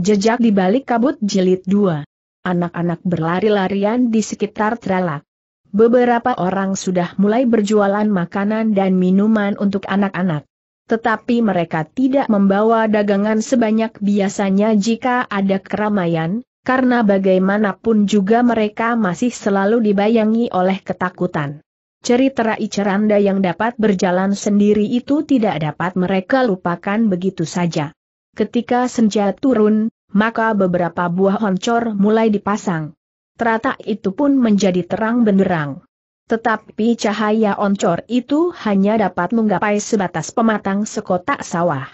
Jejak di balik kabut jilid 2. Anak-anak berlari-larian di sekitar tralak. Beberapa orang sudah mulai berjualan makanan dan minuman untuk anak-anak. Tetapi mereka tidak membawa dagangan sebanyak biasanya jika ada keramaian, karena bagaimanapun juga mereka masih selalu dibayangi oleh ketakutan. Cerita Iceranda yang dapat berjalan sendiri itu tidak dapat mereka lupakan begitu saja. Ketika senja turun, maka beberapa buah oncor mulai dipasang. Teratak itu pun menjadi terang benderang. Tetapi cahaya oncor itu hanya dapat menggapai sebatas pematang sekotak sawah.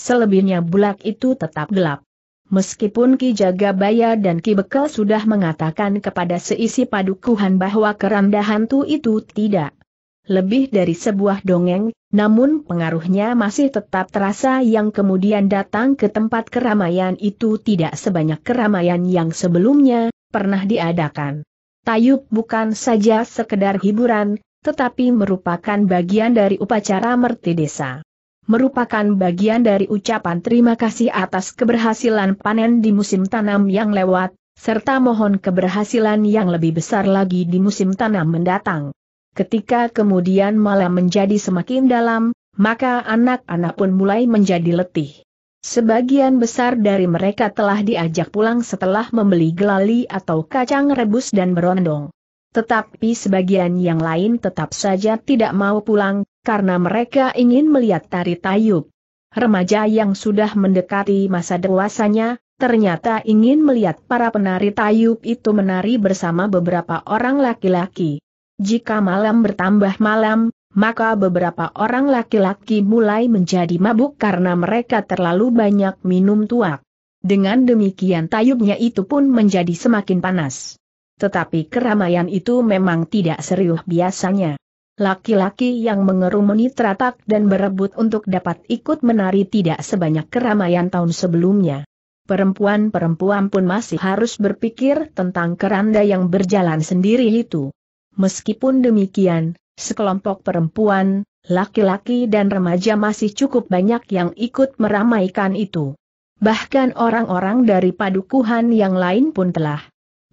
Selebihnya bulak itu tetap gelap. Meskipun Ki Jagabaya dan Ki Bekel sudah mengatakan kepada seisi padukuhan bahwa keranda hantu itu tidak lebih dari sebuah dongeng, namun pengaruhnya masih tetap terasa yang kemudian datang ke tempat keramaian itu tidak sebanyak keramaian yang sebelumnya pernah diadakan. Tayub bukan saja sekedar hiburan, tetapi merupakan bagian dari upacara merti desa. Merupakan bagian dari ucapan terima kasih atas keberhasilan panen di musim tanam yang lewat, serta mohon keberhasilan yang lebih besar lagi di musim tanam mendatang. Ketika kemudian malam menjadi semakin dalam, maka anak-anak pun mulai menjadi letih. Sebagian besar dari mereka telah diajak pulang setelah membeli gelali atau kacang rebus dan berondong. Tetapi sebagian yang lain tetap saja tidak mau pulang, karena mereka ingin melihat tari tayub. Remaja yang sudah mendekati masa dewasanya, ternyata ingin melihat para penari tayub itu menari bersama beberapa orang laki-laki. Jika malam bertambah malam, maka beberapa orang laki-laki mulai menjadi mabuk karena mereka terlalu banyak minum tuak. Dengan demikian tayubnya itu pun menjadi semakin panas. Tetapi keramaian itu memang tidak serius biasanya. Laki-laki yang mengerumuni teratak dan berebut untuk dapat ikut menari tidak sebanyak keramaian tahun sebelumnya. Perempuan-perempuan pun masih harus berpikir tentang keranda yang berjalan sendiri itu. Meskipun demikian, sekelompok perempuan, laki-laki dan remaja masih cukup banyak yang ikut meramaikan itu. Bahkan orang-orang dari padukuhan yang lain pun telah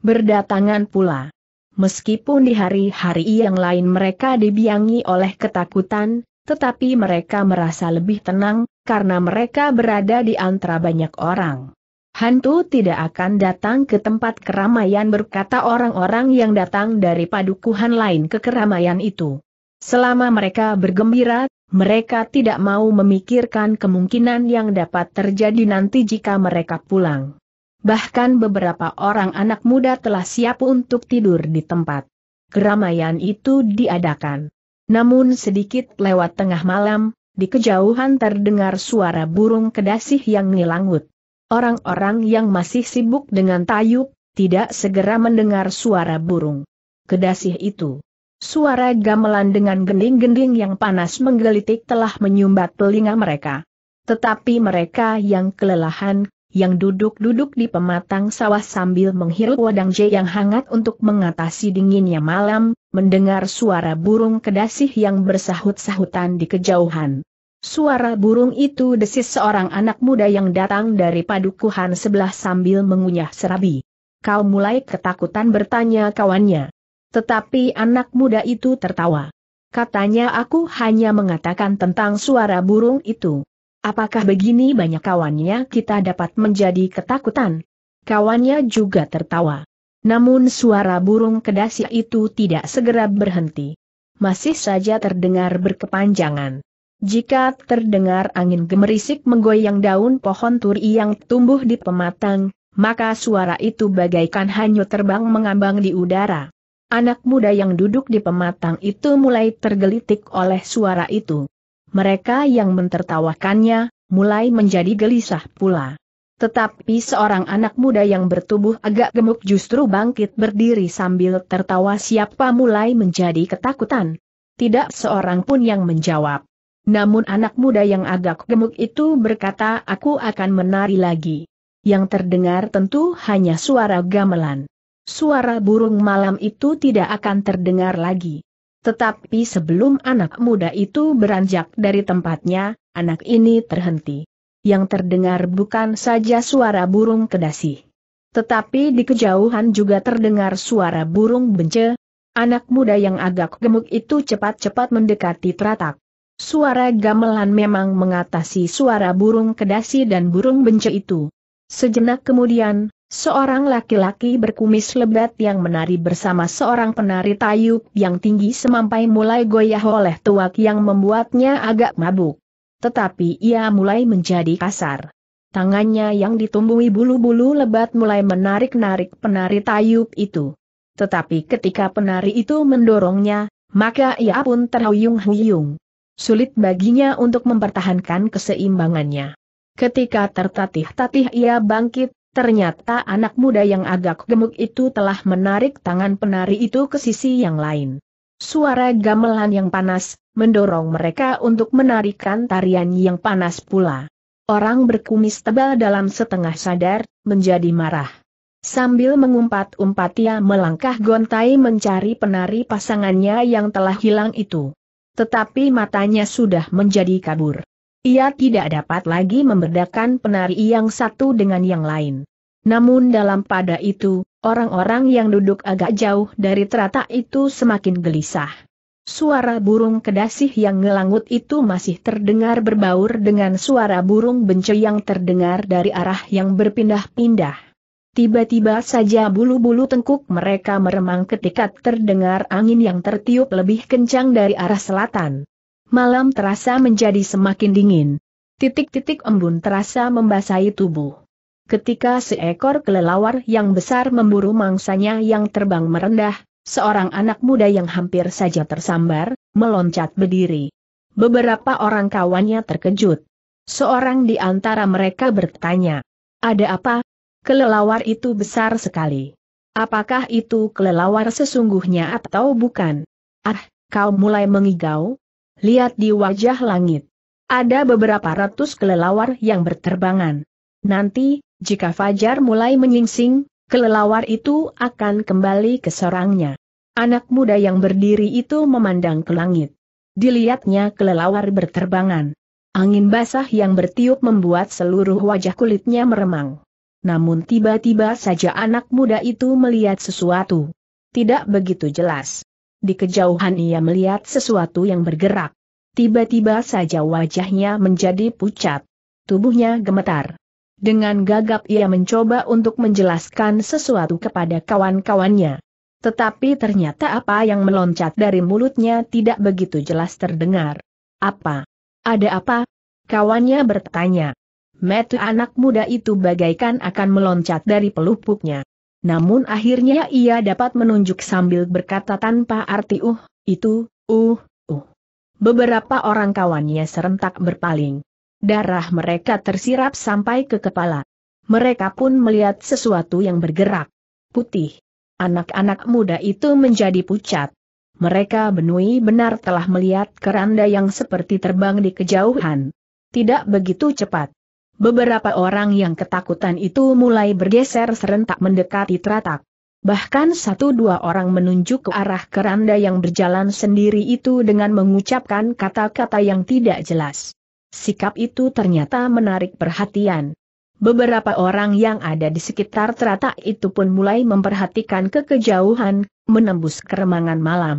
berdatangan pula. Meskipun di hari-hari yang lain mereka dibiangi oleh ketakutan, tetapi mereka merasa lebih tenang, karena mereka berada di antara banyak orang. Hantu tidak akan datang ke tempat keramaian berkata orang-orang yang datang dari padukuhan lain ke keramaian itu. Selama mereka bergembira, mereka tidak mau memikirkan kemungkinan yang dapat terjadi nanti jika mereka pulang. Bahkan beberapa orang anak muda telah siap untuk tidur di tempat. Keramaian itu diadakan. Namun sedikit lewat tengah malam, di kejauhan terdengar suara burung kedasih yang ngilangut. Orang-orang yang masih sibuk dengan tayub, tidak segera mendengar suara burung. Kedasih itu. Suara gamelan dengan gending-gending yang panas menggelitik telah menyumbat telinga mereka. Tetapi mereka yang kelelahan, yang duduk-duduk di pematang sawah sambil menghirup wadang j yang hangat untuk mengatasi dinginnya malam, mendengar suara burung kedasih yang bersahut-sahutan di kejauhan. Suara burung itu desis seorang anak muda yang datang dari padukuhan sebelah sambil mengunyah serabi. Kau mulai ketakutan bertanya kawannya. Tetapi anak muda itu tertawa. Katanya aku hanya mengatakan tentang suara burung itu. Apakah begini banyak kawannya kita dapat menjadi ketakutan? Kawannya juga tertawa. Namun suara burung kedasi itu tidak segera berhenti. Masih saja terdengar berkepanjangan. Jika terdengar angin gemerisik menggoyang daun pohon turi yang tumbuh di pematang, maka suara itu bagaikan hanyut terbang mengambang di udara. Anak muda yang duduk di pematang itu mulai tergelitik oleh suara itu. Mereka yang mentertawakannya, mulai menjadi gelisah pula. Tetapi seorang anak muda yang bertubuh agak gemuk justru bangkit berdiri sambil tertawa siapa mulai menjadi ketakutan. Tidak seorang pun yang menjawab. Namun anak muda yang agak gemuk itu berkata aku akan menari lagi. Yang terdengar tentu hanya suara gamelan. Suara burung malam itu tidak akan terdengar lagi. Tetapi sebelum anak muda itu beranjak dari tempatnya, anak ini terhenti. Yang terdengar bukan saja suara burung kedasi, Tetapi di kejauhan juga terdengar suara burung bence. Anak muda yang agak gemuk itu cepat-cepat mendekati teratak suara gamelan memang mengatasi suara burung kedasi dan burung bence itu. Sejenak kemudian, seorang laki-laki berkumis lebat yang menari bersama seorang penari tayub yang tinggi semampai mulai goyah oleh tuak yang membuatnya agak mabuk. Tetapi ia mulai menjadi kasar. Tangannya yang ditumbuhi bulu-bulu lebat mulai menarik-narik penari tayub itu. Tetapi ketika penari itu mendorongnya, maka ia pun terhuyung-huyung sulit baginya untuk mempertahankan keseimbangannya. Ketika tertatih-tatih ia bangkit, ternyata anak muda yang agak gemuk itu telah menarik tangan penari itu ke sisi yang lain. Suara gamelan yang panas, mendorong mereka untuk menarikan tarian yang panas pula. Orang berkumis tebal dalam setengah sadar, menjadi marah. Sambil mengumpat-umpat ia melangkah gontai mencari penari pasangannya yang telah hilang itu tetapi matanya sudah menjadi kabur. Ia tidak dapat lagi membedakan penari yang satu dengan yang lain. Namun dalam pada itu, orang-orang yang duduk agak jauh dari teratak itu semakin gelisah. Suara burung kedasih yang ngelangut itu masih terdengar berbaur dengan suara burung benci yang terdengar dari arah yang berpindah-pindah. Tiba-tiba saja bulu-bulu tengkuk mereka meremang ketika terdengar angin yang tertiup lebih kencang dari arah selatan. Malam terasa menjadi semakin dingin. Titik-titik embun terasa membasahi tubuh. Ketika seekor kelelawar yang besar memburu mangsanya yang terbang merendah, seorang anak muda yang hampir saja tersambar, meloncat berdiri. Beberapa orang kawannya terkejut. Seorang di antara mereka bertanya, ada apa, Kelelawar itu besar sekali. Apakah itu kelelawar sesungguhnya atau bukan? Ah, kau mulai mengigau? Lihat di wajah langit. Ada beberapa ratus kelelawar yang berterbangan. Nanti, jika Fajar mulai menyingsing, kelelawar itu akan kembali ke sarangnya. Anak muda yang berdiri itu memandang ke langit. Dilihatnya kelelawar berterbangan. Angin basah yang bertiup membuat seluruh wajah kulitnya meremang. Namun tiba-tiba saja anak muda itu melihat sesuatu. Tidak begitu jelas. Di kejauhan ia melihat sesuatu yang bergerak. Tiba-tiba saja wajahnya menjadi pucat. Tubuhnya gemetar. Dengan gagap ia mencoba untuk menjelaskan sesuatu kepada kawan-kawannya. Tetapi ternyata apa yang meloncat dari mulutnya tidak begitu jelas terdengar. Apa? Ada apa? Kawannya bertanya. Metu anak muda itu bagaikan akan meloncat dari pelupuknya. Namun akhirnya ia dapat menunjuk sambil berkata tanpa arti uh, itu, uh, uh. Beberapa orang kawannya serentak berpaling. Darah mereka tersirap sampai ke kepala. Mereka pun melihat sesuatu yang bergerak. Putih. Anak-anak muda itu menjadi pucat. Mereka benui benar telah melihat keranda yang seperti terbang di kejauhan. Tidak begitu cepat. Beberapa orang yang ketakutan itu mulai bergeser serentak mendekati teratak. Bahkan satu dua orang menunjuk ke arah keranda yang berjalan sendiri itu dengan mengucapkan kata-kata yang tidak jelas. Sikap itu ternyata menarik perhatian. Beberapa orang yang ada di sekitar teratak itu pun mulai memperhatikan kekejauhan, menembus keremangan malam.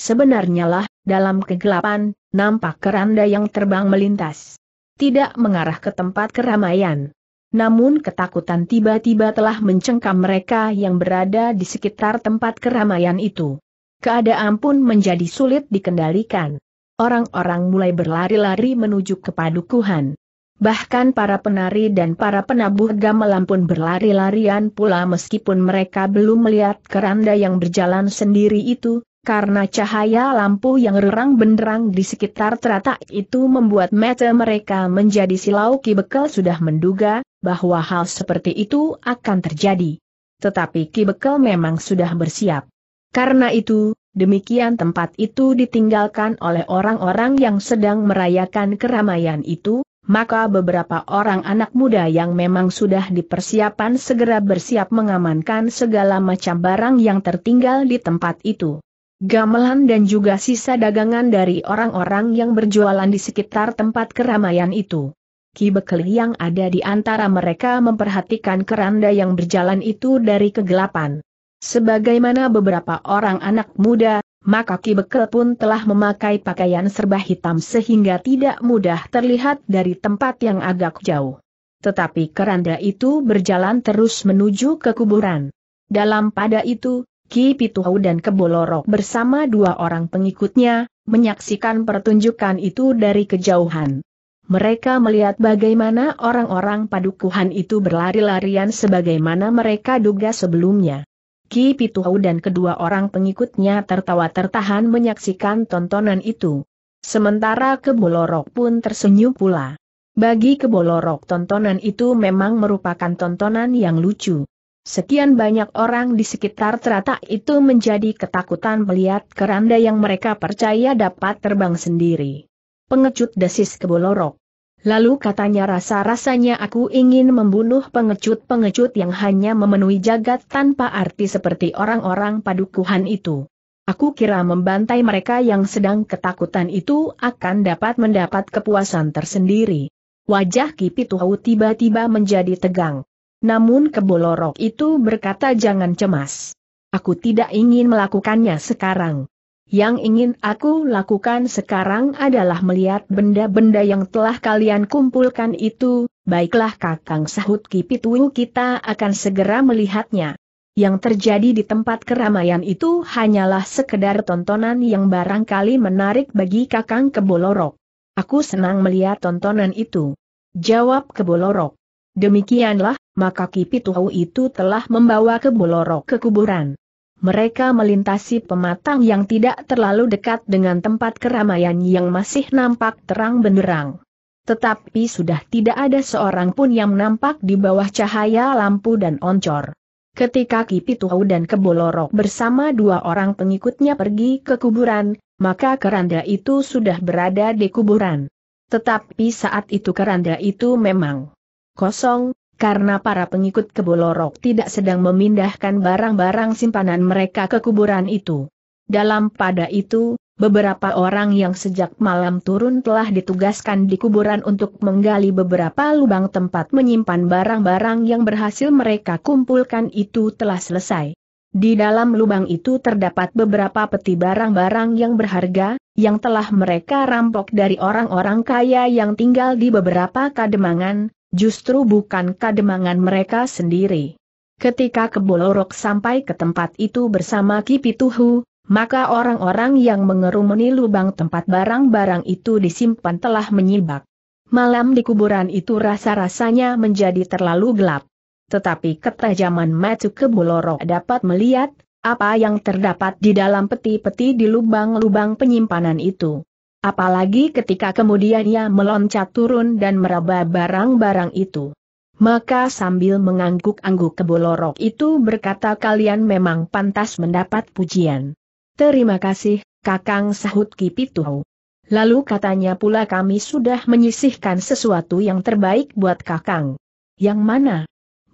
Sebenarnya lah, dalam kegelapan, nampak keranda yang terbang melintas tidak mengarah ke tempat keramaian. Namun ketakutan tiba-tiba telah mencengkam mereka yang berada di sekitar tempat keramaian itu. Keadaan pun menjadi sulit dikendalikan. Orang-orang mulai berlari-lari menuju ke padukuhan. Bahkan para penari dan para penabuh gamelan pun berlari-larian pula meskipun mereka belum melihat keranda yang berjalan sendiri itu, karena cahaya lampu yang rerang benderang di sekitar teratak itu membuat mata mereka menjadi silau Ki Bekel sudah menduga bahwa hal seperti itu akan terjadi. Tetapi Ki Bekel memang sudah bersiap. Karena itu, demikian tempat itu ditinggalkan oleh orang-orang yang sedang merayakan keramaian itu, maka beberapa orang anak muda yang memang sudah dipersiapkan segera bersiap mengamankan segala macam barang yang tertinggal di tempat itu gamelan dan juga sisa dagangan dari orang-orang yang berjualan di sekitar tempat keramaian itu. Ki Bekeli yang ada di antara mereka memperhatikan keranda yang berjalan itu dari kegelapan. Sebagaimana beberapa orang anak muda, maka Ki Bekel pun telah memakai pakaian serba hitam sehingga tidak mudah terlihat dari tempat yang agak jauh. Tetapi keranda itu berjalan terus menuju ke kuburan. Dalam pada itu, Ki Pituhau dan Kebolorok bersama dua orang pengikutnya, menyaksikan pertunjukan itu dari kejauhan. Mereka melihat bagaimana orang-orang padukuhan itu berlari-larian sebagaimana mereka duga sebelumnya. Ki Pituhau dan kedua orang pengikutnya tertawa tertahan menyaksikan tontonan itu. Sementara Kebolorok pun tersenyum pula. Bagi Kebolorok tontonan itu memang merupakan tontonan yang lucu. Sekian banyak orang di sekitar teratak itu menjadi ketakutan melihat keranda yang mereka percaya dapat terbang sendiri. Pengecut desis kebolorok. Lalu katanya rasa-rasanya aku ingin membunuh pengecut-pengecut yang hanya memenuhi jagat tanpa arti seperti orang-orang padukuhan itu. Aku kira membantai mereka yang sedang ketakutan itu akan dapat mendapat kepuasan tersendiri. Wajah Kipituhau tiba-tiba menjadi tegang. Namun kebolorok itu berkata jangan cemas. Aku tidak ingin melakukannya sekarang. Yang ingin aku lakukan sekarang adalah melihat benda-benda yang telah kalian kumpulkan itu, baiklah kakang sahut Kipitwu kita akan segera melihatnya. Yang terjadi di tempat keramaian itu hanyalah sekedar tontonan yang barangkali menarik bagi kakang Kebolorok. Aku senang melihat tontonan itu. Jawab Kebolorok. Demikianlah, maka Kipituhu itu telah membawa Kebuloro ke kuburan. Mereka melintasi pematang yang tidak terlalu dekat dengan tempat keramaian yang masih nampak terang benderang. Tetapi sudah tidak ada seorang pun yang nampak di bawah cahaya lampu dan oncor. Ketika Kipituhu dan Kebolorok bersama dua orang pengikutnya pergi ke kuburan, maka keranda itu sudah berada di kuburan. Tetapi saat itu keranda itu memang kosong, karena para pengikut kebolorok tidak sedang memindahkan barang-barang simpanan mereka ke kuburan itu. Dalam pada itu, beberapa orang yang sejak malam turun telah ditugaskan di kuburan untuk menggali beberapa lubang tempat menyimpan barang-barang yang berhasil mereka kumpulkan itu telah selesai. Di dalam lubang itu terdapat beberapa peti barang-barang yang berharga, yang telah mereka rampok dari orang-orang kaya yang tinggal di beberapa kademangan, justru bukan kademangan mereka sendiri. Ketika Kebolorok sampai ke tempat itu bersama Kipituhu, maka orang-orang yang mengerumuni lubang tempat barang-barang itu disimpan telah menyibak. Malam di kuburan itu rasa-rasanya menjadi terlalu gelap. Tetapi ketajaman mata Kebolorok dapat melihat apa yang terdapat di dalam peti-peti di lubang-lubang penyimpanan itu. Apalagi ketika kemudian ia meloncat turun dan meraba barang-barang itu. Maka sambil mengangguk-angguk kebolorok itu berkata kalian memang pantas mendapat pujian. Terima kasih, Kakang Sahut Kipituhu. Lalu katanya pula kami sudah menyisihkan sesuatu yang terbaik buat Kakang. Yang mana?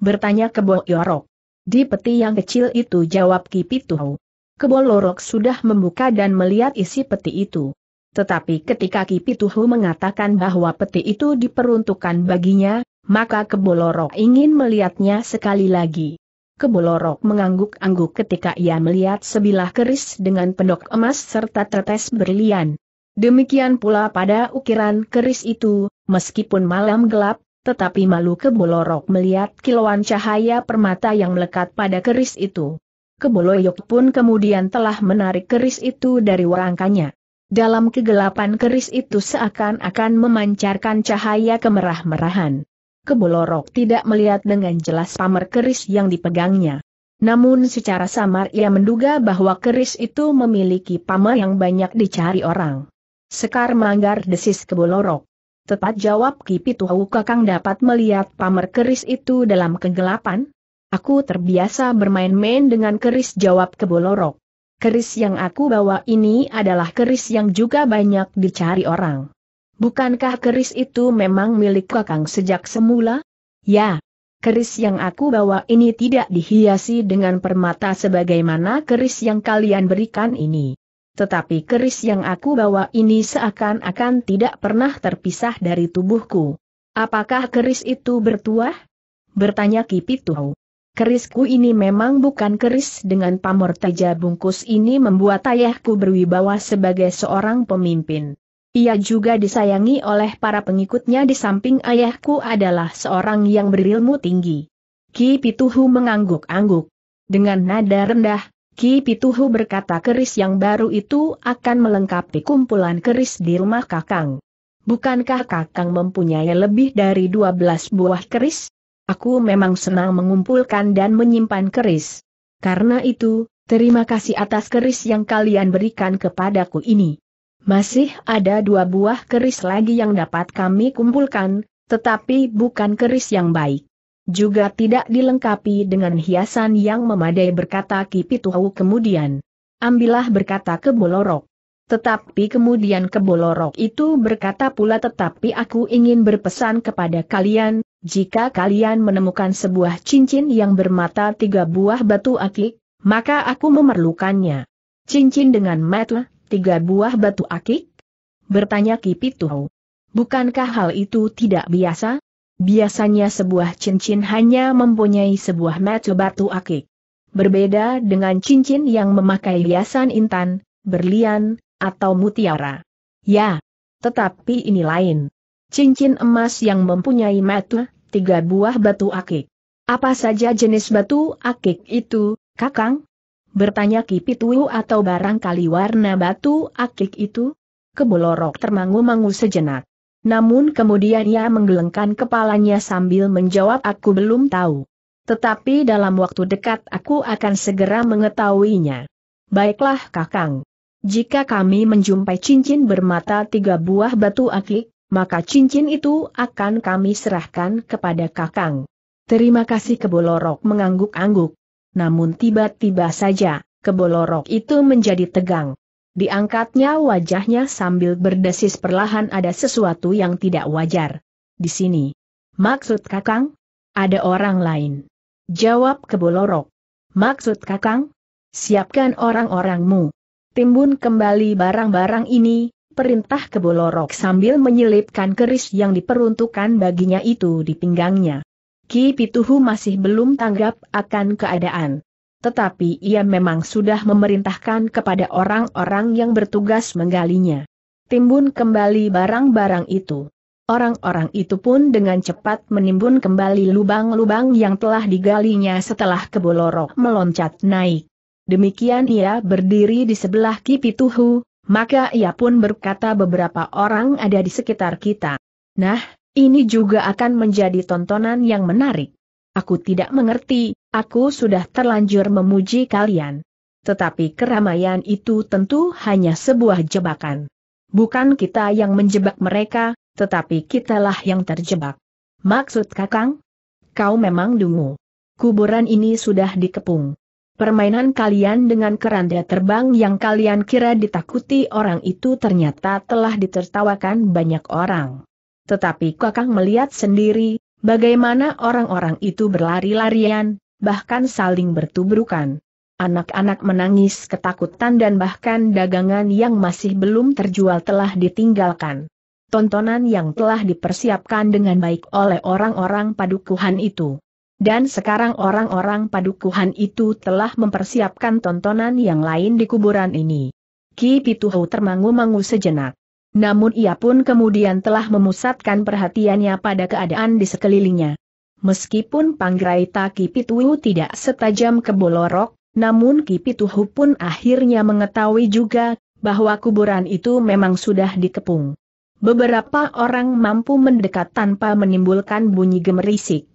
Bertanya kebolorok. Di peti yang kecil itu jawab Kipituhu. Kebolorok sudah membuka dan melihat isi peti itu. Tetapi ketika Kipituhu mengatakan bahwa peti itu diperuntukkan baginya, maka Kebolorok ingin melihatnya sekali lagi. Kebolorok mengangguk-angguk ketika ia melihat sebilah keris dengan pendok emas serta tetes berlian. Demikian pula pada ukiran keris itu, meskipun malam gelap, tetapi malu Kebolorok melihat kilauan cahaya permata yang melekat pada keris itu. Keboloyok pun kemudian telah menarik keris itu dari warangkanya. Dalam kegelapan keris itu seakan-akan memancarkan cahaya kemerah-merahan. Kebolorok tidak melihat dengan jelas pamer keris yang dipegangnya. Namun secara samar ia menduga bahwa keris itu memiliki pamer yang banyak dicari orang. Sekar manggar desis kebolorok. Tepat jawab Kipituhu Kakang dapat melihat pamer keris itu dalam kegelapan? Aku terbiasa bermain-main dengan keris jawab kebolorok keris yang aku bawa ini adalah keris yang juga banyak dicari orang. Bukankah keris itu memang milik kakang sejak semula? Ya, keris yang aku bawa ini tidak dihiasi dengan permata sebagaimana keris yang kalian berikan ini. Tetapi keris yang aku bawa ini seakan-akan tidak pernah terpisah dari tubuhku. Apakah keris itu bertuah? Bertanya Kipitu kerisku ini memang bukan keris dengan pamor teja bungkus ini membuat ayahku berwibawa sebagai seorang pemimpin. Ia juga disayangi oleh para pengikutnya di samping ayahku adalah seorang yang berilmu tinggi. Ki Pituhu mengangguk-angguk. Dengan nada rendah, Ki Pituhu berkata keris yang baru itu akan melengkapi kumpulan keris di rumah kakang. Bukankah kakang mempunyai lebih dari 12 buah keris? Aku memang senang mengumpulkan dan menyimpan keris. Karena itu, terima kasih atas keris yang kalian berikan kepadaku ini. Masih ada dua buah keris lagi yang dapat kami kumpulkan, tetapi bukan keris yang baik. Juga tidak dilengkapi dengan hiasan yang memadai berkata Kipituhu kemudian. Ambillah berkata Kebolorok. Tetapi kemudian Kebolorok itu berkata pula tetapi aku ingin berpesan kepada kalian, jika kalian menemukan sebuah cincin yang bermata tiga buah batu akik, maka aku memerlukannya. Cincin dengan mata tiga buah batu akik? Bertanya Kipituhu. Bukankah hal itu tidak biasa? Biasanya sebuah cincin hanya mempunyai sebuah mata batu akik. Berbeda dengan cincin yang memakai hiasan intan, berlian, atau mutiara. Ya, tetapi ini lain. Cincin emas yang mempunyai mata tiga buah batu akik. Apa saja jenis batu akik itu, Kakang? Bertanya Kipitu atau barangkali warna batu akik itu? Kebolorok termangu-mangu sejenak. Namun kemudian ia menggelengkan kepalanya sambil menjawab aku belum tahu. Tetapi dalam waktu dekat aku akan segera mengetahuinya. Baiklah Kakang. Jika kami menjumpai cincin bermata tiga buah batu akik, maka cincin itu akan kami serahkan kepada Kakang. Terima kasih Kebolorok mengangguk-angguk. Namun tiba-tiba saja, Kebolorok itu menjadi tegang. Diangkatnya wajahnya sambil berdesis perlahan ada sesuatu yang tidak wajar. Di sini. Maksud Kakang? Ada orang lain. Jawab Kebolorok. Maksud Kakang? Siapkan orang-orangmu. Timbun kembali barang-barang ini, Perintah kebolorok sambil menyelipkan keris yang diperuntukkan baginya itu di pinggangnya. Ki Pituhu masih belum tanggap akan keadaan. Tetapi ia memang sudah memerintahkan kepada orang-orang yang bertugas menggalinya. Timbun kembali barang-barang itu. Orang-orang itu pun dengan cepat menimbun kembali lubang-lubang yang telah digalinya setelah kebolorok meloncat naik. Demikian ia berdiri di sebelah Ki Pituhu, maka ia pun berkata beberapa orang ada di sekitar kita. Nah, ini juga akan menjadi tontonan yang menarik. Aku tidak mengerti, aku sudah terlanjur memuji kalian. Tetapi keramaian itu tentu hanya sebuah jebakan. Bukan kita yang menjebak mereka, tetapi kitalah yang terjebak. Maksud kakang? Kau memang dungu. Kuburan ini sudah dikepung. Permainan kalian dengan keranda terbang yang kalian kira ditakuti orang itu ternyata telah ditertawakan banyak orang. Tetapi kakang melihat sendiri, bagaimana orang-orang itu berlari-larian, bahkan saling bertubrukan. Anak-anak menangis ketakutan dan bahkan dagangan yang masih belum terjual telah ditinggalkan. Tontonan yang telah dipersiapkan dengan baik oleh orang-orang padukuhan itu dan sekarang orang-orang padukuhan itu telah mempersiapkan tontonan yang lain di kuburan ini. Ki Pituhu termangu-mangu sejenak. Namun ia pun kemudian telah memusatkan perhatiannya pada keadaan di sekelilingnya. Meskipun Panggraita Ki Pituhu tidak setajam kebolorok, namun Ki Pituhu pun akhirnya mengetahui juga bahwa kuburan itu memang sudah dikepung. Beberapa orang mampu mendekat tanpa menimbulkan bunyi gemerisik.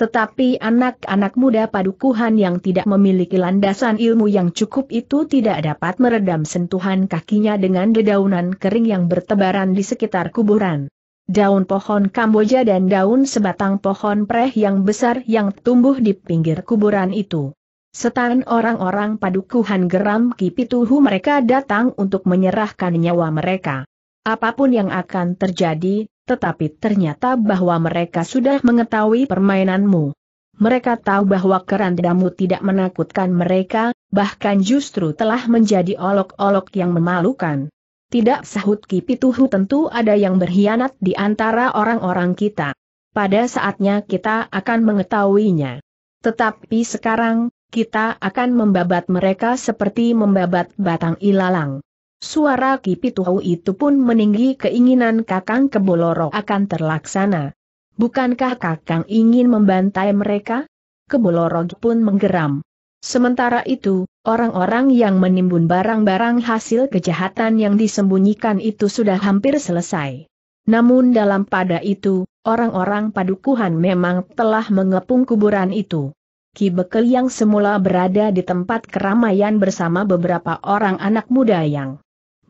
Tetapi anak-anak muda padukuhan yang tidak memiliki landasan ilmu yang cukup itu tidak dapat meredam sentuhan kakinya dengan dedaunan kering yang bertebaran di sekitar kuburan. Daun pohon kamboja dan daun sebatang pohon preh yang besar yang tumbuh di pinggir kuburan itu. Setan orang-orang padukuhan geram kipituhu mereka datang untuk menyerahkan nyawa mereka apapun yang akan terjadi, tetapi ternyata bahwa mereka sudah mengetahui permainanmu. Mereka tahu bahwa kerandamu tidak menakutkan mereka, bahkan justru telah menjadi olok-olok yang memalukan. Tidak sahut Kipituhu tentu ada yang berkhianat di antara orang-orang kita. Pada saatnya kita akan mengetahuinya. Tetapi sekarang, kita akan membabat mereka seperti membabat batang ilalang. Suara Kipituhu itu pun meninggi keinginan Kakang Keboloro akan terlaksana. Bukankah Kakang ingin membantai mereka? Keboloro pun menggeram. Sementara itu, orang-orang yang menimbun barang-barang hasil kejahatan yang disembunyikan itu sudah hampir selesai. Namun dalam pada itu, orang-orang padukuhan memang telah mengepung kuburan itu. Ki Bekel yang semula berada di tempat keramaian bersama beberapa orang anak muda yang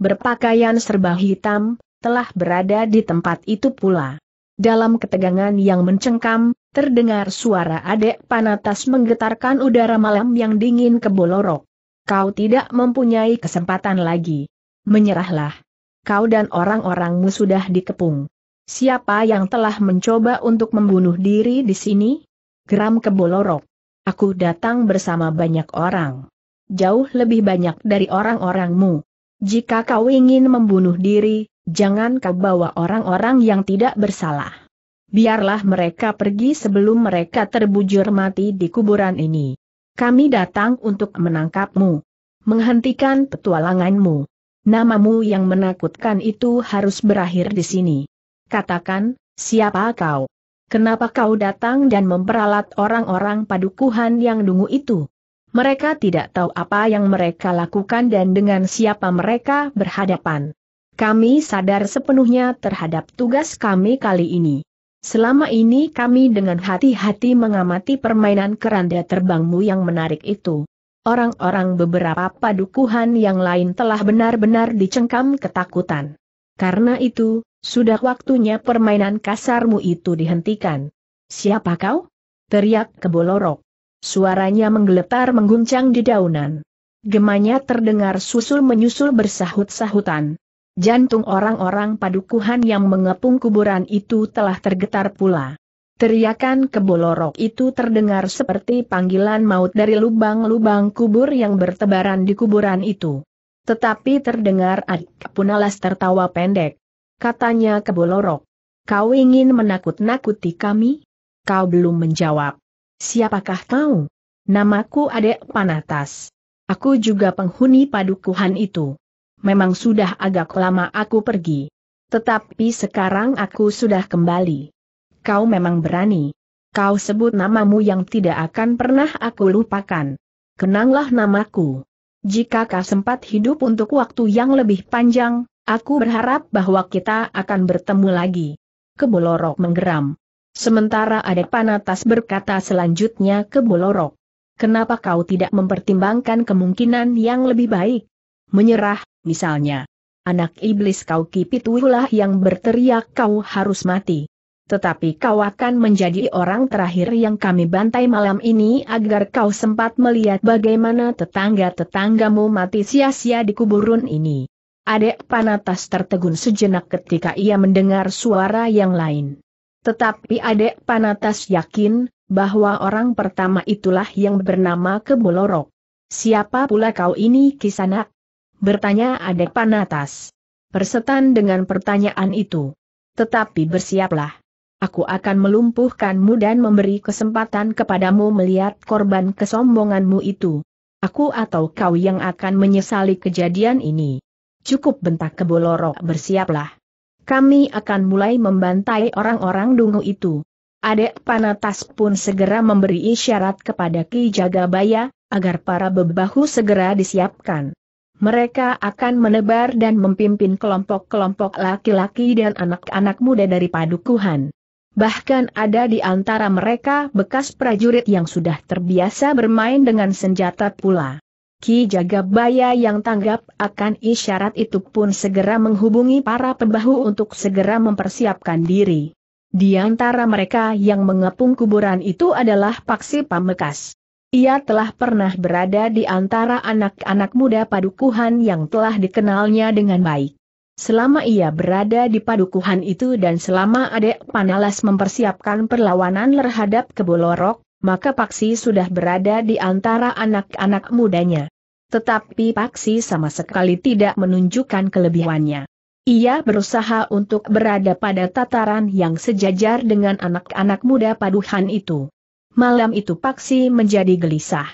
berpakaian serba hitam, telah berada di tempat itu pula. Dalam ketegangan yang mencengkam, terdengar suara adek panatas menggetarkan udara malam yang dingin ke Bolorok. Kau tidak mempunyai kesempatan lagi. Menyerahlah. Kau dan orang-orangmu sudah dikepung. Siapa yang telah mencoba untuk membunuh diri di sini? Geram ke Bolorok. Aku datang bersama banyak orang. Jauh lebih banyak dari orang-orangmu. Jika kau ingin membunuh diri, jangan kau bawa orang-orang yang tidak bersalah. Biarlah mereka pergi sebelum mereka terbujur mati di kuburan ini. Kami datang untuk menangkapmu. Menghentikan petualanganmu. Namamu yang menakutkan itu harus berakhir di sini. Katakan, siapa kau? Kenapa kau datang dan memperalat orang-orang padukuhan yang dungu itu? Mereka tidak tahu apa yang mereka lakukan dan dengan siapa mereka berhadapan. Kami sadar sepenuhnya terhadap tugas kami kali ini. Selama ini kami dengan hati-hati mengamati permainan keranda terbangmu yang menarik itu. Orang-orang beberapa padukuhan yang lain telah benar-benar dicengkam ketakutan. Karena itu, sudah waktunya permainan kasarmu itu dihentikan. Siapa kau? Teriak kebolorok. Suaranya menggeletar mengguncang di daunan. Gemanya terdengar susul-menyusul bersahut-sahutan. Jantung orang-orang padukuhan yang mengepung kuburan itu telah tergetar pula. Teriakan kebolorok itu terdengar seperti panggilan maut dari lubang-lubang kubur yang bertebaran di kuburan itu. Tetapi terdengar Adik Punalas tertawa pendek. Katanya kebolorok. Kau ingin menakut-nakuti kami? Kau belum menjawab. Siapakah kau? Namaku Adek Panatas. Aku juga penghuni padukuhan itu. Memang sudah agak lama aku pergi. Tetapi sekarang aku sudah kembali. Kau memang berani. Kau sebut namamu yang tidak akan pernah aku lupakan. Kenanglah namaku. Jika kau sempat hidup untuk waktu yang lebih panjang, aku berharap bahwa kita akan bertemu lagi. Kebolorok menggeram. Sementara Adek Panatas berkata selanjutnya ke Bolorok. Kenapa kau tidak mempertimbangkan kemungkinan yang lebih baik? Menyerah, misalnya. Anak iblis kau kipitulah yang berteriak kau harus mati. Tetapi kau akan menjadi orang terakhir yang kami bantai malam ini agar kau sempat melihat bagaimana tetangga-tetanggamu mati sia-sia di kuburun ini. Adek Panatas tertegun sejenak ketika ia mendengar suara yang lain. Tetapi adek Panatas yakin, bahwa orang pertama itulah yang bernama Kebolorok. Siapa pula kau ini kisanak? Bertanya adek Panatas. Persetan dengan pertanyaan itu. Tetapi bersiaplah. Aku akan melumpuhkanmu dan memberi kesempatan kepadamu melihat korban kesombonganmu itu. Aku atau kau yang akan menyesali kejadian ini. Cukup bentak kebolorok bersiaplah kami akan mulai membantai orang-orang dungu itu. Adek Panatas pun segera memberi isyarat kepada Ki Jagabaya, agar para bebahu segera disiapkan. Mereka akan menebar dan memimpin kelompok-kelompok laki-laki dan anak-anak muda dari padukuhan. Bahkan ada di antara mereka bekas prajurit yang sudah terbiasa bermain dengan senjata pula. Ki Jagabaya yang tanggap akan isyarat itu pun segera menghubungi para pembahu untuk segera mempersiapkan diri. Di antara mereka yang mengepung kuburan itu adalah Paksi Pamekas. Ia telah pernah berada di antara anak-anak muda padukuhan yang telah dikenalnya dengan baik. Selama ia berada di padukuhan itu dan selama adek Panalas mempersiapkan perlawanan terhadap Kebolorok, maka Paksi sudah berada di antara anak-anak mudanya. Tetapi Paksi sama sekali tidak menunjukkan kelebihannya. Ia berusaha untuk berada pada tataran yang sejajar dengan anak-anak muda paduhan itu. Malam itu Paksi menjadi gelisah.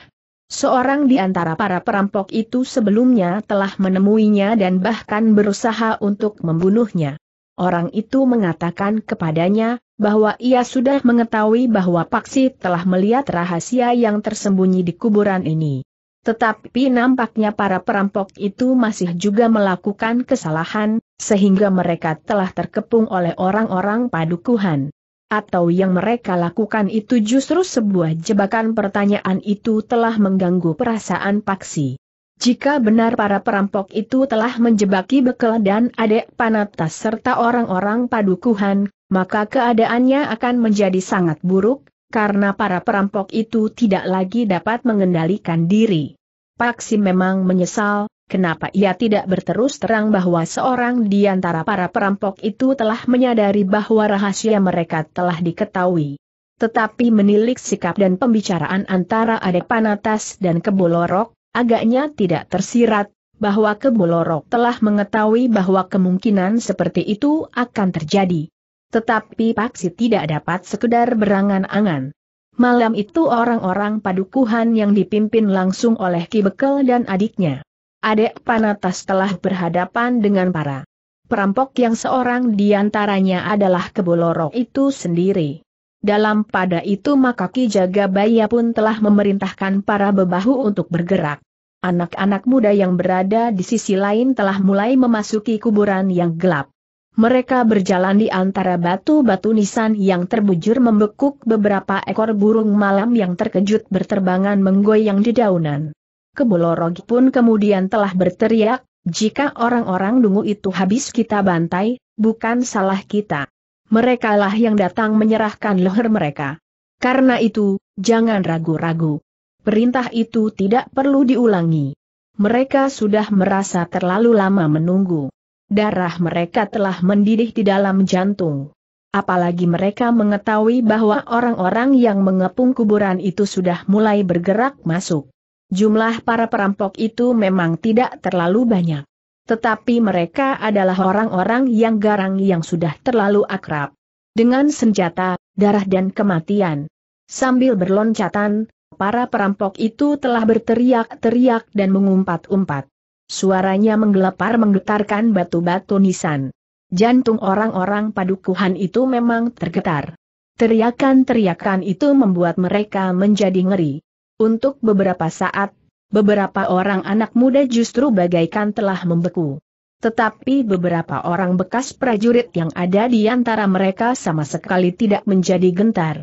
Seorang di antara para perampok itu sebelumnya telah menemuinya dan bahkan berusaha untuk membunuhnya. Orang itu mengatakan kepadanya, bahwa ia sudah mengetahui bahwa Paksi telah melihat rahasia yang tersembunyi di kuburan ini. Tetapi nampaknya para perampok itu masih juga melakukan kesalahan, sehingga mereka telah terkepung oleh orang-orang padukuhan. Atau yang mereka lakukan itu justru sebuah jebakan pertanyaan itu telah mengganggu perasaan Paksi. Jika benar para perampok itu telah menjebaki Bekel dan Adek Panatas serta orang-orang padukuhan, maka keadaannya akan menjadi sangat buruk, karena para perampok itu tidak lagi dapat mengendalikan diri. Paksi memang menyesal, kenapa ia tidak berterus terang bahwa seorang di antara para perampok itu telah menyadari bahwa rahasia mereka telah diketahui. Tetapi menilik sikap dan pembicaraan antara Adek Panatas dan Kebolorok, agaknya tidak tersirat, bahwa Kebolorok telah mengetahui bahwa kemungkinan seperti itu akan terjadi. Tetapi Paksi tidak dapat sekedar berangan-angan. Malam itu orang-orang padukuhan yang dipimpin langsung oleh Ki Bekel dan adiknya. Adek Panatas telah berhadapan dengan para perampok yang seorang di antaranya adalah Kebolorok itu sendiri. Dalam pada itu maka Ki Jagabaya pun telah memerintahkan para bebahu untuk bergerak. Anak-anak muda yang berada di sisi lain telah mulai memasuki kuburan yang gelap. Mereka berjalan di antara batu-batu nisan yang terbujur membekuk beberapa ekor burung malam yang terkejut berterbangan menggoyang di daunan. Kebolorog pun kemudian telah berteriak, jika orang-orang dungu itu habis kita bantai, bukan salah kita. Merekalah yang datang menyerahkan leher mereka. Karena itu, jangan ragu-ragu. Perintah itu tidak perlu diulangi. Mereka sudah merasa terlalu lama menunggu. Darah mereka telah mendidih di dalam jantung. Apalagi mereka mengetahui bahwa orang-orang yang mengepung kuburan itu sudah mulai bergerak masuk. Jumlah para perampok itu memang tidak terlalu banyak. Tetapi mereka adalah orang-orang yang garang yang sudah terlalu akrab. Dengan senjata, darah dan kematian. Sambil berloncatan, para perampok itu telah berteriak-teriak dan mengumpat-umpat. Suaranya menggelepar menggetarkan batu-batu nisan. Jantung orang-orang padukuhan itu memang tergetar. Teriakan-teriakan itu membuat mereka menjadi ngeri. Untuk beberapa saat, beberapa orang anak muda justru bagaikan telah membeku. Tetapi beberapa orang bekas prajurit yang ada di antara mereka sama sekali tidak menjadi gentar.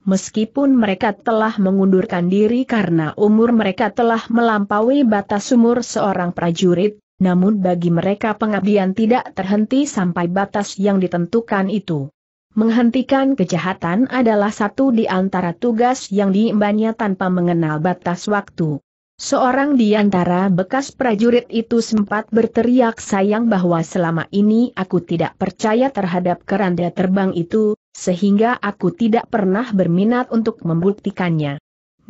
Meskipun mereka telah mengundurkan diri karena umur mereka telah melampaui batas umur seorang prajurit, namun bagi mereka pengabdian tidak terhenti sampai batas yang ditentukan itu. Menghentikan kejahatan adalah satu di antara tugas yang diimbannya tanpa mengenal batas waktu. Seorang di antara bekas prajurit itu sempat berteriak sayang bahwa selama ini aku tidak percaya terhadap keranda terbang itu, sehingga aku tidak pernah berminat untuk membuktikannya.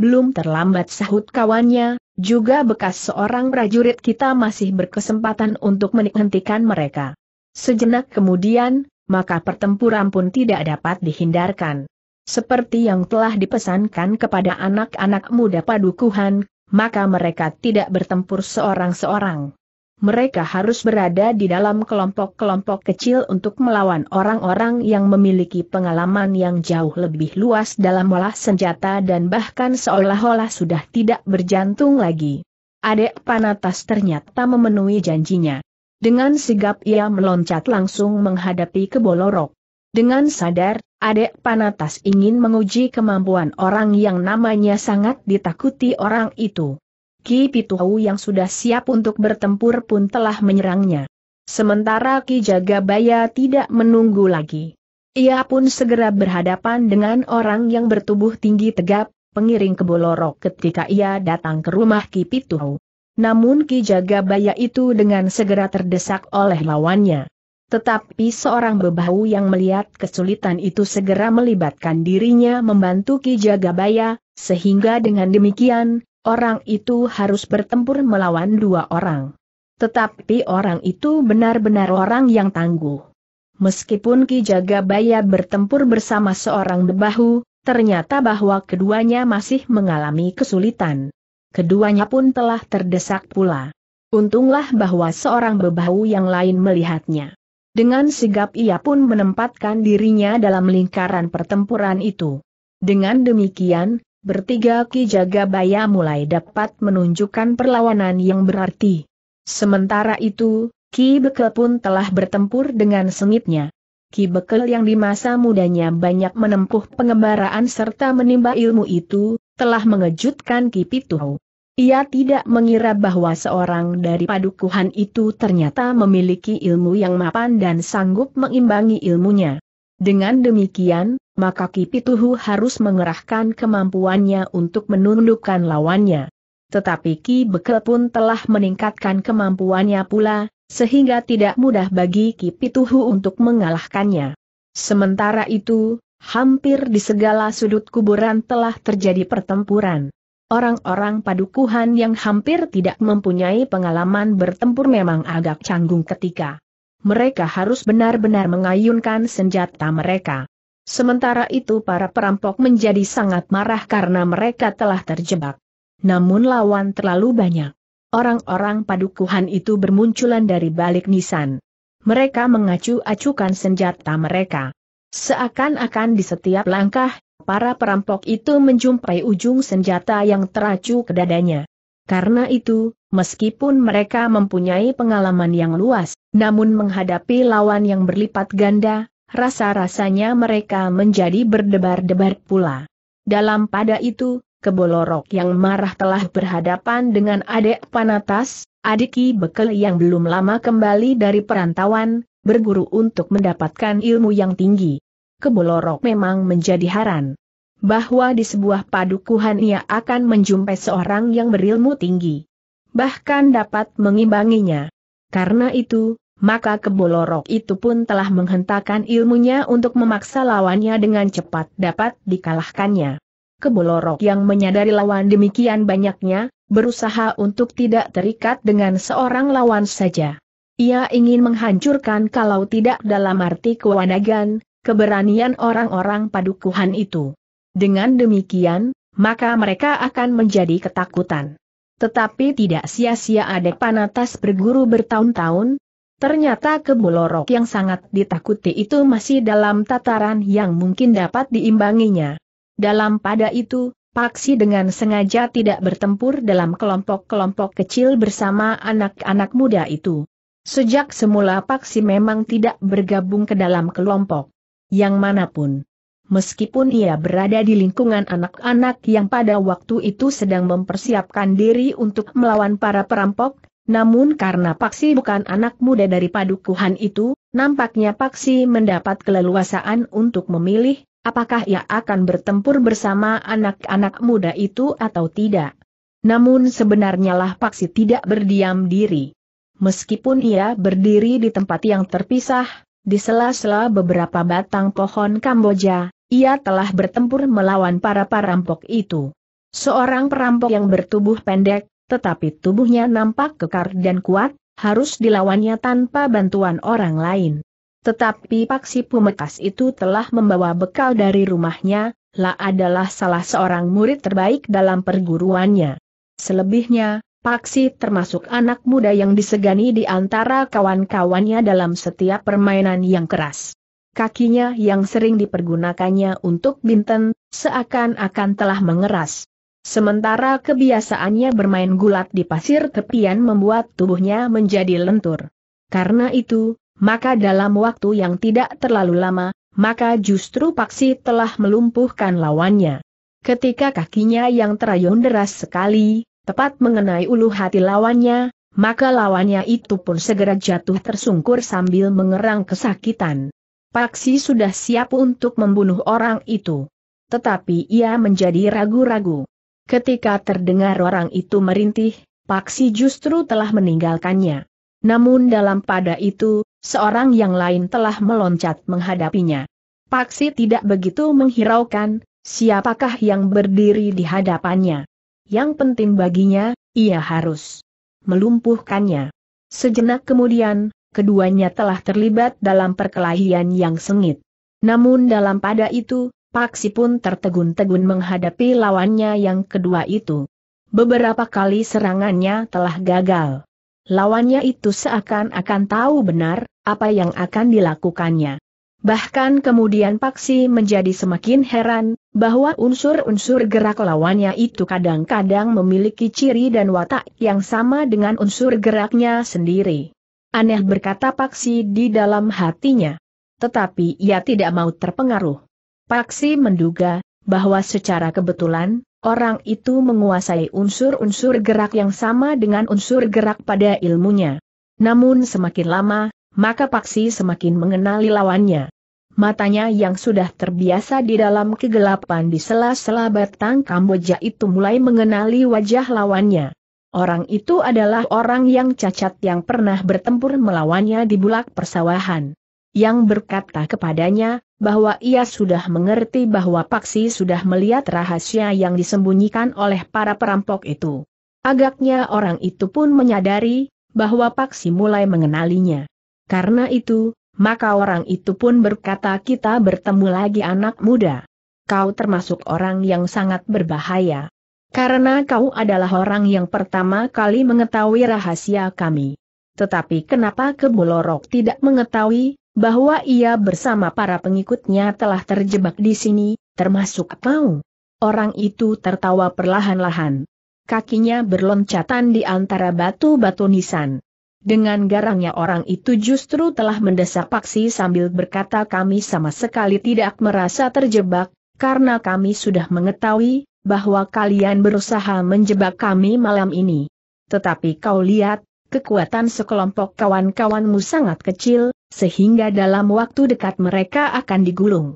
Belum terlambat sahut kawannya, juga bekas seorang prajurit kita masih berkesempatan untuk menghentikan mereka. Sejenak kemudian, maka pertempuran pun tidak dapat dihindarkan. Seperti yang telah dipesankan kepada anak-anak muda padukuhan, maka mereka tidak bertempur seorang-seorang mereka harus berada di dalam kelompok-kelompok kecil untuk melawan orang-orang yang memiliki pengalaman yang jauh lebih luas dalam olah senjata dan bahkan seolah-olah sudah tidak berjantung lagi. Adek Panatas ternyata memenuhi janjinya. Dengan sigap ia meloncat langsung menghadapi kebolorok. Dengan sadar, adek Panatas ingin menguji kemampuan orang yang namanya sangat ditakuti orang itu. Ki Pituau yang sudah siap untuk bertempur pun telah menyerangnya. Sementara Ki Jagabaya tidak menunggu lagi. Ia pun segera berhadapan dengan orang yang bertubuh tinggi tegap, pengiring kebolorok ketika ia datang ke rumah Ki Pituau. Namun Ki Jagabaya itu dengan segera terdesak oleh lawannya. Tetapi seorang bebahu yang melihat kesulitan itu segera melibatkan dirinya membantu Ki Jagabaya, sehingga dengan demikian, Orang itu harus bertempur melawan dua orang. Tetapi orang itu benar-benar orang yang tangguh. Meskipun Ki Jagabaya bertempur bersama seorang bebahu, ternyata bahwa keduanya masih mengalami kesulitan. Keduanya pun telah terdesak pula. Untunglah bahwa seorang bebahu yang lain melihatnya. Dengan sigap ia pun menempatkan dirinya dalam lingkaran pertempuran itu. Dengan demikian, bertiga Ki Jagabaya mulai dapat menunjukkan perlawanan yang berarti. Sementara itu, Ki Bekel pun telah bertempur dengan sengitnya. Ki Bekel yang di masa mudanya banyak menempuh pengembaraan serta menimba ilmu itu, telah mengejutkan Ki Pituhu. Ia tidak mengira bahwa seorang dari padukuhan itu ternyata memiliki ilmu yang mapan dan sanggup mengimbangi ilmunya. Dengan demikian, maka Kipituhu harus mengerahkan kemampuannya untuk menundukkan lawannya. Tetapi Ki Bekel pun telah meningkatkan kemampuannya pula, sehingga tidak mudah bagi Ki Pituhu untuk mengalahkannya. Sementara itu, hampir di segala sudut kuburan telah terjadi pertempuran. Orang-orang padukuhan yang hampir tidak mempunyai pengalaman bertempur memang agak canggung ketika mereka harus benar-benar mengayunkan senjata mereka. Sementara itu para perampok menjadi sangat marah karena mereka telah terjebak. Namun lawan terlalu banyak. Orang-orang padukuhan itu bermunculan dari balik nisan. Mereka mengacu-acukan senjata mereka. Seakan-akan di setiap langkah, para perampok itu menjumpai ujung senjata yang teracu ke dadanya. Karena itu, meskipun mereka mempunyai pengalaman yang luas, namun menghadapi lawan yang berlipat ganda, Rasa-rasanya mereka menjadi berdebar-debar pula. Dalam pada itu, Kebolorok yang marah telah berhadapan dengan adik Panatas, adiki bekel yang belum lama kembali dari perantauan, berguru untuk mendapatkan ilmu yang tinggi. Kebolorok memang menjadi haran bahwa di sebuah padukuhan ia akan menjumpai seorang yang berilmu tinggi. Bahkan dapat mengimbanginya. Karena itu, maka kebolorok itu pun telah menghentakkan ilmunya untuk memaksa lawannya dengan cepat dapat dikalahkannya. Kebolorok yang menyadari lawan demikian banyaknya, berusaha untuk tidak terikat dengan seorang lawan saja. Ia ingin menghancurkan kalau tidak dalam arti kewanagan, keberanian orang-orang padukuhan itu. Dengan demikian, maka mereka akan menjadi ketakutan. Tetapi tidak sia-sia Adek Panatas berguru bertahun-tahun, Ternyata kebulorok yang sangat ditakuti itu masih dalam tataran yang mungkin dapat diimbanginya. Dalam pada itu, Paksi dengan sengaja tidak bertempur dalam kelompok-kelompok kecil bersama anak-anak muda itu. Sejak semula Paksi memang tidak bergabung ke dalam kelompok. Yang manapun. Meskipun ia berada di lingkungan anak-anak yang pada waktu itu sedang mempersiapkan diri untuk melawan para perampok, namun karena Paksi bukan anak muda dari padukuhan itu, nampaknya Paksi mendapat keleluasaan untuk memilih, apakah ia akan bertempur bersama anak-anak muda itu atau tidak. Namun sebenarnya lah Paksi tidak berdiam diri. Meskipun ia berdiri di tempat yang terpisah, di sela-sela beberapa batang pohon Kamboja, ia telah bertempur melawan para perampok itu. Seorang perampok yang bertubuh pendek, tetapi tubuhnya nampak kekar dan kuat, harus dilawannya tanpa bantuan orang lain. Tetapi Paksi Pumekas itu telah membawa bekal dari rumahnya, lah adalah salah seorang murid terbaik dalam perguruannya. Selebihnya, Paksi termasuk anak muda yang disegani di antara kawan-kawannya dalam setiap permainan yang keras. Kakinya yang sering dipergunakannya untuk binten, seakan-akan telah mengeras. Sementara kebiasaannya bermain gulat di pasir tepian membuat tubuhnya menjadi lentur. Karena itu, maka dalam waktu yang tidak terlalu lama, maka justru Paksi telah melumpuhkan lawannya. Ketika kakinya yang terayun deras sekali, tepat mengenai ulu hati lawannya, maka lawannya itu pun segera jatuh tersungkur sambil mengerang kesakitan. Paksi sudah siap untuk membunuh orang itu. Tetapi ia menjadi ragu-ragu. Ketika terdengar orang itu merintih, Paksi justru telah meninggalkannya. Namun dalam pada itu, seorang yang lain telah meloncat menghadapinya. Paksi tidak begitu menghiraukan, siapakah yang berdiri di hadapannya. Yang penting baginya, ia harus melumpuhkannya. Sejenak kemudian, keduanya telah terlibat dalam perkelahian yang sengit. Namun dalam pada itu, Paksi pun tertegun-tegun menghadapi lawannya yang kedua itu. Beberapa kali serangannya telah gagal. Lawannya itu seakan-akan tahu benar apa yang akan dilakukannya. Bahkan kemudian Paksi menjadi semakin heran bahwa unsur-unsur gerak lawannya itu kadang-kadang memiliki ciri dan watak yang sama dengan unsur geraknya sendiri. Aneh berkata Paksi di dalam hatinya. Tetapi ia tidak mau terpengaruh. Paksi menduga, bahwa secara kebetulan, orang itu menguasai unsur-unsur gerak yang sama dengan unsur gerak pada ilmunya. Namun semakin lama, maka Paksi semakin mengenali lawannya. Matanya yang sudah terbiasa di dalam kegelapan di sela-sela batang Kamboja itu mulai mengenali wajah lawannya. Orang itu adalah orang yang cacat yang pernah bertempur melawannya di bulak persawahan yang berkata kepadanya, bahwa ia sudah mengerti bahwa Paksi sudah melihat rahasia yang disembunyikan oleh para perampok itu. Agaknya orang itu pun menyadari, bahwa Paksi mulai mengenalinya. Karena itu, maka orang itu pun berkata kita bertemu lagi anak muda. Kau termasuk orang yang sangat berbahaya. Karena kau adalah orang yang pertama kali mengetahui rahasia kami. Tetapi kenapa Kebolorok tidak mengetahui, bahwa ia bersama para pengikutnya telah terjebak di sini, termasuk kau. Orang itu tertawa perlahan-lahan. Kakinya berloncatan di antara batu-batu nisan. Dengan garangnya orang itu justru telah mendesak paksi sambil berkata kami sama sekali tidak merasa terjebak, karena kami sudah mengetahui, bahwa kalian berusaha menjebak kami malam ini. Tetapi kau lihat, kekuatan sekelompok kawan-kawanmu sangat kecil, sehingga dalam waktu dekat mereka akan digulung.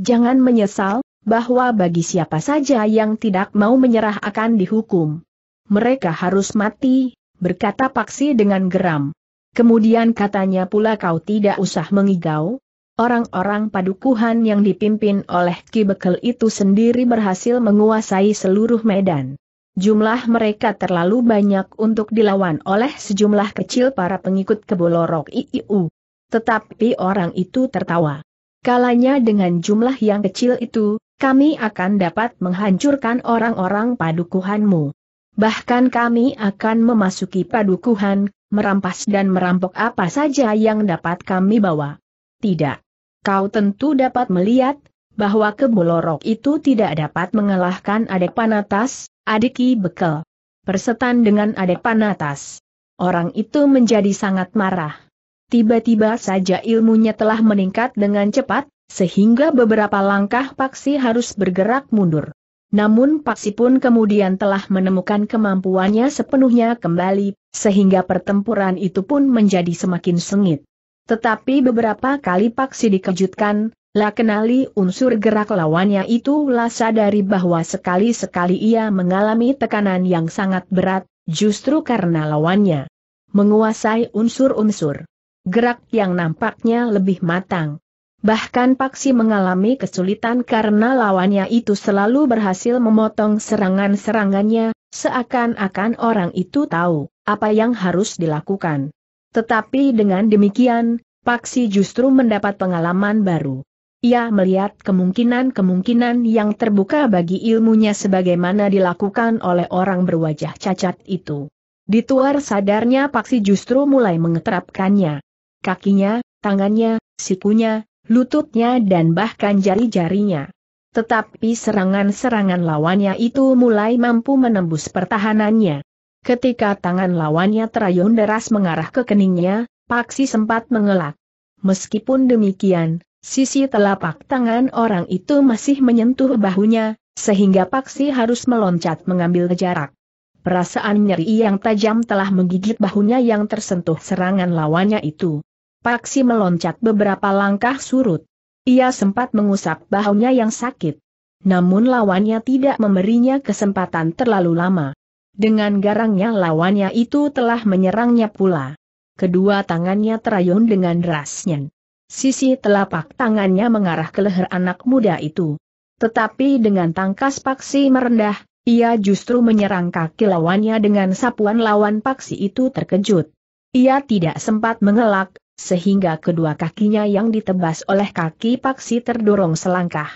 Jangan menyesal, bahwa bagi siapa saja yang tidak mau menyerah akan dihukum. Mereka harus mati, berkata Paksi dengan geram. Kemudian katanya pula kau tidak usah mengigau. Orang-orang padukuhan yang dipimpin oleh Ki Bekel itu sendiri berhasil menguasai seluruh medan. Jumlah mereka terlalu banyak untuk dilawan oleh sejumlah kecil para pengikut kebolorok IIU. Tetapi orang itu tertawa. Kalanya dengan jumlah yang kecil itu, kami akan dapat menghancurkan orang-orang padukuhanmu. Bahkan kami akan memasuki padukuhan, merampas dan merampok apa saja yang dapat kami bawa. Tidak. Kau tentu dapat melihat, bahwa kebolorok itu tidak dapat mengalahkan adik panatas, adiki bekel. Persetan dengan adik panatas. Orang itu menjadi sangat marah. Tiba-tiba saja ilmunya telah meningkat dengan cepat, sehingga beberapa langkah Paksi harus bergerak mundur. Namun Paksi pun kemudian telah menemukan kemampuannya sepenuhnya kembali, sehingga pertempuran itu pun menjadi semakin sengit. Tetapi beberapa kali Paksi dikejutkan, lah kenali unsur gerak lawannya itu lah sadari bahwa sekali-sekali ia mengalami tekanan yang sangat berat, justru karena lawannya menguasai unsur-unsur gerak yang nampaknya lebih matang. Bahkan Paksi mengalami kesulitan karena lawannya itu selalu berhasil memotong serangan-serangannya, seakan-akan orang itu tahu apa yang harus dilakukan. Tetapi dengan demikian, Paksi justru mendapat pengalaman baru. Ia melihat kemungkinan-kemungkinan yang terbuka bagi ilmunya sebagaimana dilakukan oleh orang berwajah cacat itu. Di tuar sadarnya Paksi justru mulai mengeterapkannya kakinya, tangannya, sikunya, lututnya dan bahkan jari-jarinya. Tetapi serangan-serangan lawannya itu mulai mampu menembus pertahanannya. Ketika tangan lawannya terayun deras mengarah ke keningnya, Paksi sempat mengelak. Meskipun demikian, sisi telapak tangan orang itu masih menyentuh bahunya, sehingga Paksi harus meloncat mengambil jarak. Perasaan nyeri yang tajam telah menggigit bahunya yang tersentuh serangan lawannya itu. Paksi meloncat beberapa langkah surut. Ia sempat mengusap bahunya yang sakit. Namun lawannya tidak memberinya kesempatan terlalu lama. Dengan garangnya lawannya itu telah menyerangnya pula. Kedua tangannya terayun dengan derasnya. Sisi telapak tangannya mengarah ke leher anak muda itu. Tetapi dengan tangkas paksi merendah, ia justru menyerang kaki lawannya dengan sapuan lawan paksi itu terkejut. Ia tidak sempat mengelak, sehingga kedua kakinya yang ditebas oleh kaki paksi terdorong selangkah.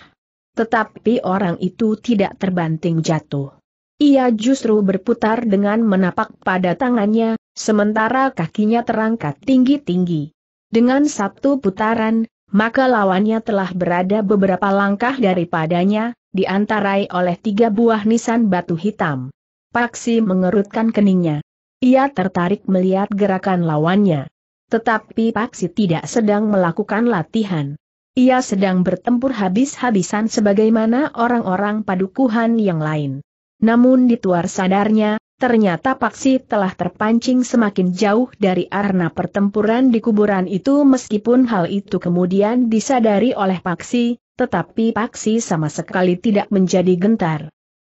Tetapi orang itu tidak terbanting jatuh. Ia justru berputar dengan menapak pada tangannya, sementara kakinya terangkat tinggi-tinggi. Dengan satu putaran, maka lawannya telah berada beberapa langkah daripadanya, diantarai oleh tiga buah nisan batu hitam. Paksi mengerutkan keningnya. Ia tertarik melihat gerakan lawannya. Tetapi Paksi tidak sedang melakukan latihan. Ia sedang bertempur habis-habisan sebagaimana orang-orang padukuhan yang lain. Namun di luar sadarnya, ternyata Paksi telah terpancing semakin jauh dari arena pertempuran di kuburan itu meskipun hal itu kemudian disadari oleh Paksi, tetapi Paksi sama sekali tidak menjadi gentar.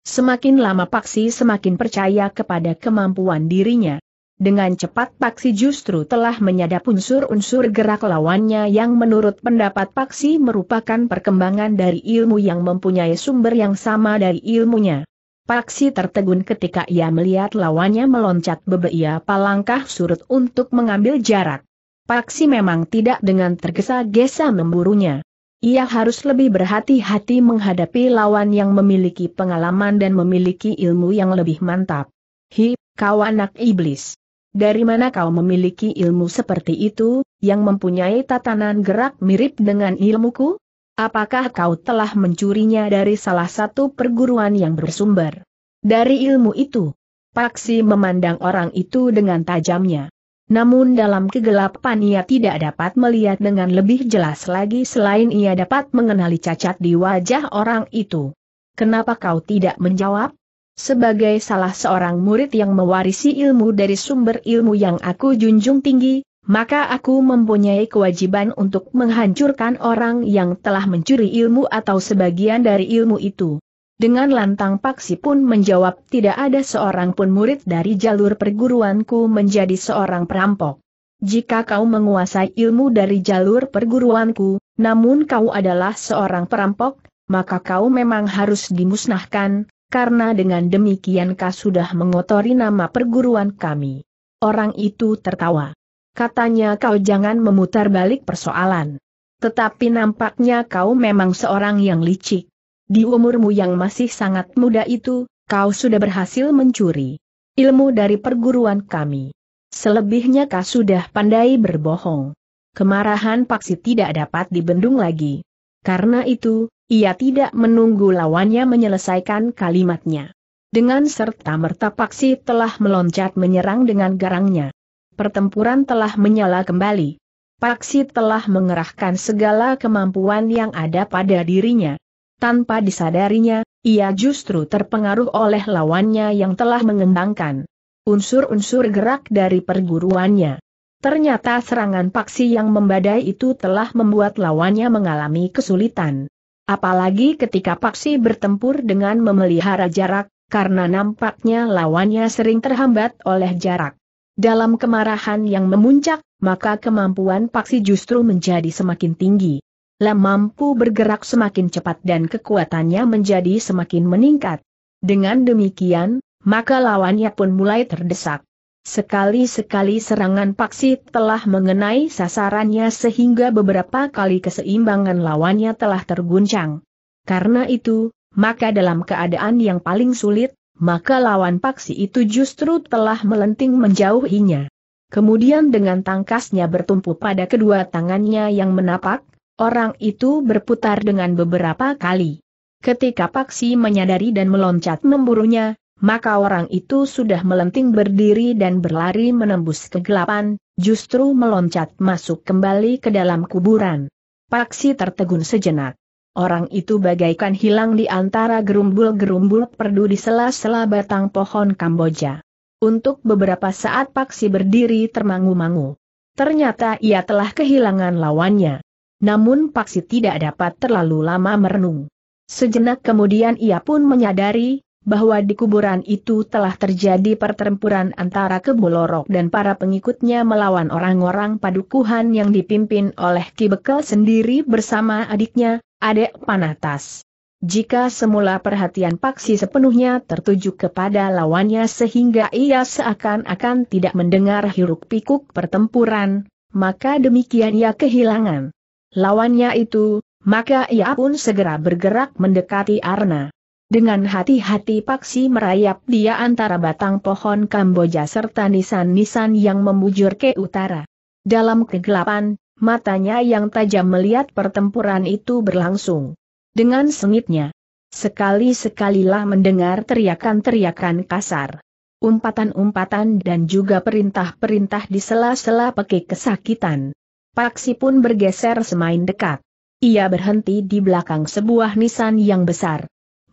Semakin lama Paksi semakin percaya kepada kemampuan dirinya dengan cepat Paksi justru telah menyadap unsur-unsur gerak lawannya yang menurut pendapat Paksi merupakan perkembangan dari ilmu yang mempunyai sumber yang sama dari ilmunya. Paksi tertegun ketika ia melihat lawannya meloncat bebeia palangkah surut untuk mengambil jarak. Paksi memang tidak dengan tergesa-gesa memburunya. Ia harus lebih berhati-hati menghadapi lawan yang memiliki pengalaman dan memiliki ilmu yang lebih mantap. Hi, kau anak iblis. Dari mana kau memiliki ilmu seperti itu, yang mempunyai tatanan gerak mirip dengan ilmuku? Apakah kau telah mencurinya dari salah satu perguruan yang bersumber dari ilmu itu? Paksi memandang orang itu dengan tajamnya. Namun dalam kegelapan ia tidak dapat melihat dengan lebih jelas lagi selain ia dapat mengenali cacat di wajah orang itu. Kenapa kau tidak menjawab? Sebagai salah seorang murid yang mewarisi ilmu dari sumber ilmu yang aku junjung tinggi, maka aku mempunyai kewajiban untuk menghancurkan orang yang telah mencuri ilmu atau sebagian dari ilmu itu. Dengan lantang Paksi pun menjawab tidak ada seorang pun murid dari jalur perguruanku menjadi seorang perampok. Jika kau menguasai ilmu dari jalur perguruanku, namun kau adalah seorang perampok, maka kau memang harus dimusnahkan, karena dengan demikian kau sudah mengotori nama perguruan kami. Orang itu tertawa. Katanya kau jangan memutar balik persoalan. Tetapi nampaknya kau memang seorang yang licik. Di umurmu yang masih sangat muda itu, kau sudah berhasil mencuri ilmu dari perguruan kami. Selebihnya kau sudah pandai berbohong. Kemarahan Paksi tidak dapat dibendung lagi. Karena itu, ia tidak menunggu lawannya menyelesaikan kalimatnya. Dengan serta merta Paksi telah meloncat menyerang dengan garangnya. Pertempuran telah menyala kembali. Paksi telah mengerahkan segala kemampuan yang ada pada dirinya. Tanpa disadarinya, ia justru terpengaruh oleh lawannya yang telah mengembangkan unsur-unsur gerak dari perguruannya. Ternyata serangan paksi yang membadai itu telah membuat lawannya mengalami kesulitan. Apalagi ketika Paksi bertempur dengan memelihara jarak, karena nampaknya lawannya sering terhambat oleh jarak. Dalam kemarahan yang memuncak, maka kemampuan Paksi justru menjadi semakin tinggi. Lam mampu bergerak semakin cepat dan kekuatannya menjadi semakin meningkat. Dengan demikian, maka lawannya pun mulai terdesak. Sekali-sekali serangan Paksi telah mengenai sasarannya sehingga beberapa kali keseimbangan lawannya telah terguncang. Karena itu, maka dalam keadaan yang paling sulit, maka lawan Paksi itu justru telah melenting menjauhinya. Kemudian dengan tangkasnya bertumpu pada kedua tangannya yang menapak, orang itu berputar dengan beberapa kali. Ketika Paksi menyadari dan meloncat memburunya, maka orang itu sudah melenting berdiri dan berlari menembus kegelapan, justru meloncat masuk kembali ke dalam kuburan. Paksi tertegun sejenak. Orang itu bagaikan hilang di antara gerumbul-gerumbul perdu di sela-sela batang pohon Kamboja. Untuk beberapa saat Paksi berdiri termangu-mangu. Ternyata ia telah kehilangan lawannya. Namun Paksi tidak dapat terlalu lama merenung. Sejenak kemudian ia pun menyadari bahwa di kuburan itu telah terjadi pertempuran antara kebulorok dan para pengikutnya melawan orang-orang padukuhan yang dipimpin oleh Ki Bekel sendiri bersama adiknya, Adek Panatas. Jika semula perhatian Paksi sepenuhnya tertuju kepada lawannya sehingga ia seakan-akan tidak mendengar hiruk-pikuk pertempuran, maka demikian ia kehilangan lawannya itu, maka ia pun segera bergerak mendekati Arna. Dengan hati-hati paksi merayap dia antara batang pohon Kamboja serta nisan-nisan yang membujur ke utara. Dalam kegelapan, matanya yang tajam melihat pertempuran itu berlangsung. Dengan sengitnya, sekali-sekalilah mendengar teriakan-teriakan kasar. Umpatan-umpatan dan juga perintah-perintah di sela-sela pekik kesakitan. Paksi pun bergeser semain dekat. Ia berhenti di belakang sebuah nisan yang besar.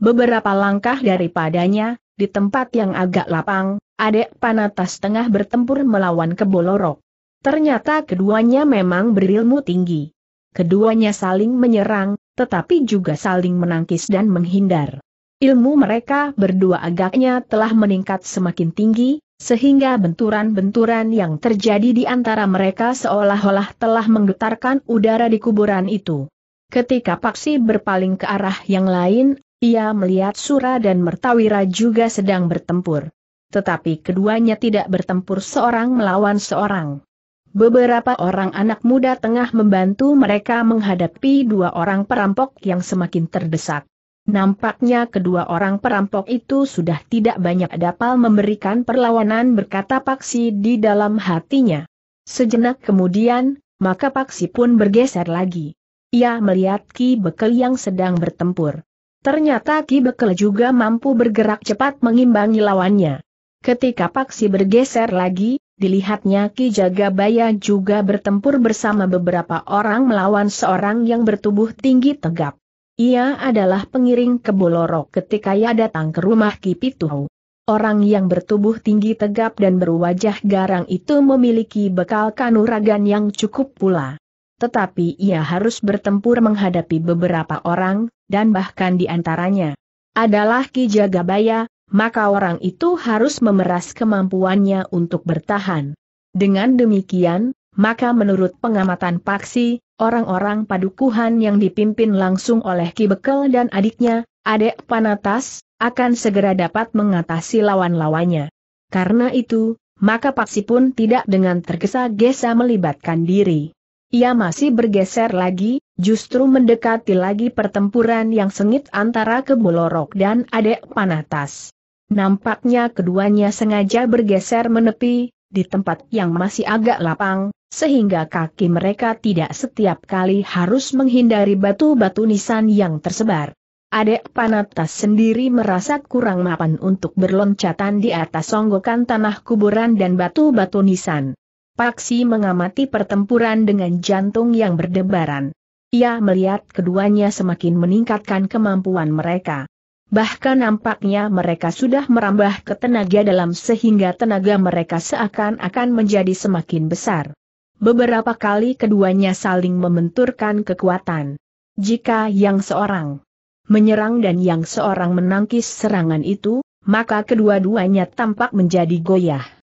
Beberapa langkah daripadanya, di tempat yang agak lapang, adek panatas tengah bertempur melawan kebolorok. Ternyata keduanya memang berilmu tinggi. Keduanya saling menyerang, tetapi juga saling menangkis dan menghindar. Ilmu mereka berdua agaknya telah meningkat semakin tinggi, sehingga benturan-benturan yang terjadi di antara mereka seolah-olah telah menggetarkan udara di kuburan itu. Ketika Paksi berpaling ke arah yang lain, ia melihat Sura dan Mertawira juga sedang bertempur. Tetapi keduanya tidak bertempur seorang melawan seorang. Beberapa orang anak muda tengah membantu mereka menghadapi dua orang perampok yang semakin terdesak. Nampaknya kedua orang perampok itu sudah tidak banyak dapat memberikan perlawanan berkata Paksi di dalam hatinya. Sejenak kemudian, maka Paksi pun bergeser lagi. Ia melihat Ki Bekel yang sedang bertempur. Ternyata Ki Bekel juga mampu bergerak cepat mengimbangi lawannya. Ketika Paksi bergeser lagi, dilihatnya Ki Jagabaya juga bertempur bersama beberapa orang melawan seorang yang bertubuh tinggi tegap. Ia adalah pengiring ke Bolorok ketika ia datang ke rumah Ki Pituhu. Orang yang bertubuh tinggi tegap dan berwajah garang itu memiliki bekal kanuragan yang cukup pula. Tetapi ia harus bertempur menghadapi beberapa orang, dan bahkan di antaranya adalah Ki Jagabaya, maka orang itu harus memeras kemampuannya untuk bertahan. Dengan demikian, maka menurut pengamatan Paksi, orang-orang padukuhan yang dipimpin langsung oleh Ki Bekel dan adiknya, Adek Panatas, akan segera dapat mengatasi lawan-lawannya. Karena itu, maka Paksi pun tidak dengan tergesa-gesa melibatkan diri. Ia masih bergeser lagi, justru mendekati lagi pertempuran yang sengit antara Kebulorok dan Adek Panatas. Nampaknya keduanya sengaja bergeser menepi, di tempat yang masih agak lapang, sehingga kaki mereka tidak setiap kali harus menghindari batu-batu nisan yang tersebar. Adek Panatas sendiri merasa kurang mapan untuk berloncatan di atas songgokan tanah kuburan dan batu-batu nisan. Paksi mengamati pertempuran dengan jantung yang berdebaran. Ia melihat keduanya semakin meningkatkan kemampuan mereka. Bahkan nampaknya mereka sudah merambah ke tenaga dalam sehingga tenaga mereka seakan-akan menjadi semakin besar. Beberapa kali keduanya saling membenturkan kekuatan. Jika yang seorang menyerang dan yang seorang menangkis serangan itu, maka kedua-duanya tampak menjadi goyah.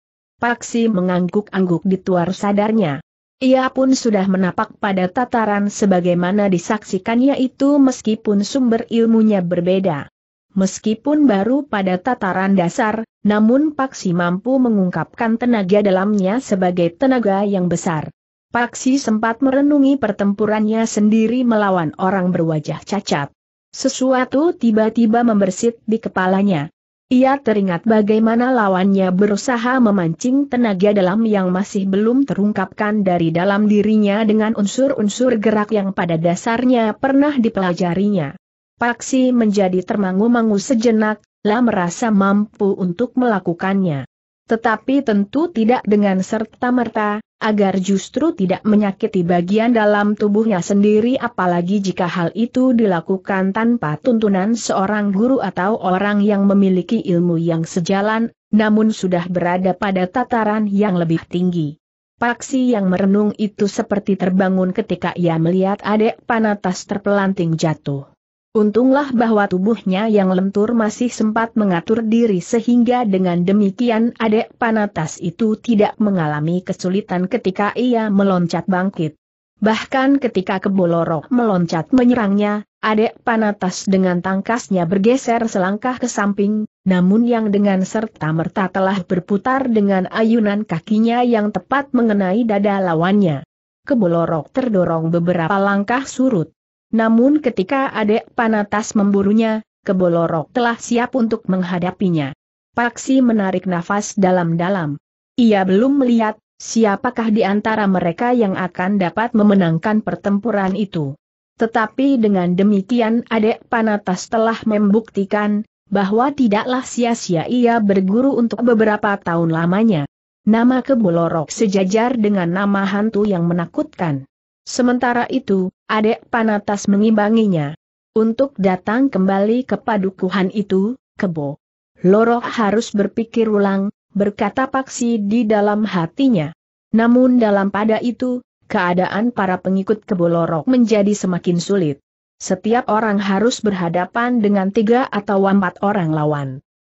Paksi mengangguk-angguk di tuar sadarnya. Ia pun sudah menapak pada tataran sebagaimana disaksikannya itu meskipun sumber ilmunya berbeda. Meskipun baru pada tataran dasar, namun Paksi mampu mengungkapkan tenaga dalamnya sebagai tenaga yang besar. Paksi sempat merenungi pertempurannya sendiri melawan orang berwajah cacat. Sesuatu tiba-tiba membersit di kepalanya. Ia teringat bagaimana lawannya berusaha memancing tenaga dalam yang masih belum terungkapkan dari dalam dirinya dengan unsur-unsur gerak yang pada dasarnya pernah dipelajarinya. Paksi menjadi termangu-mangu sejenak, lah merasa mampu untuk melakukannya. Tetapi tentu tidak dengan serta-merta, agar justru tidak menyakiti bagian dalam tubuhnya sendiri apalagi jika hal itu dilakukan tanpa tuntunan seorang guru atau orang yang memiliki ilmu yang sejalan, namun sudah berada pada tataran yang lebih tinggi. Paksi yang merenung itu seperti terbangun ketika ia melihat adik panatas terpelanting jatuh. Untunglah bahwa tubuhnya yang lentur masih sempat mengatur diri sehingga dengan demikian adek panatas itu tidak mengalami kesulitan ketika ia meloncat bangkit. Bahkan ketika kebolorok meloncat menyerangnya, adek panatas dengan tangkasnya bergeser selangkah ke samping, namun yang dengan serta merta telah berputar dengan ayunan kakinya yang tepat mengenai dada lawannya. Kebolorok terdorong beberapa langkah surut. Namun ketika adek Panatas memburunya, Kebolorok telah siap untuk menghadapinya. Paksi menarik nafas dalam-dalam. Ia belum melihat siapakah di antara mereka yang akan dapat memenangkan pertempuran itu. Tetapi dengan demikian adek Panatas telah membuktikan bahwa tidaklah sia-sia ia berguru untuk beberapa tahun lamanya. Nama Kebolorok sejajar dengan nama hantu yang menakutkan. Sementara itu, adek Panatas mengimbanginya. Untuk datang kembali ke padukuhan itu, kebo. Loro harus berpikir ulang, berkata Paksi di dalam hatinya. Namun dalam pada itu, keadaan para pengikut kebo Lorok menjadi semakin sulit. Setiap orang harus berhadapan dengan tiga atau empat orang lawan.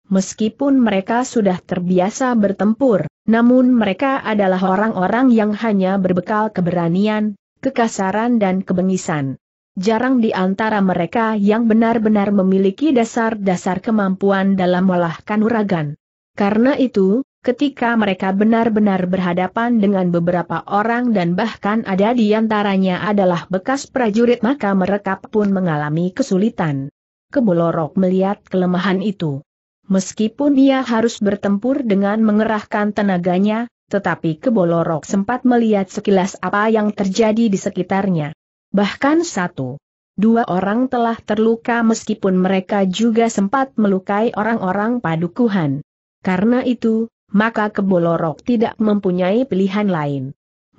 Meskipun mereka sudah terbiasa bertempur, namun mereka adalah orang-orang yang hanya berbekal keberanian, kekasaran dan kebengisan. Jarang di antara mereka yang benar-benar memiliki dasar-dasar kemampuan dalam olah kanuragan. Karena itu, ketika mereka benar-benar berhadapan dengan beberapa orang dan bahkan ada di antaranya adalah bekas prajurit maka mereka pun mengalami kesulitan. Kemulorok melihat kelemahan itu. Meskipun ia harus bertempur dengan mengerahkan tenaganya, tetapi Kebolorok sempat melihat sekilas apa yang terjadi di sekitarnya. Bahkan satu, dua orang telah terluka meskipun mereka juga sempat melukai orang-orang padukuhan. Karena itu, maka Kebolorok tidak mempunyai pilihan lain.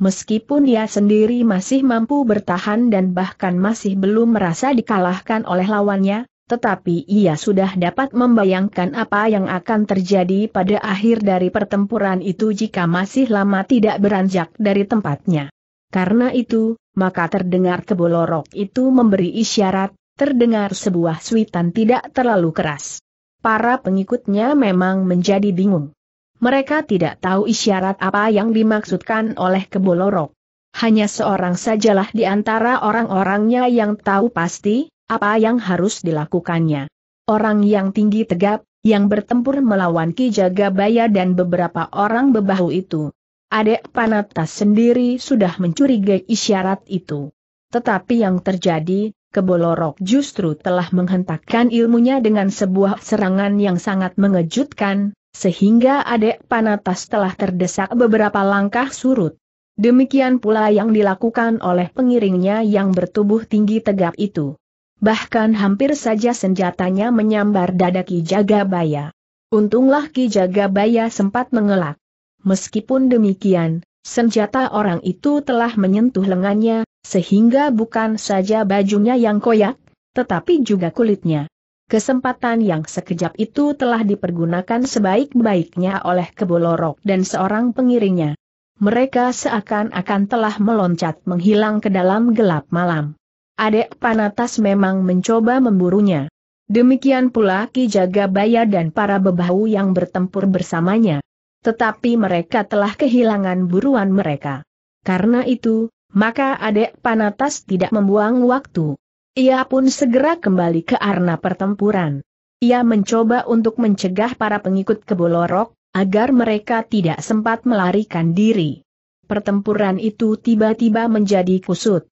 Meskipun dia sendiri masih mampu bertahan dan bahkan masih belum merasa dikalahkan oleh lawannya, tetapi ia sudah dapat membayangkan apa yang akan terjadi pada akhir dari pertempuran itu jika masih lama tidak beranjak dari tempatnya. Karena itu, maka terdengar kebolorok itu memberi isyarat, terdengar sebuah suitan tidak terlalu keras. Para pengikutnya memang menjadi bingung. Mereka tidak tahu isyarat apa yang dimaksudkan oleh kebolorok. Hanya seorang sajalah di antara orang-orangnya yang tahu pasti, apa yang harus dilakukannya? Orang yang tinggi tegap, yang bertempur melawan Ki Jagabaya dan beberapa orang bebahu itu. Adek Panatas sendiri sudah mencurigai isyarat itu. Tetapi yang terjadi, Kebolorok justru telah menghentakkan ilmunya dengan sebuah serangan yang sangat mengejutkan, sehingga Adek Panatas telah terdesak beberapa langkah surut. Demikian pula yang dilakukan oleh pengiringnya yang bertubuh tinggi tegap itu. Bahkan hampir saja senjatanya menyambar dada Ki Jagabaya. Untunglah Ki Jagabaya sempat mengelak. Meskipun demikian, senjata orang itu telah menyentuh lengannya, sehingga bukan saja bajunya yang koyak, tetapi juga kulitnya. Kesempatan yang sekejap itu telah dipergunakan sebaik-baiknya oleh Kebolorok dan seorang pengiringnya. Mereka seakan-akan telah meloncat menghilang ke dalam gelap malam adik Panatas memang mencoba memburunya. Demikian pula Ki Jagabaya dan para bebahu yang bertempur bersamanya. Tetapi mereka telah kehilangan buruan mereka. Karena itu, maka adik Panatas tidak membuang waktu. Ia pun segera kembali ke arena pertempuran. Ia mencoba untuk mencegah para pengikut kebolorok, agar mereka tidak sempat melarikan diri. Pertempuran itu tiba-tiba menjadi kusut.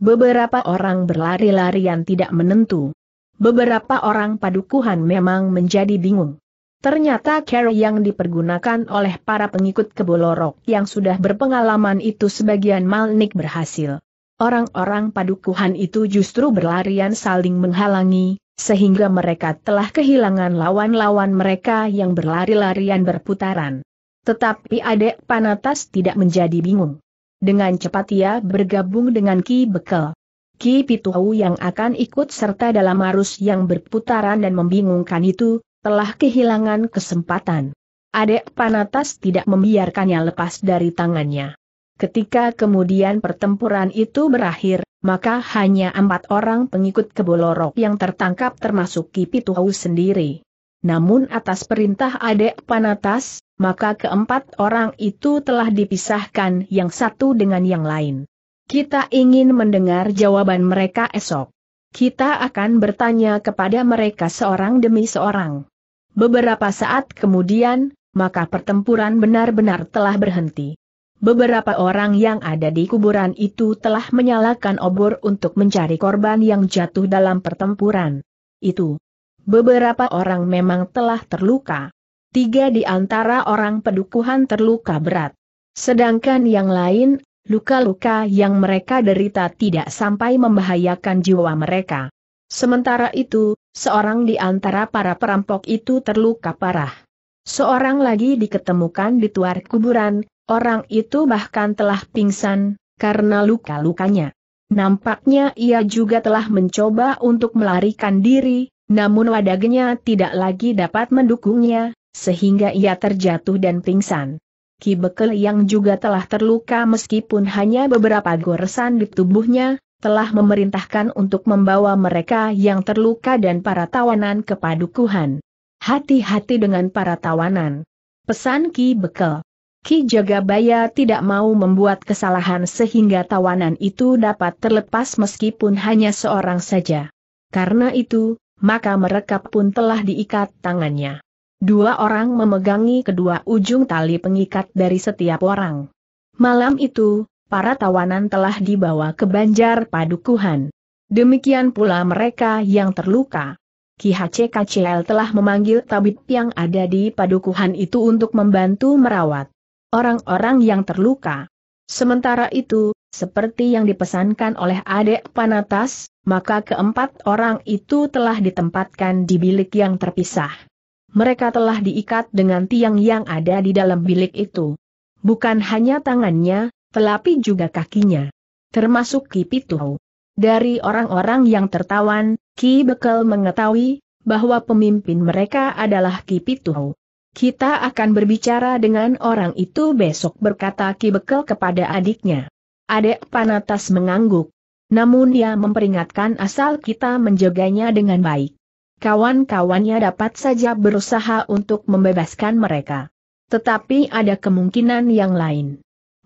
Beberapa orang berlari-larian tidak menentu. Beberapa orang padukuhan memang menjadi bingung. Ternyata cara yang dipergunakan oleh para pengikut kebolorok yang sudah berpengalaman itu sebagian malnik berhasil. Orang-orang padukuhan itu justru berlarian saling menghalangi, sehingga mereka telah kehilangan lawan-lawan mereka yang berlari-larian berputaran. Tetapi adek Panatas tidak menjadi bingung. Dengan cepat ia bergabung dengan Ki Bekel. Ki Pituhu yang akan ikut serta dalam arus yang berputaran dan membingungkan itu, telah kehilangan kesempatan. Adek Panatas tidak membiarkannya lepas dari tangannya. Ketika kemudian pertempuran itu berakhir, maka hanya empat orang pengikut kebolorok yang tertangkap termasuk Ki Pituhu sendiri. Namun atas perintah Adek Panatas, maka keempat orang itu telah dipisahkan yang satu dengan yang lain. Kita ingin mendengar jawaban mereka esok. Kita akan bertanya kepada mereka seorang demi seorang. Beberapa saat kemudian, maka pertempuran benar-benar telah berhenti. Beberapa orang yang ada di kuburan itu telah menyalakan obor untuk mencari korban yang jatuh dalam pertempuran. Itu. Beberapa orang memang telah terluka tiga di antara orang pedukuhan terluka berat. Sedangkan yang lain, luka-luka yang mereka derita tidak sampai membahayakan jiwa mereka. Sementara itu, seorang di antara para perampok itu terluka parah. Seorang lagi diketemukan di tuar kuburan, orang itu bahkan telah pingsan, karena luka-lukanya. Nampaknya ia juga telah mencoba untuk melarikan diri, namun wadagnya tidak lagi dapat mendukungnya, sehingga ia terjatuh dan pingsan. Ki Bekel yang juga telah terluka meskipun hanya beberapa goresan di tubuhnya, telah memerintahkan untuk membawa mereka yang terluka dan para tawanan ke padukuhan. Hati-hati dengan para tawanan. Pesan Ki Bekel. Ki Jagabaya tidak mau membuat kesalahan sehingga tawanan itu dapat terlepas meskipun hanya seorang saja. Karena itu, maka mereka pun telah diikat tangannya. Dua orang memegangi kedua ujung tali pengikat dari setiap orang. Malam itu, para tawanan telah dibawa ke Banjar Padukuhan. Demikian pula mereka yang terluka. Ki HCKCL telah memanggil tabib yang ada di padukuhan itu untuk membantu merawat orang-orang yang terluka. Sementara itu, seperti yang dipesankan oleh adik Panatas, maka keempat orang itu telah ditempatkan di bilik yang terpisah mereka telah diikat dengan tiang yang ada di dalam bilik itu. Bukan hanya tangannya, tetapi juga kakinya. Termasuk Ki Pitu. Dari orang-orang yang tertawan, Ki Bekel mengetahui bahwa pemimpin mereka adalah Ki Pitu. Kita akan berbicara dengan orang itu besok berkata Ki Bekel kepada adiknya. Adik Panatas mengangguk. Namun ia memperingatkan asal kita menjaganya dengan baik kawan-kawannya dapat saja berusaha untuk membebaskan mereka. Tetapi ada kemungkinan yang lain.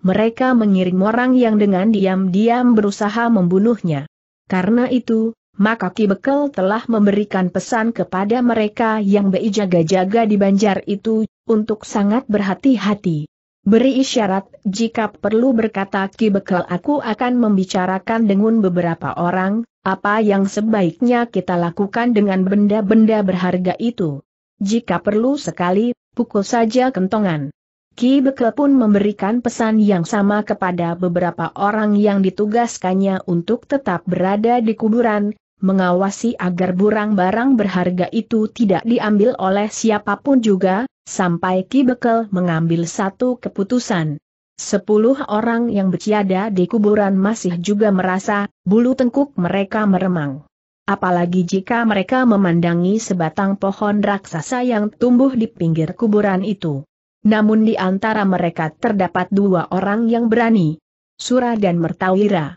Mereka mengirim orang yang dengan diam-diam berusaha membunuhnya. Karena itu, maka Ki Bekel telah memberikan pesan kepada mereka yang beijaga jaga di banjar itu, untuk sangat berhati-hati. Beri isyarat, jika perlu berkata Ki Bekel aku akan membicarakan dengan beberapa orang, apa yang sebaiknya kita lakukan dengan benda-benda berharga itu. Jika perlu sekali, pukul saja kentongan. Ki Bekel pun memberikan pesan yang sama kepada beberapa orang yang ditugaskannya untuk tetap berada di kuburan, mengawasi agar burang barang berharga itu tidak diambil oleh siapapun juga, sampai Ki Bekel mengambil satu keputusan. Sepuluh orang yang berciada di kuburan masih juga merasa, bulu tengkuk mereka meremang. Apalagi jika mereka memandangi sebatang pohon raksasa yang tumbuh di pinggir kuburan itu. Namun di antara mereka terdapat dua orang yang berani. Sura dan Mertawira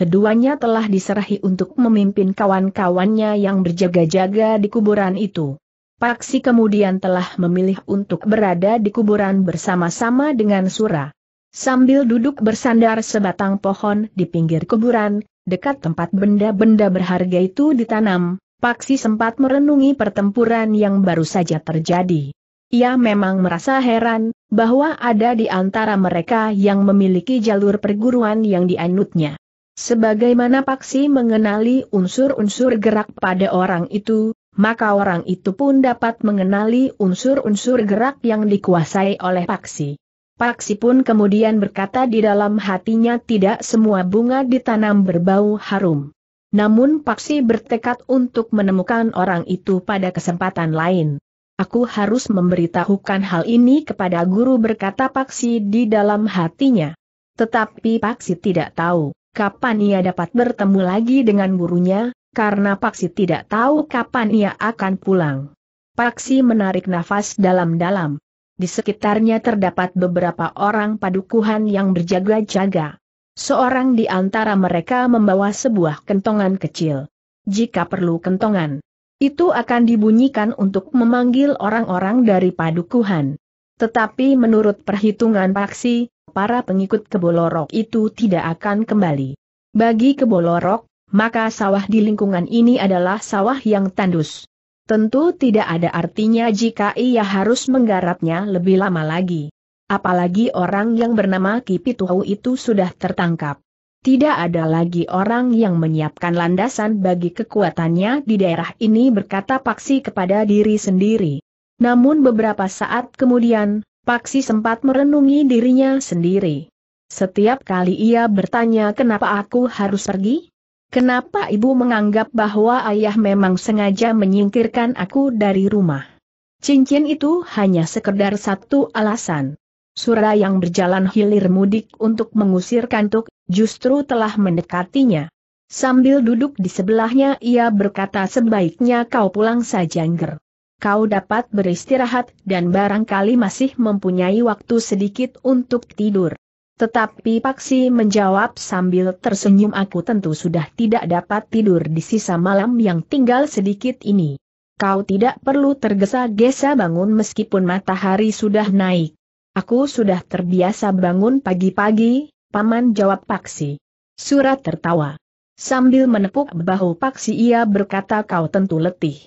keduanya telah diserahi untuk memimpin kawan-kawannya yang berjaga-jaga di kuburan itu. Paksi kemudian telah memilih untuk berada di kuburan bersama-sama dengan Sura. Sambil duduk bersandar sebatang pohon di pinggir kuburan, dekat tempat benda-benda berharga itu ditanam, Paksi sempat merenungi pertempuran yang baru saja terjadi. Ia memang merasa heran, bahwa ada di antara mereka yang memiliki jalur perguruan yang dianutnya. Sebagaimana Paksi mengenali unsur-unsur gerak pada orang itu, maka orang itu pun dapat mengenali unsur-unsur gerak yang dikuasai oleh Paksi. Paksi pun kemudian berkata di dalam hatinya tidak semua bunga ditanam berbau harum. Namun Paksi bertekad untuk menemukan orang itu pada kesempatan lain. Aku harus memberitahukan hal ini kepada guru berkata Paksi di dalam hatinya. Tetapi Paksi tidak tahu kapan ia dapat bertemu lagi dengan gurunya, karena Paksi tidak tahu kapan ia akan pulang. Paksi menarik nafas dalam-dalam. Di sekitarnya terdapat beberapa orang padukuhan yang berjaga-jaga. Seorang di antara mereka membawa sebuah kentongan kecil. Jika perlu kentongan, itu akan dibunyikan untuk memanggil orang-orang dari padukuhan. Tetapi menurut perhitungan Paksi, para pengikut kebolorok itu tidak akan kembali. Bagi kebolorok, maka sawah di lingkungan ini adalah sawah yang tandus. Tentu tidak ada artinya jika ia harus menggarapnya lebih lama lagi. Apalagi orang yang bernama Kipituhu itu sudah tertangkap. Tidak ada lagi orang yang menyiapkan landasan bagi kekuatannya di daerah ini berkata Paksi kepada diri sendiri. Namun beberapa saat kemudian, Paksi sempat merenungi dirinya sendiri. Setiap kali ia bertanya kenapa aku harus pergi? Kenapa ibu menganggap bahwa ayah memang sengaja menyingkirkan aku dari rumah? Cincin itu hanya sekedar satu alasan. Surah yang berjalan hilir mudik untuk mengusir kantuk, justru telah mendekatinya. Sambil duduk di sebelahnya ia berkata sebaiknya kau pulang saja Ngger kau dapat beristirahat dan barangkali masih mempunyai waktu sedikit untuk tidur. Tetapi Paksi menjawab sambil tersenyum aku tentu sudah tidak dapat tidur di sisa malam yang tinggal sedikit ini. Kau tidak perlu tergesa-gesa bangun meskipun matahari sudah naik. Aku sudah terbiasa bangun pagi-pagi, paman jawab Paksi. Surat tertawa. Sambil menepuk bahu Paksi ia berkata kau tentu letih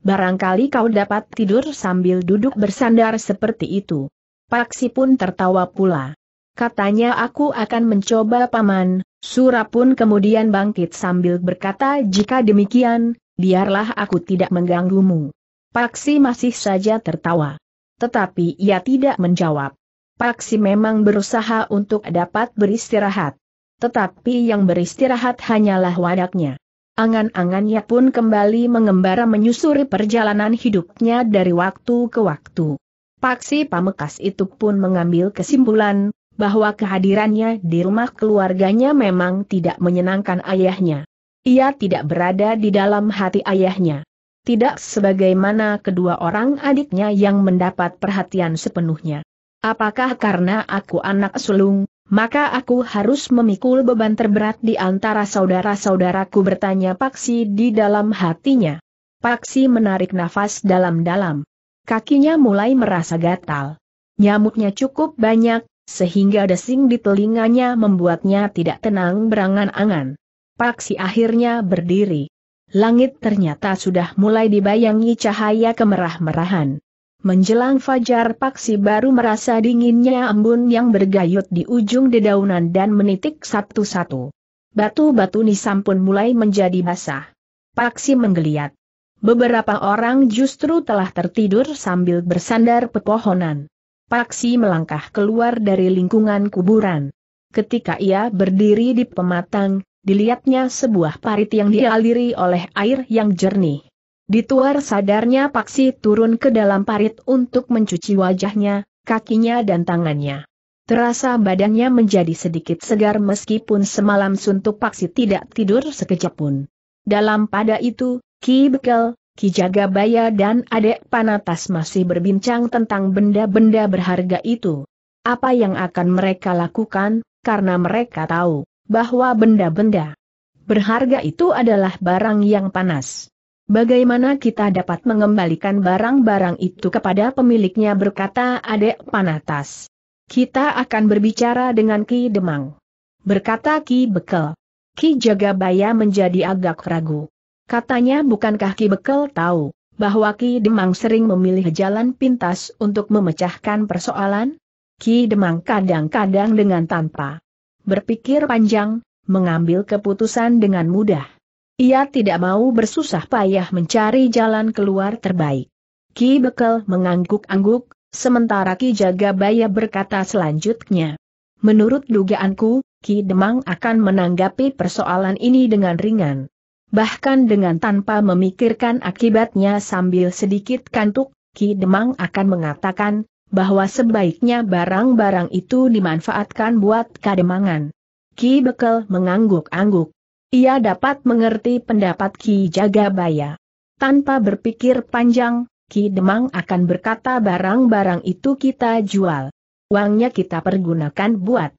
barangkali kau dapat tidur sambil duduk bersandar seperti itu. Paksi pun tertawa pula. Katanya aku akan mencoba paman, Sura pun kemudian bangkit sambil berkata jika demikian, biarlah aku tidak mengganggumu. Paksi masih saja tertawa. Tetapi ia tidak menjawab. Paksi memang berusaha untuk dapat beristirahat. Tetapi yang beristirahat hanyalah wadaknya. Angan-angannya pun kembali mengembara menyusuri perjalanan hidupnya dari waktu ke waktu. Paksi Pamekas itu pun mengambil kesimpulan, bahwa kehadirannya di rumah keluarganya memang tidak menyenangkan ayahnya. Ia tidak berada di dalam hati ayahnya. Tidak sebagaimana kedua orang adiknya yang mendapat perhatian sepenuhnya. Apakah karena aku anak sulung, maka aku harus memikul beban terberat di antara saudara-saudaraku bertanya Paksi di dalam hatinya. Paksi menarik nafas dalam-dalam. Kakinya mulai merasa gatal. Nyamuknya cukup banyak, sehingga desing di telinganya membuatnya tidak tenang berangan-angan. Paksi akhirnya berdiri. Langit ternyata sudah mulai dibayangi cahaya kemerah-merahan. Menjelang fajar Paksi baru merasa dinginnya embun yang bergayut di ujung dedaunan dan menitik satu-satu. Batu-batu nisam pun mulai menjadi basah. Paksi menggeliat. Beberapa orang justru telah tertidur sambil bersandar pepohonan. Paksi melangkah keluar dari lingkungan kuburan. Ketika ia berdiri di pematang, dilihatnya sebuah parit yang dialiri oleh air yang jernih. Dituar sadarnya Paksi turun ke dalam parit untuk mencuci wajahnya, kakinya dan tangannya. Terasa badannya menjadi sedikit segar meskipun semalam suntuk Paksi tidak tidur sekejap pun. Dalam pada itu, Ki Bekel, Ki Jagabaya dan Adek Panatas masih berbincang tentang benda-benda berharga itu. Apa yang akan mereka lakukan, karena mereka tahu bahwa benda-benda berharga itu adalah barang yang panas. Bagaimana kita dapat mengembalikan barang-barang itu kepada pemiliknya berkata adek Panatas. Kita akan berbicara dengan Ki Demang. Berkata Ki Bekel. Ki Jagabaya menjadi agak ragu. Katanya bukankah Ki Bekel tahu bahwa Ki Demang sering memilih jalan pintas untuk memecahkan persoalan? Ki Demang kadang-kadang dengan tanpa berpikir panjang, mengambil keputusan dengan mudah. Ia tidak mau bersusah payah mencari jalan keluar terbaik. Ki Bekel mengangguk-angguk, sementara Ki Jagabaya berkata selanjutnya. Menurut dugaanku, Ki Demang akan menanggapi persoalan ini dengan ringan. Bahkan dengan tanpa memikirkan akibatnya sambil sedikit kantuk, Ki Demang akan mengatakan, bahwa sebaiknya barang-barang itu dimanfaatkan buat kademangan. Ki Bekel mengangguk-angguk. Ia dapat mengerti pendapat Ki Jagabaya. Tanpa berpikir panjang, Ki Demang akan berkata barang-barang itu kita jual. Uangnya kita pergunakan buat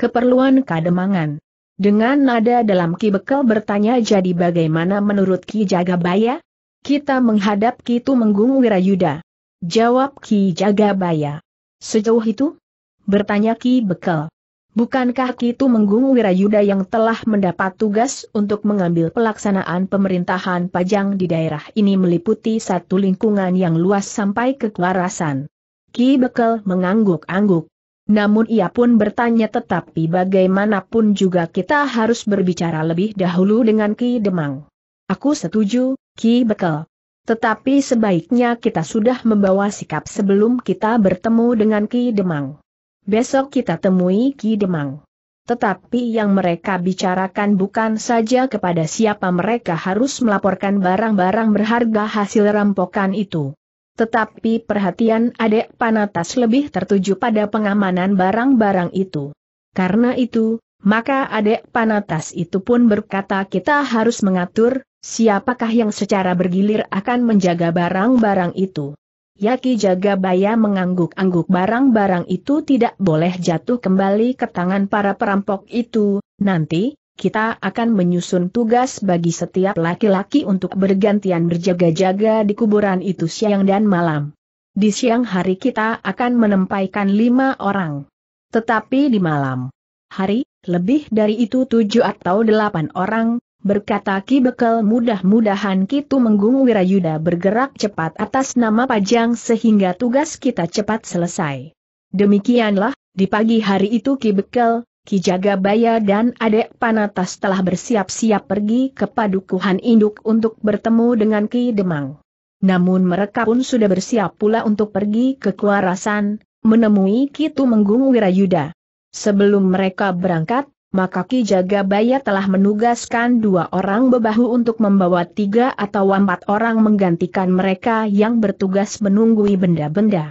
keperluan kademangan. Dengan nada dalam Ki Bekel bertanya jadi bagaimana menurut Ki Jagabaya? Kita menghadap Ki Tumenggung Wirayuda. Jawab Ki Jagabaya. Sejauh itu? Bertanya Ki Bekel. Bukankah Kitu Menggung Wirayuda yang telah mendapat tugas untuk mengambil pelaksanaan pemerintahan Pajang di daerah ini meliputi satu lingkungan yang luas sampai ke kewarasan? Ki Bekel mengangguk-angguk. Namun ia pun bertanya tetapi bagaimanapun juga kita harus berbicara lebih dahulu dengan Ki Demang. Aku setuju, Ki Bekel. Tetapi sebaiknya kita sudah membawa sikap sebelum kita bertemu dengan Ki Demang. Besok kita temui Ki Demang. Tetapi yang mereka bicarakan bukan saja kepada siapa mereka harus melaporkan barang-barang berharga hasil rampokan itu. Tetapi perhatian adik Panatas lebih tertuju pada pengamanan barang-barang itu. Karena itu, maka adik Panatas itu pun berkata kita harus mengatur, siapakah yang secara bergilir akan menjaga barang-barang itu. Yaki Jagabaya mengangguk-angguk barang-barang itu tidak boleh jatuh kembali ke tangan para perampok itu, nanti, kita akan menyusun tugas bagi setiap laki-laki untuk bergantian berjaga-jaga di kuburan itu siang dan malam. Di siang hari kita akan menempaikan lima orang. Tetapi di malam hari, lebih dari itu tujuh atau delapan orang, berkata Ki Bekel mudah-mudahan Kitu Menggung Wirayuda bergerak cepat atas nama Pajang sehingga tugas kita cepat selesai. Demikianlah, di pagi hari itu Ki Bekel, Ki Jagabaya dan Adek Panatas telah bersiap-siap pergi ke Padukuhan Induk untuk bertemu dengan Ki Demang. Namun mereka pun sudah bersiap pula untuk pergi ke Kuarasan, menemui Kitu Menggung Wirayuda. Sebelum mereka berangkat, maka Ki Jagabaya telah menugaskan dua orang bebahu untuk membawa tiga atau empat orang menggantikan mereka yang bertugas menunggui benda-benda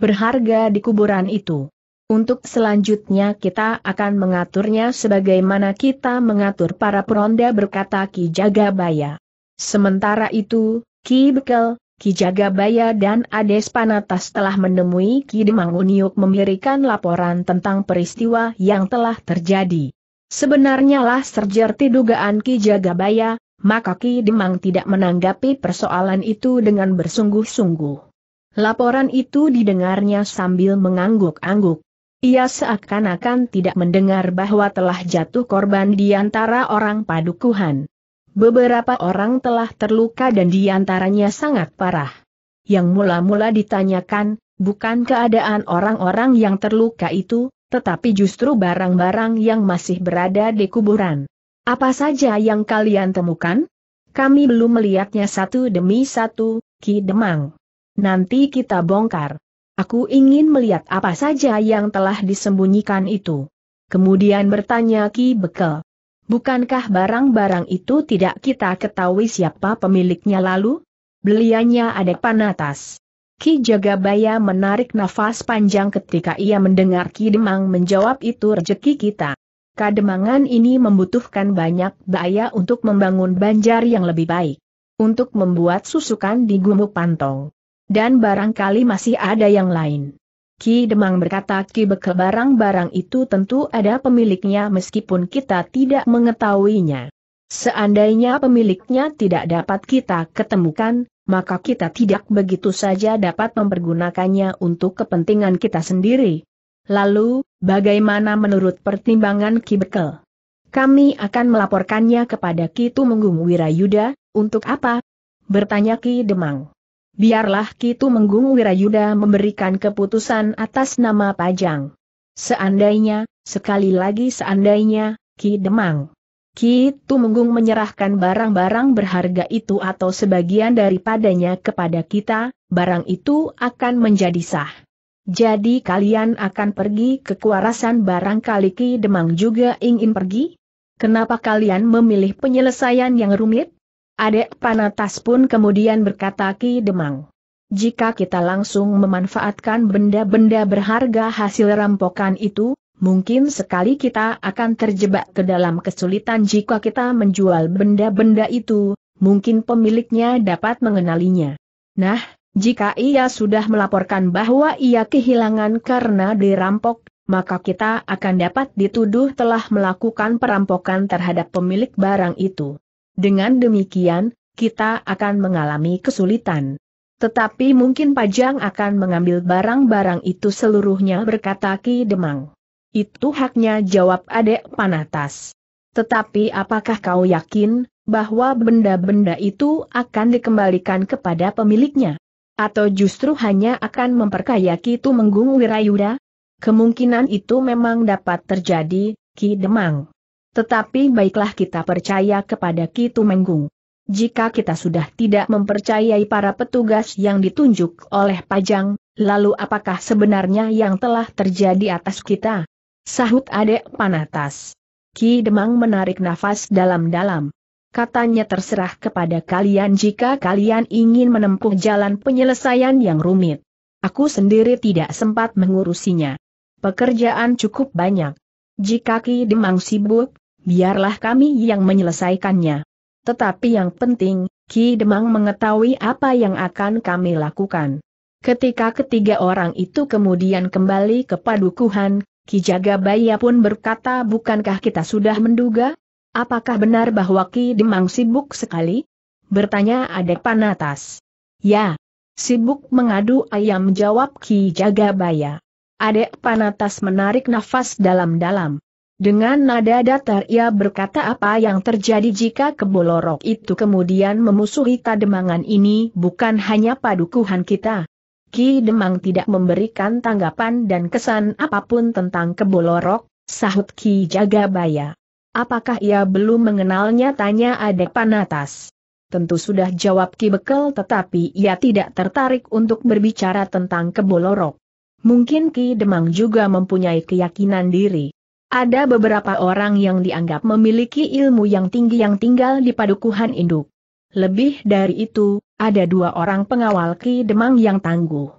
berharga di kuburan itu. Untuk selanjutnya kita akan mengaturnya sebagaimana kita mengatur para peronda berkata Ki Jagabaya. Sementara itu, Ki Bekel, Ki Jagabaya dan Ades Panatas telah menemui Ki Demang Uniuk memberikan laporan tentang peristiwa yang telah terjadi. Sebenarnya lah serjerti dugaan Ki Jagabaya, maka Ki Demang tidak menanggapi persoalan itu dengan bersungguh-sungguh. Laporan itu didengarnya sambil mengangguk-angguk. Ia seakan-akan tidak mendengar bahwa telah jatuh korban di antara orang padukuhan. Beberapa orang telah terluka dan di antaranya sangat parah. Yang mula-mula ditanyakan, bukan keadaan orang-orang yang terluka itu, tetapi justru barang-barang yang masih berada di kuburan. Apa saja yang kalian temukan? Kami belum melihatnya satu demi satu, Ki Demang. Nanti kita bongkar. Aku ingin melihat apa saja yang telah disembunyikan itu. Kemudian bertanya Ki Bekel. Bukankah barang-barang itu tidak kita ketahui siapa pemiliknya lalu? Beliannya ada panatas. Ki Jagabaya menarik nafas panjang ketika ia mendengar Ki Demang menjawab itu rejeki kita. Kademangan ini membutuhkan banyak daya untuk membangun banjar yang lebih baik. Untuk membuat susukan di Gumuk Pantong. Dan barangkali masih ada yang lain. Ki Demang berkata Ki Bekel barang-barang itu tentu ada pemiliknya meskipun kita tidak mengetahuinya. Seandainya pemiliknya tidak dapat kita ketemukan, maka kita tidak begitu saja dapat mempergunakannya untuk kepentingan kita sendiri. Lalu, bagaimana menurut pertimbangan Ki Kami akan melaporkannya kepada Ki Tumenggung Wirayuda, untuk apa? Bertanya Ki Demang. Biarlah Ki Tumenggung Wirayuda memberikan keputusan atas nama Pajang. Seandainya, sekali lagi seandainya, Ki Demang. Ki Tumenggung menyerahkan barang-barang berharga itu atau sebagian daripadanya kepada kita, barang itu akan menjadi sah. Jadi kalian akan pergi ke kuarasan kali Ki Demang juga ingin pergi? Kenapa kalian memilih penyelesaian yang rumit? Adek Panatas pun kemudian berkata Ki Demang. Jika kita langsung memanfaatkan benda-benda berharga hasil rampokan itu, mungkin sekali kita akan terjebak ke dalam kesulitan jika kita menjual benda-benda itu, mungkin pemiliknya dapat mengenalinya. Nah, jika ia sudah melaporkan bahwa ia kehilangan karena dirampok, maka kita akan dapat dituduh telah melakukan perampokan terhadap pemilik barang itu. Dengan demikian, kita akan mengalami kesulitan. Tetapi mungkin Pajang akan mengambil barang-barang itu seluruhnya berkata Ki Demang. Itu haknya jawab adek Panatas. Tetapi apakah kau yakin, bahwa benda-benda itu akan dikembalikan kepada pemiliknya? Atau justru hanya akan memperkaya Kitu Menggung Wirayuda? Kemungkinan itu memang dapat terjadi, Ki Demang. Tetapi baiklah kita percaya kepada Kitu Menggung. Jika kita sudah tidak mempercayai para petugas yang ditunjuk oleh Pajang, lalu apakah sebenarnya yang telah terjadi atas kita? Sahut adek panatas. Ki Demang menarik nafas dalam-dalam. Katanya terserah kepada kalian jika kalian ingin menempuh jalan penyelesaian yang rumit. Aku sendiri tidak sempat mengurusinya. Pekerjaan cukup banyak. Jika Ki Demang sibuk, biarlah kami yang menyelesaikannya. Tetapi yang penting, Ki Demang mengetahui apa yang akan kami lakukan. Ketika ketiga orang itu kemudian kembali ke padukuhan, Ki Jagabaya pun berkata bukankah kita sudah menduga? Apakah benar bahwa Ki Demang sibuk sekali? Bertanya Adek Panatas. Ya, sibuk mengadu ayam jawab Ki Jagabaya. Adek Panatas menarik nafas dalam-dalam. Dengan nada datar ia berkata apa yang terjadi jika kebolorok itu kemudian memusuhi kademangan ini bukan hanya padukuhan kita, Ki Demang tidak memberikan tanggapan dan kesan apapun tentang kebolorok, sahut Ki Jagabaya. Apakah ia belum mengenalnya tanya adek panatas. Tentu sudah jawab Ki Bekel tetapi ia tidak tertarik untuk berbicara tentang kebolorok. Mungkin Ki Demang juga mempunyai keyakinan diri. Ada beberapa orang yang dianggap memiliki ilmu yang tinggi yang tinggal di padukuhan induk. Lebih dari itu, ada dua orang pengawal Ki Demang yang tangguh.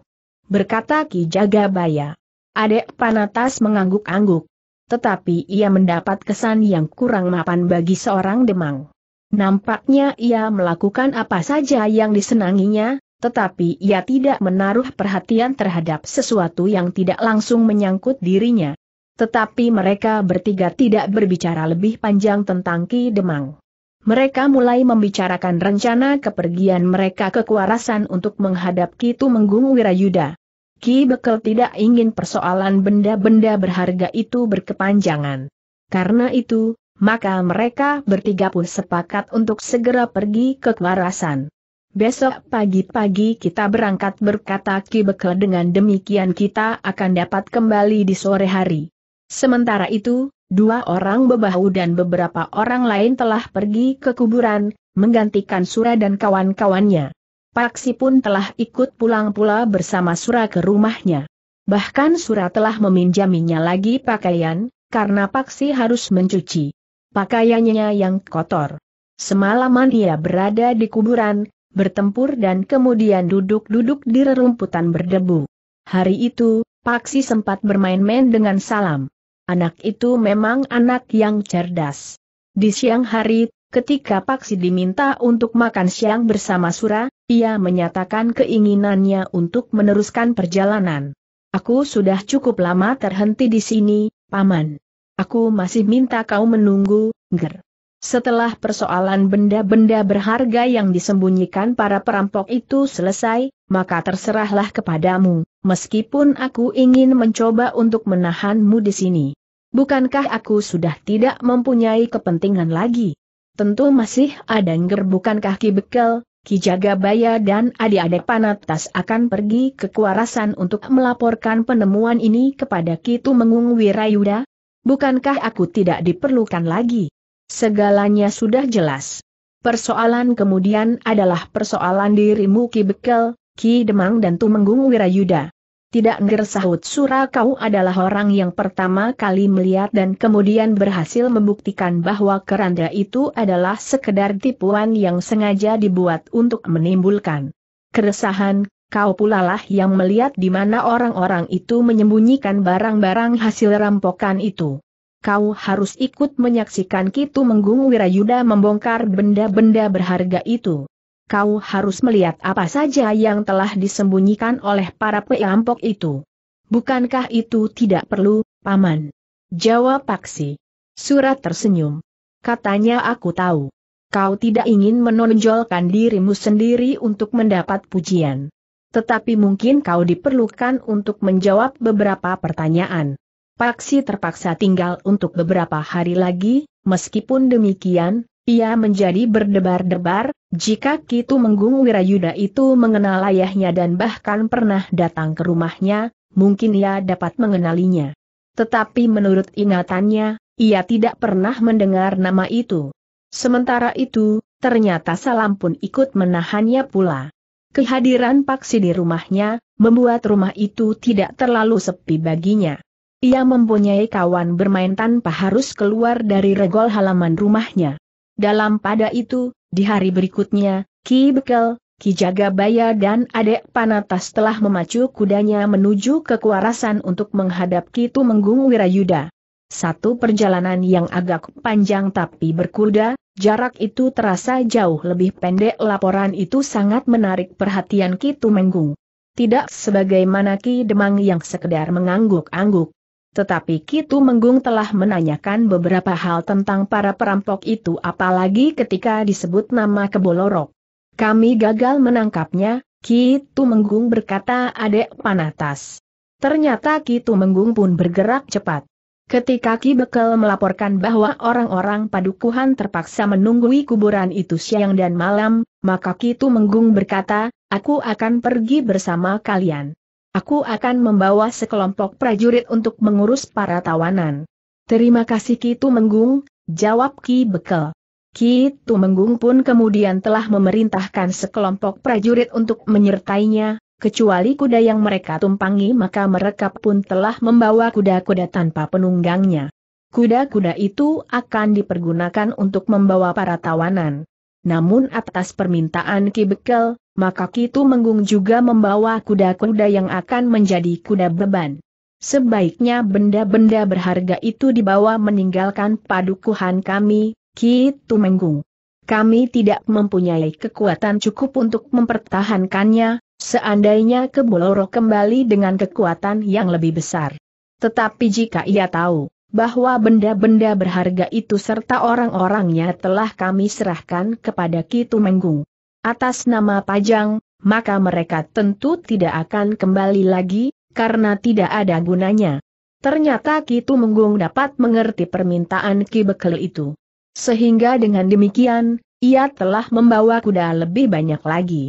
Berkata Ki Jagabaya. Adek Panatas mengangguk-angguk. Tetapi ia mendapat kesan yang kurang mapan bagi seorang Demang. Nampaknya ia melakukan apa saja yang disenanginya, tetapi ia tidak menaruh perhatian terhadap sesuatu yang tidak langsung menyangkut dirinya. Tetapi mereka bertiga tidak berbicara lebih panjang tentang Ki Demang. Mereka mulai membicarakan rencana kepergian mereka ke Kuarasan untuk menghadap Ki Tumenggung Wirayuda. Ki Bekel tidak ingin persoalan benda-benda berharga itu berkepanjangan. Karena itu, maka mereka bertiga pun sepakat untuk segera pergi ke Kuarasan. Besok pagi-pagi kita berangkat berkata Ki Bekel dengan demikian kita akan dapat kembali di sore hari. Sementara itu, dua orang bebahu dan beberapa orang lain telah pergi ke kuburan, menggantikan Sura dan kawan-kawannya. Paksi pun telah ikut pulang pula bersama Sura ke rumahnya. Bahkan Sura telah meminjaminya lagi pakaian, karena Paksi harus mencuci pakaiannya yang kotor. Semalaman ia berada di kuburan, bertempur dan kemudian duduk-duduk di rerumputan berdebu. Hari itu, Paksi sempat bermain-main dengan Salam. Anak itu memang anak yang cerdas. Di siang hari, ketika Paksi diminta untuk makan siang bersama Sura, ia menyatakan keinginannya untuk meneruskan perjalanan. Aku sudah cukup lama terhenti di sini, Paman. Aku masih minta kau menunggu, Ger. Setelah persoalan benda-benda berharga yang disembunyikan para perampok itu selesai, maka terserahlah kepadamu, meskipun aku ingin mencoba untuk menahanmu di sini. Bukankah aku sudah tidak mempunyai kepentingan lagi? Tentu masih ada gerbukan Ki bekel, Ki Jagabaya dan adik-adik Panatas akan pergi ke Kuarasan untuk melaporkan penemuan ini kepada Ki Tumengung Wirayuda? Bukankah aku tidak diperlukan lagi? Segalanya sudah jelas. Persoalan kemudian adalah persoalan dirimu Ki Bekel, Ki Demang dan Tumenggung Wirayuda. Tidak ngeresahut sahut Sura kau adalah orang yang pertama kali melihat dan kemudian berhasil membuktikan bahwa keranda itu adalah sekedar tipuan yang sengaja dibuat untuk menimbulkan keresahan, kau pula lah yang melihat di mana orang-orang itu menyembunyikan barang-barang hasil rampokan itu. Kau harus ikut menyaksikan Kitu Menggung Wirayuda membongkar benda-benda berharga itu kau harus melihat apa saja yang telah disembunyikan oleh para perampok itu. Bukankah itu tidak perlu, Paman? Jawab Paksi. Surat tersenyum. Katanya aku tahu. Kau tidak ingin menonjolkan dirimu sendiri untuk mendapat pujian. Tetapi mungkin kau diperlukan untuk menjawab beberapa pertanyaan. Paksi terpaksa tinggal untuk beberapa hari lagi, meskipun demikian, ia menjadi berdebar-debar, jika Kitu Menggung Wirayuda itu mengenal ayahnya dan bahkan pernah datang ke rumahnya, mungkin ia dapat mengenalinya. Tetapi menurut ingatannya, ia tidak pernah mendengar nama itu. Sementara itu, ternyata Salam pun ikut menahannya pula. Kehadiran Paksi di rumahnya, membuat rumah itu tidak terlalu sepi baginya. Ia mempunyai kawan bermain tanpa harus keluar dari regol halaman rumahnya. Dalam pada itu, di hari berikutnya, Ki Bekel, Ki Jagabaya dan Adek Panatas telah memacu kudanya menuju ke untuk menghadap Ki Tumenggung Wirayuda. Satu perjalanan yang agak panjang tapi berkuda, jarak itu terasa jauh lebih pendek laporan itu sangat menarik perhatian Ki Tumenggung. Tidak sebagaimana Ki Demang yang sekedar mengangguk-angguk, tetapi Kitu Menggung telah menanyakan beberapa hal tentang para perampok itu apalagi ketika disebut nama Kebolorok. Kami gagal menangkapnya, Kitu Menggung berkata adek panatas. Ternyata Kitu Menggung pun bergerak cepat. Ketika Ki Bekel melaporkan bahwa orang-orang padukuhan terpaksa menunggui kuburan itu siang dan malam, maka Kitu Menggung berkata, aku akan pergi bersama kalian. Aku akan membawa sekelompok prajurit untuk mengurus para tawanan. Terima kasih Ki Tumenggung, jawab Ki Bekel. Ki Tumenggung pun kemudian telah memerintahkan sekelompok prajurit untuk menyertainya, kecuali kuda yang mereka tumpangi maka mereka pun telah membawa kuda-kuda tanpa penunggangnya. Kuda-kuda itu akan dipergunakan untuk membawa para tawanan namun atas permintaan Ki Bekel, maka Kitu Menggung juga membawa kuda-kuda yang akan menjadi kuda beban. Sebaiknya benda-benda berharga itu dibawa meninggalkan padukuhan kami, Kitu Menggung. Kami tidak mempunyai kekuatan cukup untuk mempertahankannya, seandainya Keboloro kembali dengan kekuatan yang lebih besar. Tetapi jika ia tahu bahwa benda-benda berharga itu serta orang-orangnya telah kami serahkan kepada Kitu Menggung. Atas nama Pajang, maka mereka tentu tidak akan kembali lagi, karena tidak ada gunanya. Ternyata Kitu Menggung dapat mengerti permintaan Ki Bekel itu. Sehingga dengan demikian, ia telah membawa kuda lebih banyak lagi.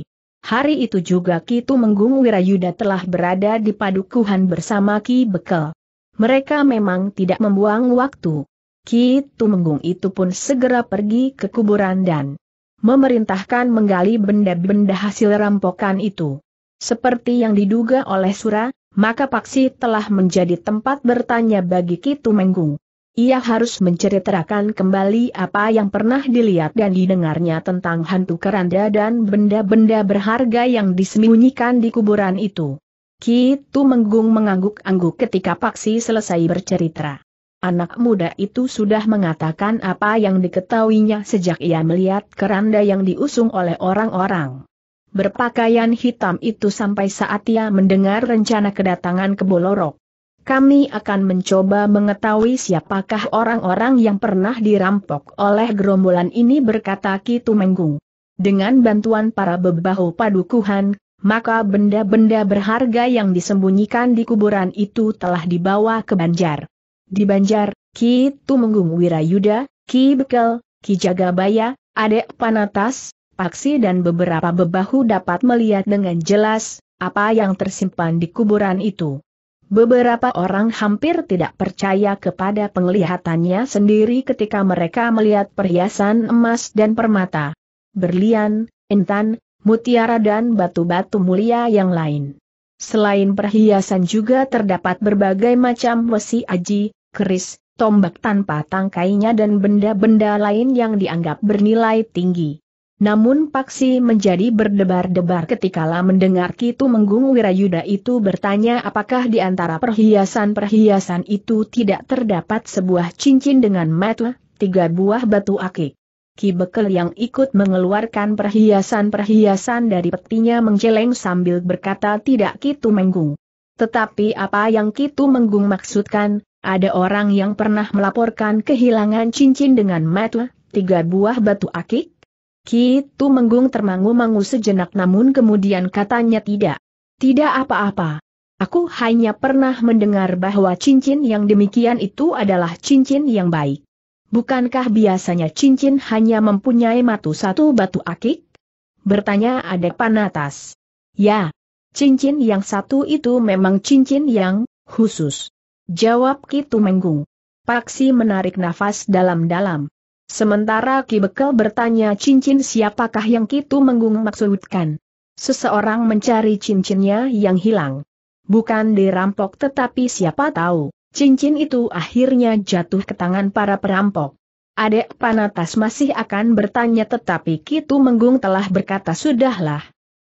Hari itu juga Kitu Menggung Wirayuda telah berada di padukuhan bersama Ki Bekel. Mereka memang tidak membuang waktu. Ki Tumenggung itu pun segera pergi ke kuburan dan memerintahkan menggali benda-benda hasil rampokan itu. Seperti yang diduga oleh Sura, maka Paksi telah menjadi tempat bertanya bagi Kitu Menggung. Ia harus menceritakan kembali apa yang pernah dilihat dan didengarnya tentang hantu keranda dan benda-benda berharga yang disembunyikan di kuburan itu. Ki gitu menggung mengangguk-angguk ketika Paksi selesai bercerita. Anak muda itu sudah mengatakan apa yang diketahuinya sejak ia melihat keranda yang diusung oleh orang-orang. Berpakaian hitam itu sampai saat ia mendengar rencana kedatangan ke Bolorok. Kami akan mencoba mengetahui siapakah orang-orang yang pernah dirampok oleh gerombolan ini berkata Kitu menggung. Dengan bantuan para bebahu padukuhan, maka benda-benda berharga yang disembunyikan di kuburan itu telah dibawa ke Banjar. Di Banjar, Ki Tumenggung Wirayuda, Ki Bekel, Ki Jagabaya, Adek Panatas, Paksi dan beberapa bebahu dapat melihat dengan jelas apa yang tersimpan di kuburan itu. Beberapa orang hampir tidak percaya kepada penglihatannya sendiri ketika mereka melihat perhiasan emas dan permata, berlian, intan, mutiara dan batu-batu mulia yang lain. Selain perhiasan juga terdapat berbagai macam wesi aji, keris, tombak tanpa tangkainya dan benda-benda lain yang dianggap bernilai tinggi. Namun Paksi menjadi berdebar-debar ketika lah mendengar Kitu Menggung Wirayuda itu bertanya apakah di antara perhiasan-perhiasan itu tidak terdapat sebuah cincin dengan metu, tiga buah batu akik. Ki Bekel yang ikut mengeluarkan perhiasan-perhiasan dari petinya menjeleng sambil berkata tidak Kitu Menggung. Tetapi apa yang Kitu Menggung maksudkan, ada orang yang pernah melaporkan kehilangan cincin dengan metu, tiga buah batu akik? Kitu Menggung termangu-mangu sejenak namun kemudian katanya tidak. Tidak apa-apa. Aku hanya pernah mendengar bahwa cincin yang demikian itu adalah cincin yang baik. Bukankah biasanya cincin hanya mempunyai matu satu batu akik? Bertanya ada panatas. Ya, cincin yang satu itu memang cincin yang khusus. Jawab Kitu Menggung. Paksi menarik nafas dalam-dalam. Sementara Ki Bekel bertanya cincin siapakah yang Kitu Menggung maksudkan. Seseorang mencari cincinnya yang hilang. Bukan dirampok tetapi siapa tahu cincin itu akhirnya jatuh ke tangan para perampok. Adek Panatas masih akan bertanya tetapi Kitu Menggung telah berkata sudahlah.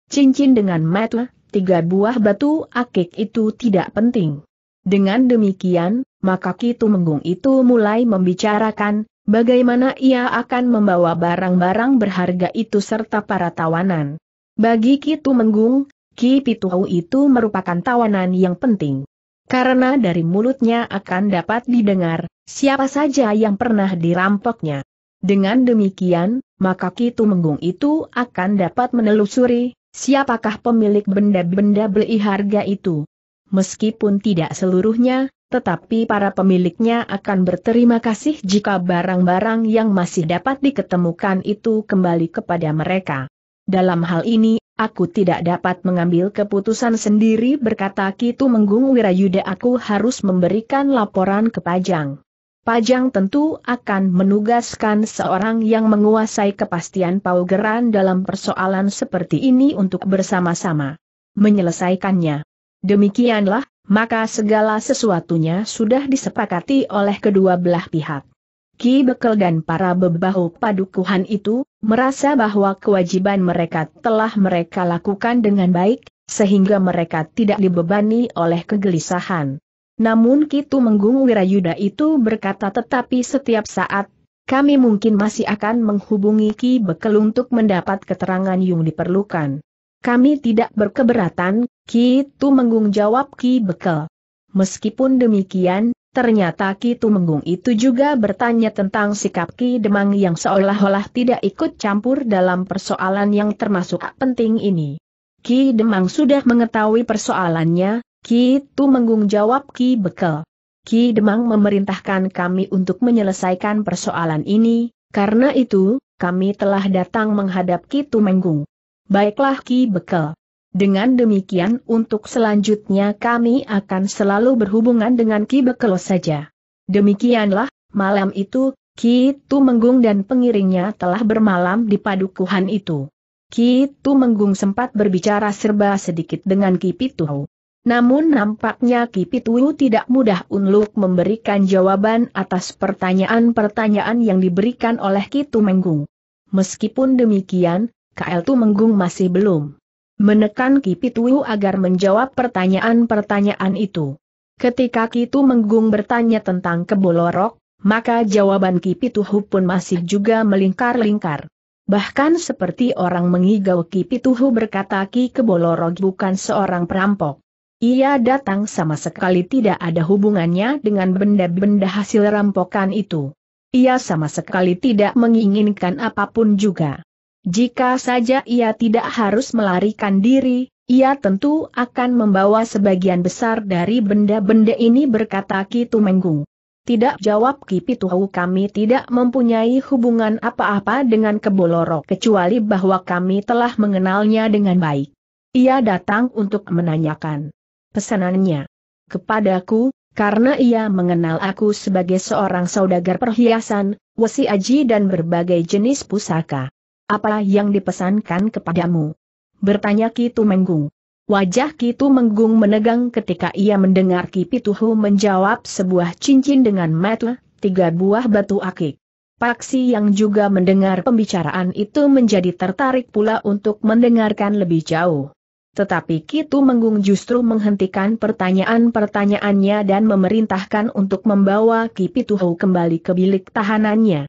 Cincin dengan metu, tiga buah batu akik itu tidak penting. Dengan demikian, maka Kitu Menggung itu mulai membicarakan, bagaimana ia akan membawa barang-barang berharga itu serta para tawanan. Bagi Kitu Menggung, Ki Pituau itu merupakan tawanan yang penting. Karena dari mulutnya akan dapat didengar, siapa saja yang pernah dirampoknya. Dengan demikian, maka Kitu Menggung itu akan dapat menelusuri, siapakah pemilik benda-benda beli harga itu. Meskipun tidak seluruhnya, tetapi para pemiliknya akan berterima kasih jika barang-barang yang masih dapat diketemukan itu kembali kepada mereka. Dalam hal ini Aku tidak dapat mengambil keputusan sendiri berkata Kitu Menggung Wirayuda aku harus memberikan laporan ke Pajang. Pajang tentu akan menugaskan seorang yang menguasai kepastian paugeran dalam persoalan seperti ini untuk bersama-sama menyelesaikannya. Demikianlah, maka segala sesuatunya sudah disepakati oleh kedua belah pihak. Ki Bekel dan para bebahu padukuhan itu, merasa bahwa kewajiban mereka telah mereka lakukan dengan baik, sehingga mereka tidak dibebani oleh kegelisahan. Namun Kitu Menggung Wirayuda itu berkata tetapi setiap saat, kami mungkin masih akan menghubungi Ki Bekel untuk mendapat keterangan yang diperlukan. Kami tidak berkeberatan, Ki Tu Menggung jawab Ki Bekel. Meskipun demikian, Ternyata Ki Tumenggung itu juga bertanya tentang sikap Ki Demang yang seolah-olah tidak ikut campur dalam persoalan yang termasuk penting ini. Ki Demang sudah mengetahui persoalannya, Ki Tumenggung jawab Ki Bekel. Ki Demang memerintahkan kami untuk menyelesaikan persoalan ini, karena itu, kami telah datang menghadap Ki Tumenggung. Baiklah Ki Bekel. Dengan demikian untuk selanjutnya kami akan selalu berhubungan dengan Ki Bekelo saja. Demikianlah, malam itu, Ki Tumenggung dan pengiringnya telah bermalam di padukuhan itu. Ki Tumenggung sempat berbicara serba sedikit dengan Ki Pituhu. Namun nampaknya Ki Kipitwu tidak mudah untuk memberikan jawaban atas pertanyaan-pertanyaan yang diberikan oleh Kitu Menggung. Meskipun demikian, KL Tumenggung masih belum Menekan Kipitu agar menjawab pertanyaan-pertanyaan itu. Ketika Kitu Menggung bertanya tentang kebolorok, maka jawaban Kipitu pun masih juga melingkar-lingkar. Bahkan seperti orang mengigau Kipituhu berkata Ki Kebolorok bukan seorang perampok. Ia datang sama sekali tidak ada hubungannya dengan benda-benda hasil rampokan itu. Ia sama sekali tidak menginginkan apapun juga. Jika saja ia tidak harus melarikan diri, ia tentu akan membawa sebagian besar dari benda-benda ini berkata Ki Menggung. Tidak jawab Ki Pituhu kami tidak mempunyai hubungan apa-apa dengan Keboloro kecuali bahwa kami telah mengenalnya dengan baik. Ia datang untuk menanyakan pesanannya kepadaku, karena ia mengenal aku sebagai seorang saudagar perhiasan, wesi aji dan berbagai jenis pusaka. Apa yang dipesankan kepadamu? Bertanya Kitu Menggung. Wajah Kitu Menggung menegang ketika ia mendengar Kipituhu menjawab sebuah cincin dengan metu, tiga buah batu akik. Paksi yang juga mendengar pembicaraan itu menjadi tertarik pula untuk mendengarkan lebih jauh. Tetapi Kitu Menggung justru menghentikan pertanyaan-pertanyaannya dan memerintahkan untuk membawa Kipituhu kembali ke bilik tahanannya.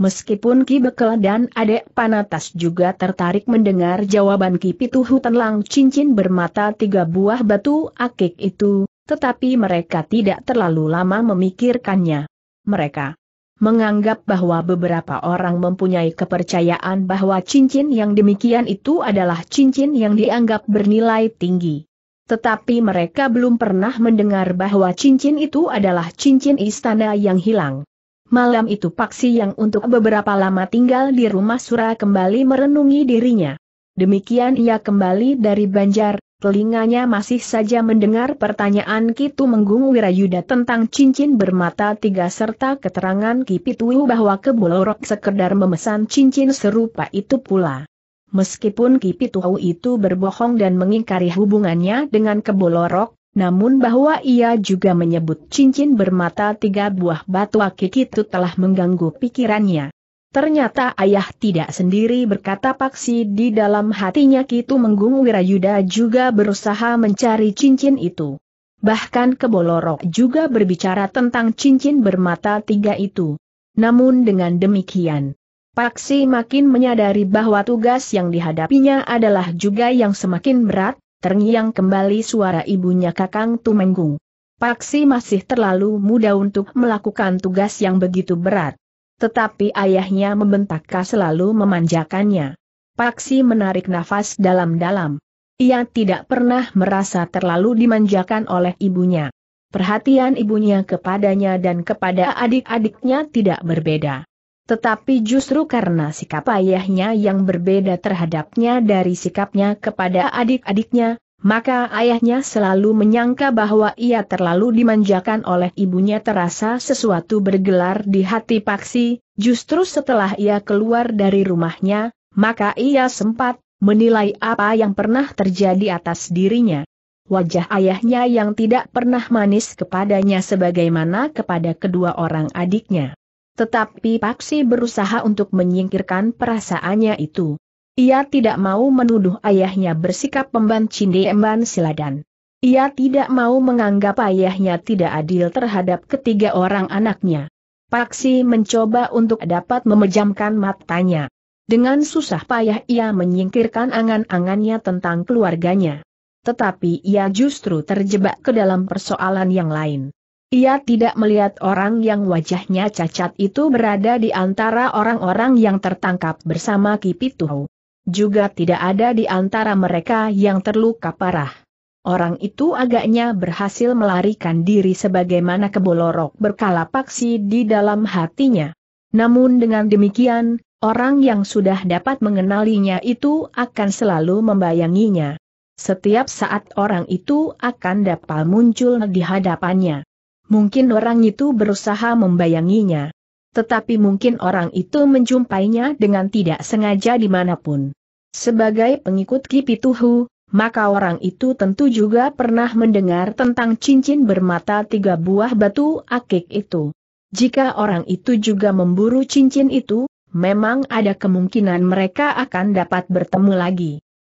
Meskipun Ki Bekel dan Adek Panatas juga tertarik mendengar jawaban Ki hutan lang cincin bermata tiga buah batu akik itu, tetapi mereka tidak terlalu lama memikirkannya. Mereka menganggap bahwa beberapa orang mempunyai kepercayaan bahwa cincin yang demikian itu adalah cincin yang dianggap bernilai tinggi. Tetapi mereka belum pernah mendengar bahwa cincin itu adalah cincin istana yang hilang malam itu Paksi yang untuk beberapa lama tinggal di rumah Sura kembali merenungi dirinya. Demikian ia kembali dari Banjar, telinganya masih saja mendengar pertanyaan Kitu Menggung Wirayuda tentang cincin bermata tiga serta keterangan Kipitu bahwa Kebulorok sekedar memesan cincin serupa itu pula. Meskipun Kipitu itu berbohong dan mengingkari hubungannya dengan Kebolorok, namun bahwa ia juga menyebut cincin bermata tiga buah batu akik itu telah mengganggu pikirannya. Ternyata ayah tidak sendiri berkata paksi di dalam hatinya Kitu Menggung Wirayuda juga berusaha mencari cincin itu. Bahkan Kebolorok juga berbicara tentang cincin bermata tiga itu. Namun dengan demikian, Paksi makin menyadari bahwa tugas yang dihadapinya adalah juga yang semakin berat, terngiang kembali suara ibunya Kakang Tumenggung. Paksi masih terlalu muda untuk melakukan tugas yang begitu berat. Tetapi ayahnya membentakka selalu memanjakannya. Paksi menarik nafas dalam-dalam. Ia tidak pernah merasa terlalu dimanjakan oleh ibunya. Perhatian ibunya kepadanya dan kepada adik-adiknya tidak berbeda. Tetapi justru karena sikap ayahnya yang berbeda terhadapnya dari sikapnya kepada adik-adiknya, maka ayahnya selalu menyangka bahwa ia terlalu dimanjakan oleh ibunya terasa sesuatu bergelar di hati Paksi, justru setelah ia keluar dari rumahnya, maka ia sempat menilai apa yang pernah terjadi atas dirinya. Wajah ayahnya yang tidak pernah manis kepadanya sebagaimana kepada kedua orang adiknya. Tetapi Paksi berusaha untuk menyingkirkan perasaannya itu. Ia tidak mau menuduh ayahnya bersikap cindi emban siladan. Ia tidak mau menganggap ayahnya tidak adil terhadap ketiga orang anaknya. Paksi mencoba untuk dapat memejamkan matanya. Dengan susah payah ia menyingkirkan angan-angannya tentang keluarganya. Tetapi ia justru terjebak ke dalam persoalan yang lain. Ia tidak melihat orang yang wajahnya cacat itu berada di antara orang-orang yang tertangkap bersama Kipituhu. Juga tidak ada di antara mereka yang terluka parah. Orang itu agaknya berhasil melarikan diri sebagaimana kebolorok berkala paksi di dalam hatinya. Namun dengan demikian, orang yang sudah dapat mengenalinya itu akan selalu membayanginya. Setiap saat orang itu akan dapat muncul di hadapannya. Mungkin orang itu berusaha membayanginya. Tetapi mungkin orang itu menjumpainya dengan tidak sengaja dimanapun. Sebagai pengikut Kipituhu, maka orang itu tentu juga pernah mendengar tentang cincin bermata tiga buah batu akik itu. Jika orang itu juga memburu cincin itu, memang ada kemungkinan mereka akan dapat bertemu lagi.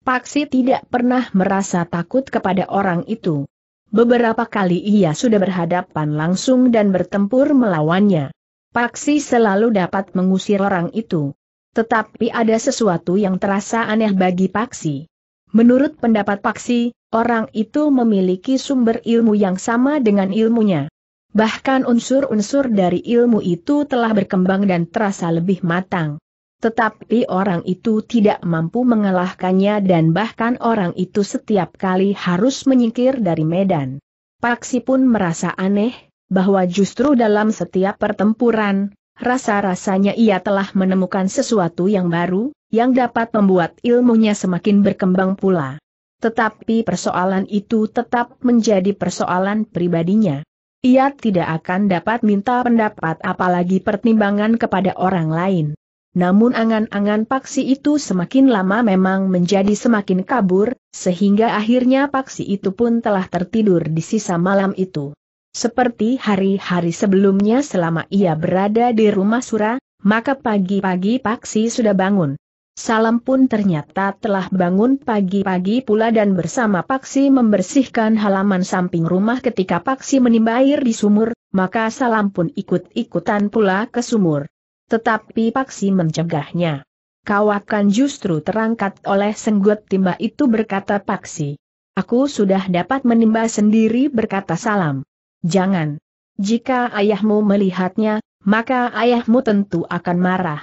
Paksi tidak pernah merasa takut kepada orang itu. Beberapa kali ia sudah berhadapan langsung dan bertempur melawannya. Paksi selalu dapat mengusir orang itu. Tetapi ada sesuatu yang terasa aneh bagi Paksi. Menurut pendapat Paksi, orang itu memiliki sumber ilmu yang sama dengan ilmunya. Bahkan unsur-unsur dari ilmu itu telah berkembang dan terasa lebih matang. Tetapi orang itu tidak mampu mengalahkannya dan bahkan orang itu setiap kali harus menyingkir dari medan. Paksi pun merasa aneh, bahwa justru dalam setiap pertempuran, rasa-rasanya ia telah menemukan sesuatu yang baru, yang dapat membuat ilmunya semakin berkembang pula. Tetapi persoalan itu tetap menjadi persoalan pribadinya. Ia tidak akan dapat minta pendapat apalagi pertimbangan kepada orang lain namun angan-angan Paksi itu semakin lama memang menjadi semakin kabur, sehingga akhirnya Paksi itu pun telah tertidur di sisa malam itu. Seperti hari-hari sebelumnya selama ia berada di rumah Sura, maka pagi-pagi Paksi sudah bangun. Salam pun ternyata telah bangun pagi-pagi pula dan bersama Paksi membersihkan halaman samping rumah ketika Paksi menimba air di sumur, maka Salam pun ikut-ikutan pula ke sumur. Tetapi Paksi mencegahnya. Kau akan justru terangkat oleh senggut timba itu berkata Paksi. Aku sudah dapat menimba sendiri berkata salam. Jangan. Jika ayahmu melihatnya, maka ayahmu tentu akan marah.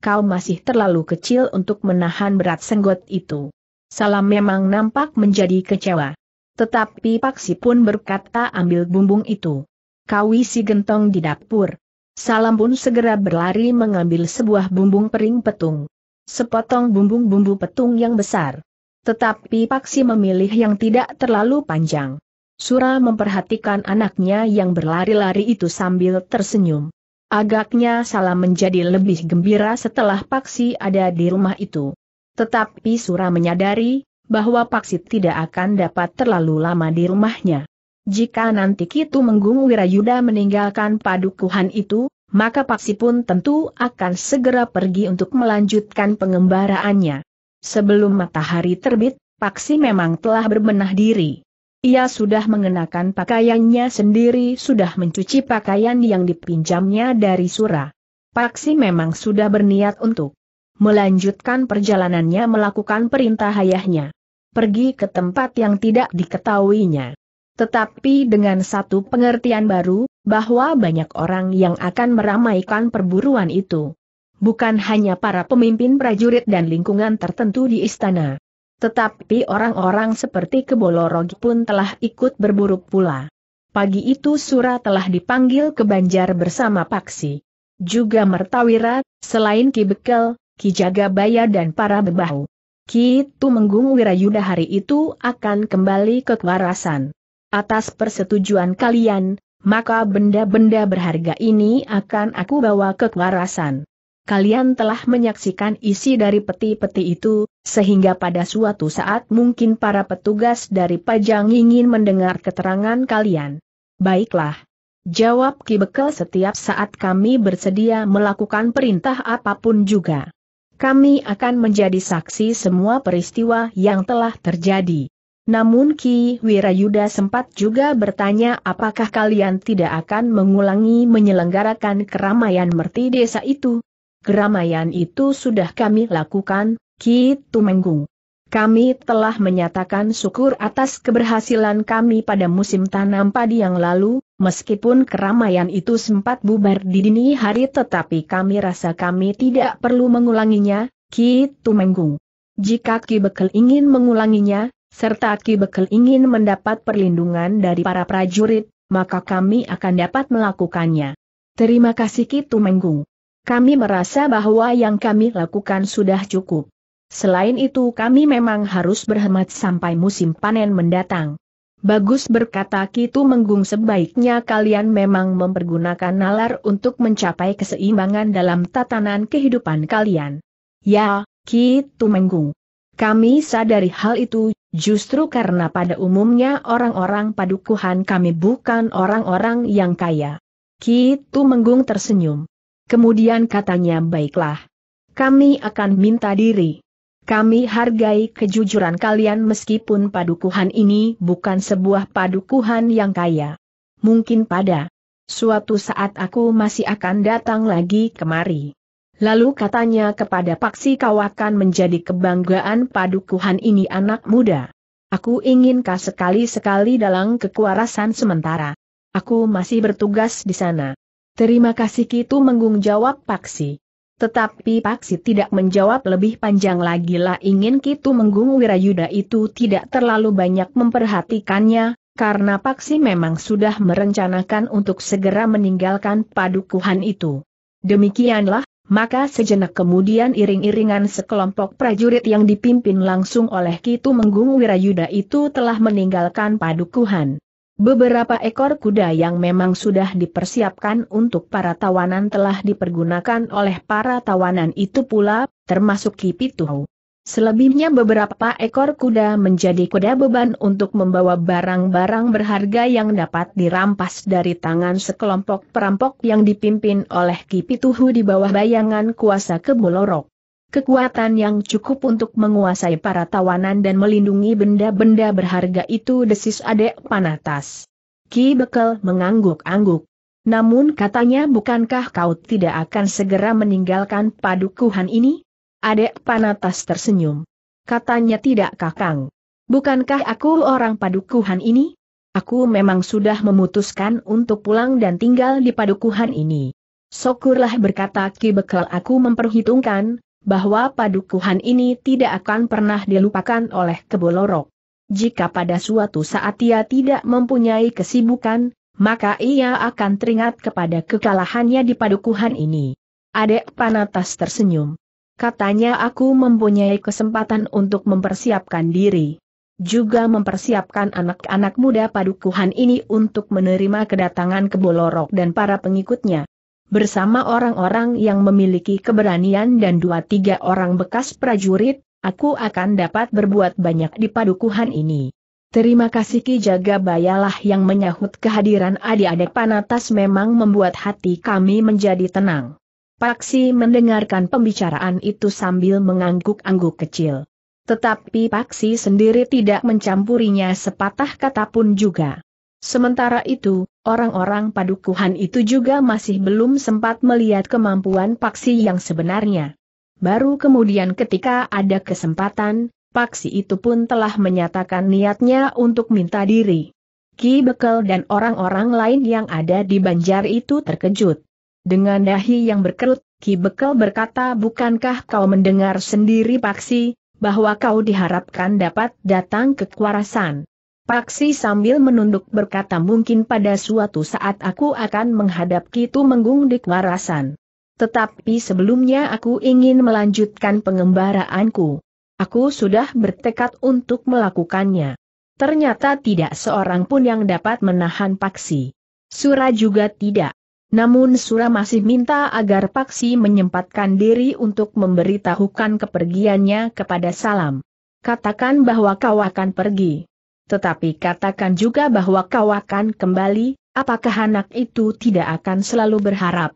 Kau masih terlalu kecil untuk menahan berat senggot itu. Salam memang nampak menjadi kecewa. Tetapi Paksi pun berkata ambil bumbung itu. Kau isi gentong di dapur. Salam pun segera berlari mengambil sebuah bumbung pering petung. Sepotong bumbung bumbu petung yang besar. Tetapi Paksi memilih yang tidak terlalu panjang. Sura memperhatikan anaknya yang berlari-lari itu sambil tersenyum. Agaknya Salam menjadi lebih gembira setelah Paksi ada di rumah itu. Tetapi Sura menyadari bahwa Paksi tidak akan dapat terlalu lama di rumahnya. Jika nanti Kitu Menggung Wirayuda meninggalkan padukuhan itu, maka Paksi pun tentu akan segera pergi untuk melanjutkan pengembaraannya. Sebelum matahari terbit, Paksi memang telah berbenah diri. Ia sudah mengenakan pakaiannya sendiri, sudah mencuci pakaian yang dipinjamnya dari Sura. Paksi memang sudah berniat untuk melanjutkan perjalanannya melakukan perintah ayahnya. Pergi ke tempat yang tidak diketahuinya. Tetapi dengan satu pengertian baru, bahwa banyak orang yang akan meramaikan perburuan itu. Bukan hanya para pemimpin prajurit dan lingkungan tertentu di istana. Tetapi orang-orang seperti Kebolorog pun telah ikut berburuk pula. Pagi itu Sura telah dipanggil ke Banjar bersama Paksi. Juga Mertawira, selain Ki Bekel, Ki Jagabaya dan para bebahu. Ki Tumenggung Wirayuda hari itu akan kembali ke kewarasan. Atas persetujuan kalian, maka benda-benda berharga ini akan aku bawa ke kewarasan. Kalian telah menyaksikan isi dari peti-peti itu, sehingga pada suatu saat mungkin para petugas dari pajang ingin mendengar keterangan kalian. Baiklah. Jawab Ki Bekel setiap saat kami bersedia melakukan perintah apapun juga. Kami akan menjadi saksi semua peristiwa yang telah terjadi. Namun Ki Wirayuda sempat juga bertanya apakah kalian tidak akan mengulangi menyelenggarakan keramaian merti desa itu. Keramaian itu sudah kami lakukan, Ki Tumenggung. Kami telah menyatakan syukur atas keberhasilan kami pada musim tanam padi yang lalu, meskipun keramaian itu sempat bubar di dini hari tetapi kami rasa kami tidak perlu mengulanginya, Ki Tumenggung. Jika Ki Bekel ingin mengulanginya, serta Ki Bekel ingin mendapat perlindungan dari para prajurit, maka kami akan dapat melakukannya. Terima kasih Ki Tumenggung. Kami merasa bahwa yang kami lakukan sudah cukup. Selain itu kami memang harus berhemat sampai musim panen mendatang. Bagus berkata Ki Tumenggung sebaiknya kalian memang mempergunakan nalar untuk mencapai keseimbangan dalam tatanan kehidupan kalian. Ya, Ki Tumenggung. Kami sadari hal itu, justru karena pada umumnya orang-orang padukuhan kami bukan orang-orang yang kaya. Ki menggung tersenyum. Kemudian katanya baiklah. Kami akan minta diri. Kami hargai kejujuran kalian meskipun padukuhan ini bukan sebuah padukuhan yang kaya. Mungkin pada suatu saat aku masih akan datang lagi kemari. Lalu katanya kepada Paksi kau akan menjadi kebanggaan padukuhan ini anak muda. Aku ingin kau sekali-sekali dalam kekuarasan sementara. Aku masih bertugas di sana. Terima kasih Kitu menggung jawab Paksi. Tetapi Paksi tidak menjawab lebih panjang lagi lah ingin Kitu menggung Wirayuda itu tidak terlalu banyak memperhatikannya, karena Paksi memang sudah merencanakan untuk segera meninggalkan padukuhan itu. Demikianlah maka sejenak kemudian iring-iringan sekelompok prajurit yang dipimpin langsung oleh Kitu Menggung Wirayuda itu telah meninggalkan padukuhan. Beberapa ekor kuda yang memang sudah dipersiapkan untuk para tawanan telah dipergunakan oleh para tawanan itu pula, termasuk Kipitu. Selebihnya beberapa ekor kuda menjadi kuda beban untuk membawa barang-barang berharga yang dapat dirampas dari tangan sekelompok perampok yang dipimpin oleh Kipituhu di bawah bayangan kuasa Kebulorok. Kekuatan yang cukup untuk menguasai para tawanan dan melindungi benda-benda berharga itu desis adek panatas. Ki Bekel mengangguk-angguk. Namun katanya bukankah kau tidak akan segera meninggalkan padukuhan ini? Adek Panatas tersenyum. Katanya tidak kakang. Bukankah aku orang padukuhan ini? Aku memang sudah memutuskan untuk pulang dan tinggal di padukuhan ini. Syukurlah berkata Ki bekel aku memperhitungkan, bahwa padukuhan ini tidak akan pernah dilupakan oleh Kebolorok. Jika pada suatu saat ia tidak mempunyai kesibukan, maka ia akan teringat kepada kekalahannya di padukuhan ini. Adek Panatas tersenyum. Katanya aku mempunyai kesempatan untuk mempersiapkan diri. Juga mempersiapkan anak-anak muda padukuhan ini untuk menerima kedatangan kebolorok dan para pengikutnya. Bersama orang-orang yang memiliki keberanian dan dua tiga orang bekas prajurit, aku akan dapat berbuat banyak di padukuhan ini. Terima kasih Ki Jaga Bayalah yang menyahut kehadiran adik-adik Panatas memang membuat hati kami menjadi tenang. Paksi mendengarkan pembicaraan itu sambil mengangguk-angguk kecil. Tetapi Paksi sendiri tidak mencampurinya sepatah kata pun juga. Sementara itu, orang-orang padukuhan itu juga masih belum sempat melihat kemampuan Paksi yang sebenarnya. Baru kemudian ketika ada kesempatan, Paksi itu pun telah menyatakan niatnya untuk minta diri. Ki Bekel dan orang-orang lain yang ada di banjar itu terkejut. Dengan dahi yang berkerut, Ki Bekel berkata bukankah kau mendengar sendiri Paksi, bahwa kau diharapkan dapat datang ke kewarasan. Paksi sambil menunduk berkata mungkin pada suatu saat aku akan menghadap Kitu Menggung di kewarasan. Tetapi sebelumnya aku ingin melanjutkan pengembaraanku. Aku sudah bertekad untuk melakukannya. Ternyata tidak seorang pun yang dapat menahan Paksi. Sura juga tidak. Namun Sura masih minta agar Paksi menyempatkan diri untuk memberitahukan kepergiannya kepada Salam. Katakan bahwa kau akan pergi. Tetapi katakan juga bahwa kau akan kembali, apakah anak itu tidak akan selalu berharap?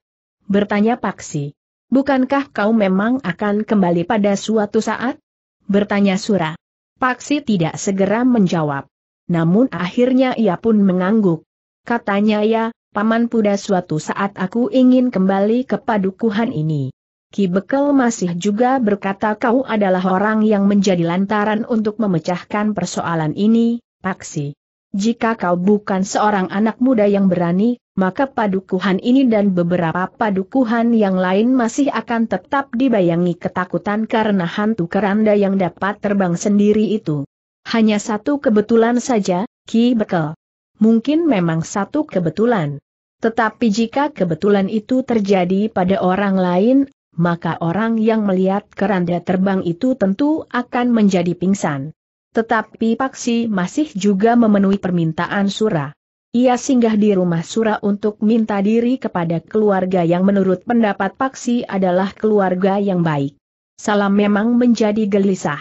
Bertanya Paksi. Bukankah kau memang akan kembali pada suatu saat? Bertanya Sura. Paksi tidak segera menjawab. Namun akhirnya ia pun mengangguk. Katanya ya, Paman Puda suatu saat aku ingin kembali ke padukuhan ini. Ki Bekel masih juga berkata kau adalah orang yang menjadi lantaran untuk memecahkan persoalan ini, Paksi. Jika kau bukan seorang anak muda yang berani, maka padukuhan ini dan beberapa padukuhan yang lain masih akan tetap dibayangi ketakutan karena hantu keranda yang dapat terbang sendiri itu. Hanya satu kebetulan saja, Ki Bekel mungkin memang satu kebetulan. Tetapi jika kebetulan itu terjadi pada orang lain, maka orang yang melihat keranda terbang itu tentu akan menjadi pingsan. Tetapi Paksi masih juga memenuhi permintaan Sura. Ia singgah di rumah Sura untuk minta diri kepada keluarga yang menurut pendapat Paksi adalah keluarga yang baik. Salam memang menjadi gelisah.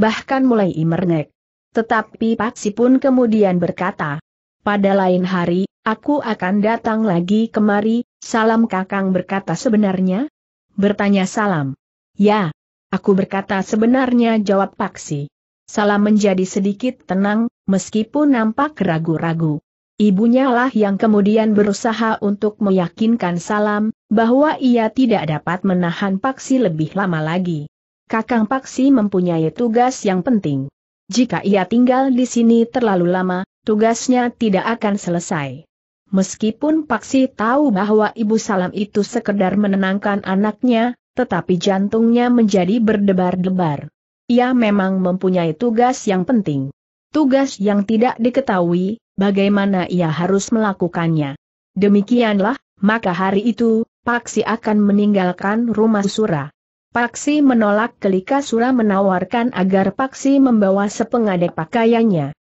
Bahkan mulai imernek. Tetapi Paksi pun kemudian berkata, pada lain hari, aku akan datang lagi kemari, salam kakang berkata sebenarnya? Bertanya salam. Ya, aku berkata sebenarnya jawab Paksi. Salam menjadi sedikit tenang, meskipun nampak ragu-ragu. Ibunya lah yang kemudian berusaha untuk meyakinkan Salam, bahwa ia tidak dapat menahan Paksi lebih lama lagi. Kakang Paksi mempunyai tugas yang penting. Jika ia tinggal di sini terlalu lama, tugasnya tidak akan selesai. Meskipun Paksi tahu bahwa Ibu Salam itu sekedar menenangkan anaknya, tetapi jantungnya menjadi berdebar-debar. Ia memang mempunyai tugas yang penting. Tugas yang tidak diketahui, bagaimana ia harus melakukannya. Demikianlah, maka hari itu, Paksi akan meninggalkan rumah Sura. Paksi menolak kelika Sura menawarkan agar Paksi membawa sepengade pakaiannya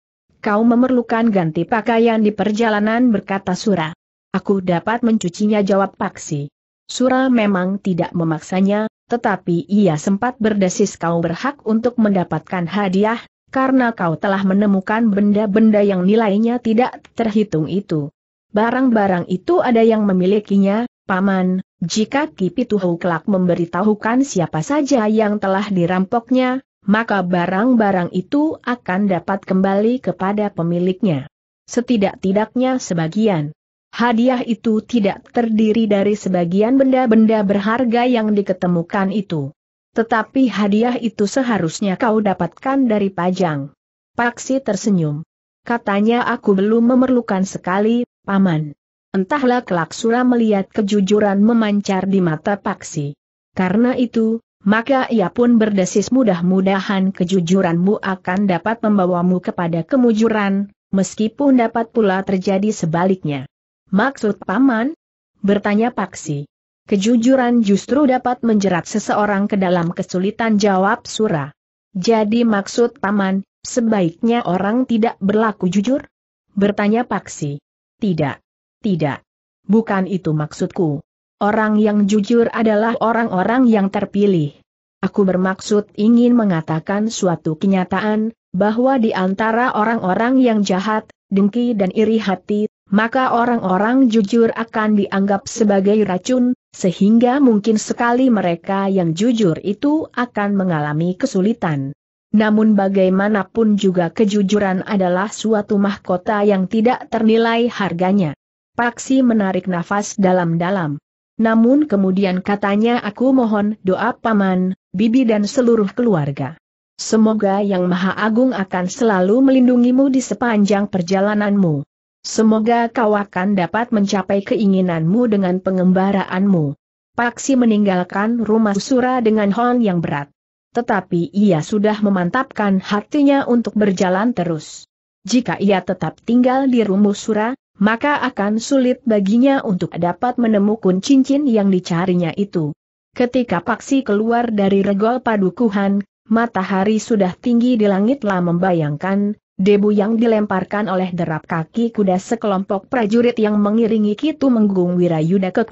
kau memerlukan ganti pakaian di perjalanan berkata Sura. Aku dapat mencucinya jawab Paksi. Sura memang tidak memaksanya, tetapi ia sempat berdesis kau berhak untuk mendapatkan hadiah, karena kau telah menemukan benda-benda yang nilainya tidak terhitung itu. Barang-barang itu ada yang memilikinya, Paman, jika Kipituhu kelak memberitahukan siapa saja yang telah dirampoknya, maka barang-barang itu akan dapat kembali kepada pemiliknya. Setidak-tidaknya sebagian. Hadiah itu tidak terdiri dari sebagian benda-benda berharga yang diketemukan itu. Tetapi hadiah itu seharusnya kau dapatkan dari pajang. Paksi tersenyum. Katanya aku belum memerlukan sekali, Paman. Entahlah kelak Sura melihat kejujuran memancar di mata Paksi. Karena itu, maka ia pun berdesis mudah-mudahan kejujuranmu akan dapat membawamu kepada kemujuran, meskipun dapat pula terjadi sebaliknya. Maksud paman? Bertanya Paksi. Kejujuran justru dapat menjerat seseorang ke dalam kesulitan jawab Sura. Jadi maksud paman, sebaiknya orang tidak berlaku jujur? Bertanya Paksi. Tidak. Tidak. Bukan itu maksudku. Orang yang jujur adalah orang-orang yang terpilih. Aku bermaksud ingin mengatakan suatu kenyataan, bahwa di antara orang-orang yang jahat, dengki dan iri hati, maka orang-orang jujur akan dianggap sebagai racun, sehingga mungkin sekali mereka yang jujur itu akan mengalami kesulitan. Namun bagaimanapun juga kejujuran adalah suatu mahkota yang tidak ternilai harganya. Paksi menarik nafas dalam-dalam. Namun kemudian katanya aku mohon doa paman, bibi dan seluruh keluarga. Semoga Yang Maha Agung akan selalu melindungimu di sepanjang perjalananmu. Semoga kau akan dapat mencapai keinginanmu dengan pengembaraanmu. Paksi meninggalkan rumah Sura dengan hon yang berat. Tetapi ia sudah memantapkan hatinya untuk berjalan terus. Jika ia tetap tinggal di rumah Sura, maka akan sulit baginya untuk dapat menemukan cincin yang dicarinya itu. Ketika Paksi keluar dari regol padukuhan, matahari sudah tinggi di langit lah membayangkan, debu yang dilemparkan oleh derap kaki kuda sekelompok prajurit yang mengiringi Kitu Menggung Wirayuda ke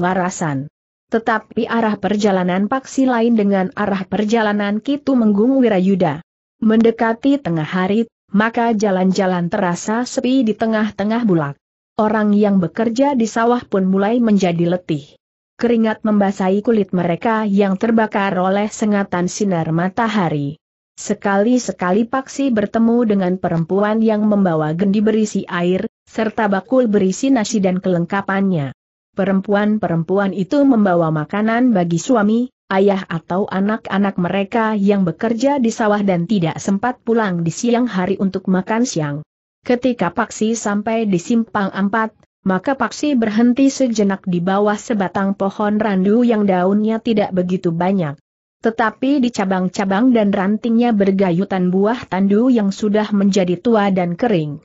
Tetapi arah perjalanan Paksi lain dengan arah perjalanan Kitu Menggung Wirayuda. Mendekati tengah hari, maka jalan-jalan terasa sepi di tengah-tengah bulak. Orang yang bekerja di sawah pun mulai menjadi letih. Keringat membasahi kulit mereka yang terbakar oleh sengatan sinar matahari. Sekali-sekali Paksi bertemu dengan perempuan yang membawa gendi berisi air, serta bakul berisi nasi dan kelengkapannya. Perempuan-perempuan itu membawa makanan bagi suami, ayah atau anak-anak mereka yang bekerja di sawah dan tidak sempat pulang di siang hari untuk makan siang. Ketika Paksi sampai di simpang empat, maka Paksi berhenti sejenak di bawah sebatang pohon randu yang daunnya tidak begitu banyak. Tetapi di cabang-cabang dan rantingnya bergayutan buah tandu yang sudah menjadi tua dan kering.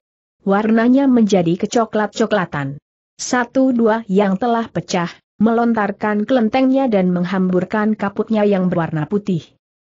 Warnanya menjadi kecoklat-coklatan. Satu dua yang telah pecah, melontarkan kelentengnya dan menghamburkan kaputnya yang berwarna putih.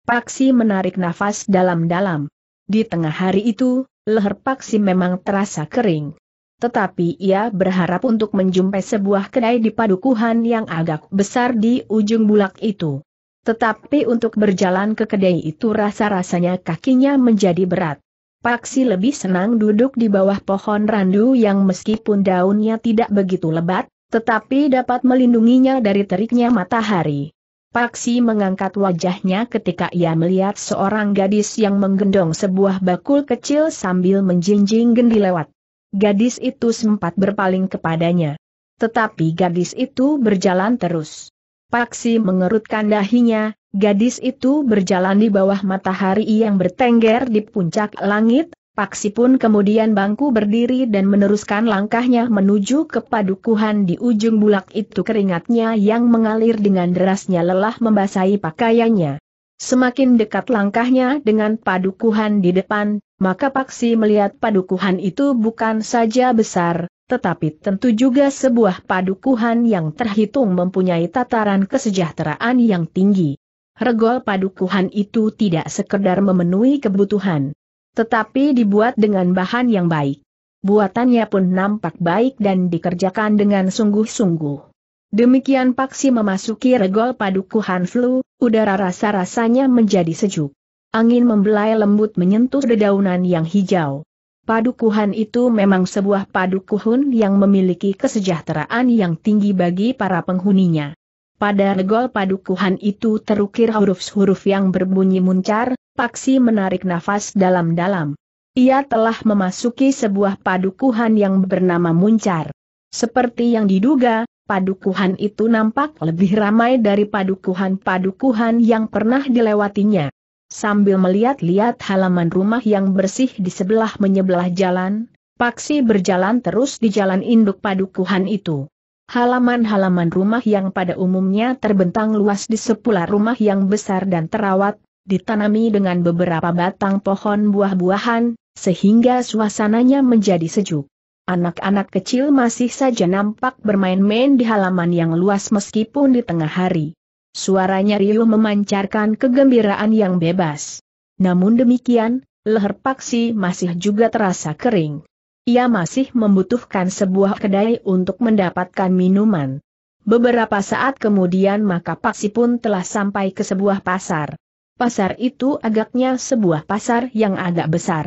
Paksi menarik nafas dalam-dalam. Di tengah hari itu, Leher Paksi memang terasa kering. Tetapi ia berharap untuk menjumpai sebuah kedai di padukuhan yang agak besar di ujung bulak itu. Tetapi untuk berjalan ke kedai itu rasa-rasanya kakinya menjadi berat. Paksi lebih senang duduk di bawah pohon randu yang meskipun daunnya tidak begitu lebat, tetapi dapat melindunginya dari teriknya matahari. Paksi mengangkat wajahnya ketika ia melihat seorang gadis yang menggendong sebuah bakul kecil sambil menjinjing gendi lewat. Gadis itu sempat berpaling kepadanya. Tetapi gadis itu berjalan terus. Paksi mengerutkan dahinya, gadis itu berjalan di bawah matahari yang bertengger di puncak langit, Paksi pun kemudian bangku berdiri dan meneruskan langkahnya menuju ke padukuhan di ujung bulak itu keringatnya yang mengalir dengan derasnya lelah membasahi pakaiannya. Semakin dekat langkahnya dengan padukuhan di depan, maka Paksi melihat padukuhan itu bukan saja besar, tetapi tentu juga sebuah padukuhan yang terhitung mempunyai tataran kesejahteraan yang tinggi. Regol padukuhan itu tidak sekedar memenuhi kebutuhan tetapi dibuat dengan bahan yang baik. Buatannya pun nampak baik dan dikerjakan dengan sungguh-sungguh. Demikian Paksi memasuki regol padukuhan flu, udara rasa-rasanya menjadi sejuk. Angin membelai lembut menyentuh dedaunan yang hijau. Padukuhan itu memang sebuah padukuhun yang memiliki kesejahteraan yang tinggi bagi para penghuninya. Pada regol padukuhan itu terukir huruf-huruf yang berbunyi muncar, Paksi menarik nafas dalam-dalam. Ia telah memasuki sebuah padukuhan yang bernama Muncar. Seperti yang diduga, padukuhan itu nampak lebih ramai dari padukuhan-padukuhan yang pernah dilewatinya. Sambil melihat-lihat halaman rumah yang bersih di sebelah menyebelah jalan, Paksi berjalan terus di jalan induk padukuhan itu. Halaman-halaman rumah yang pada umumnya terbentang luas di sepular rumah yang besar dan terawat, ditanami dengan beberapa batang pohon buah-buahan, sehingga suasananya menjadi sejuk. Anak-anak kecil masih saja nampak bermain-main di halaman yang luas meskipun di tengah hari. Suaranya riuh memancarkan kegembiraan yang bebas. Namun demikian, leher Paksi masih juga terasa kering. Ia masih membutuhkan sebuah kedai untuk mendapatkan minuman. Beberapa saat kemudian maka Paksi pun telah sampai ke sebuah pasar pasar itu agaknya sebuah pasar yang agak besar.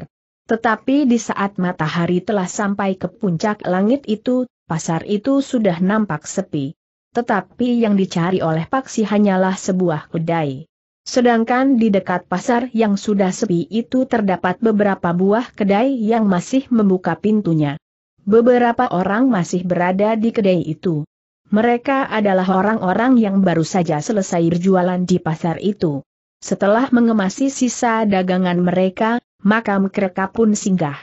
Tetapi di saat matahari telah sampai ke puncak langit itu, pasar itu sudah nampak sepi. Tetapi yang dicari oleh Paksi hanyalah sebuah kedai. Sedangkan di dekat pasar yang sudah sepi itu terdapat beberapa buah kedai yang masih membuka pintunya. Beberapa orang masih berada di kedai itu. Mereka adalah orang-orang yang baru saja selesai berjualan di pasar itu. Setelah mengemasi sisa dagangan mereka, makam mereka pun singgah.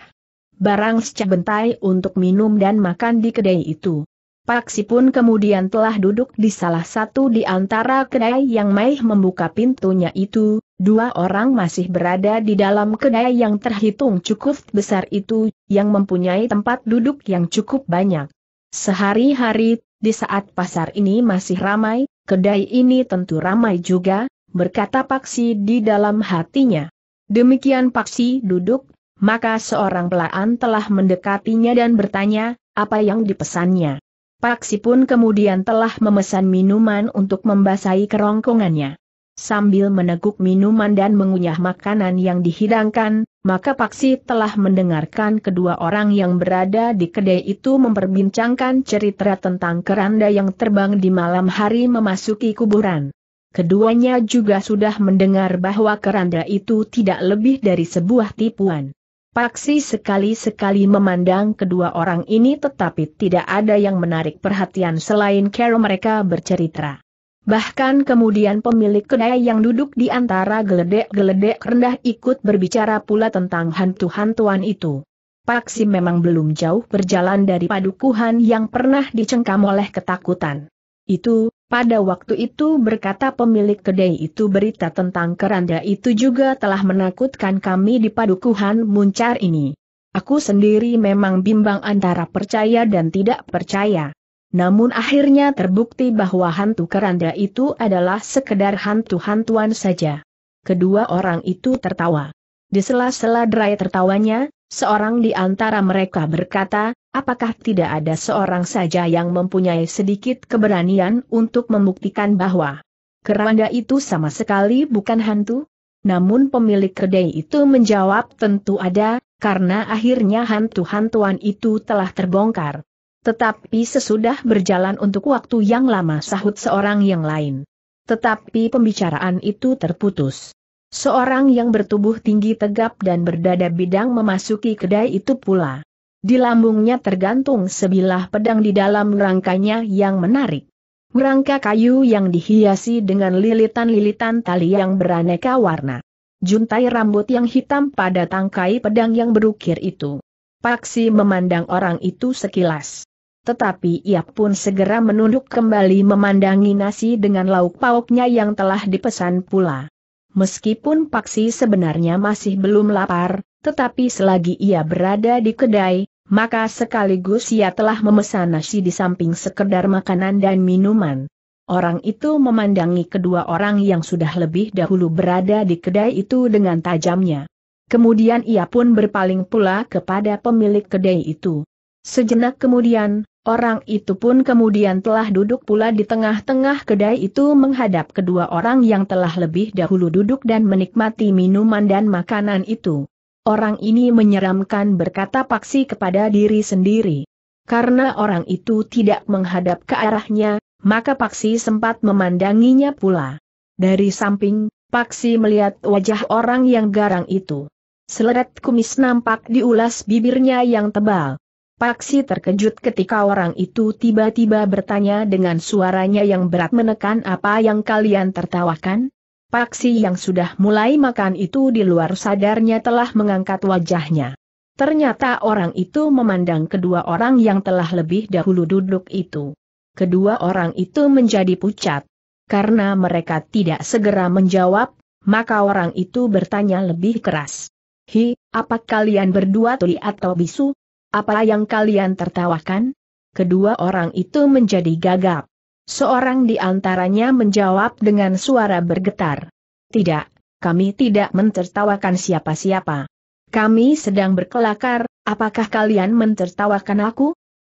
Barang secabentai untuk minum dan makan di kedai itu. Paksi pun kemudian telah duduk di salah satu di antara kedai yang Maih membuka pintunya itu, dua orang masih berada di dalam kedai yang terhitung cukup besar itu, yang mempunyai tempat duduk yang cukup banyak. Sehari-hari, di saat pasar ini masih ramai, kedai ini tentu ramai juga, berkata Paksi di dalam hatinya. Demikian Paksi duduk, maka seorang pelaan telah mendekatinya dan bertanya, apa yang dipesannya. Paksi pun kemudian telah memesan minuman untuk membasahi kerongkongannya. Sambil meneguk minuman dan mengunyah makanan yang dihidangkan, maka Paksi telah mendengarkan kedua orang yang berada di kedai itu memperbincangkan cerita tentang keranda yang terbang di malam hari memasuki kuburan. Keduanya juga sudah mendengar bahwa keranda itu tidak lebih dari sebuah tipuan. Paksi sekali-sekali memandang kedua orang ini tetapi tidak ada yang menarik perhatian selain Carol. mereka bercerita. Bahkan kemudian pemilik kedai yang duduk di antara geledek-geledek rendah ikut berbicara pula tentang hantu-hantuan itu. Paksi memang belum jauh berjalan dari padukuhan yang pernah dicengkam oleh ketakutan. Itu, pada waktu itu berkata pemilik kedai itu berita tentang keranda itu juga telah menakutkan kami di padukuhan muncar ini. Aku sendiri memang bimbang antara percaya dan tidak percaya. Namun akhirnya terbukti bahwa hantu keranda itu adalah sekedar hantu-hantuan saja. Kedua orang itu tertawa. Di sela-sela derai tertawanya, seorang di antara mereka berkata, Apakah tidak ada seorang saja yang mempunyai sedikit keberanian untuk membuktikan bahwa keranda itu sama sekali bukan hantu? Namun pemilik kedai itu menjawab tentu ada, karena akhirnya hantu-hantuan itu telah terbongkar. Tetapi sesudah berjalan untuk waktu yang lama sahut seorang yang lain. Tetapi pembicaraan itu terputus. Seorang yang bertubuh tinggi tegap dan berdada bidang memasuki kedai itu pula. Di lambungnya tergantung sebilah pedang di dalam rangkanya yang menarik. Rangka kayu yang dihiasi dengan lilitan-lilitan tali yang beraneka warna. Juntai rambut yang hitam pada tangkai pedang yang berukir itu. Paksi memandang orang itu sekilas. Tetapi ia pun segera menunduk kembali memandangi nasi dengan lauk pauknya yang telah dipesan pula. Meskipun Paksi sebenarnya masih belum lapar, tetapi selagi ia berada di kedai, maka sekaligus ia telah memesan nasi di samping sekedar makanan dan minuman. Orang itu memandangi kedua orang yang sudah lebih dahulu berada di kedai itu dengan tajamnya. Kemudian ia pun berpaling pula kepada pemilik kedai itu. Sejenak kemudian, orang itu pun kemudian telah duduk pula di tengah-tengah kedai itu menghadap kedua orang yang telah lebih dahulu duduk dan menikmati minuman dan makanan itu. Orang ini menyeramkan berkata paksi kepada diri sendiri. Karena orang itu tidak menghadap ke arahnya, maka paksi sempat memandanginya pula. Dari samping, paksi melihat wajah orang yang garang itu. Seleret kumis nampak diulas bibirnya yang tebal. Paksi terkejut ketika orang itu tiba-tiba bertanya dengan suaranya yang berat menekan apa yang kalian tertawakan? Paksi yang sudah mulai makan itu di luar sadarnya telah mengangkat wajahnya. Ternyata orang itu memandang kedua orang yang telah lebih dahulu duduk itu. Kedua orang itu menjadi pucat. Karena mereka tidak segera menjawab, maka orang itu bertanya lebih keras. Hi, apa kalian berdua tuli atau bisu? Apa yang kalian tertawakan? Kedua orang itu menjadi gagap seorang di antaranya menjawab dengan suara bergetar. Tidak, kami tidak mentertawakan siapa-siapa. Kami sedang berkelakar, apakah kalian mentertawakan aku?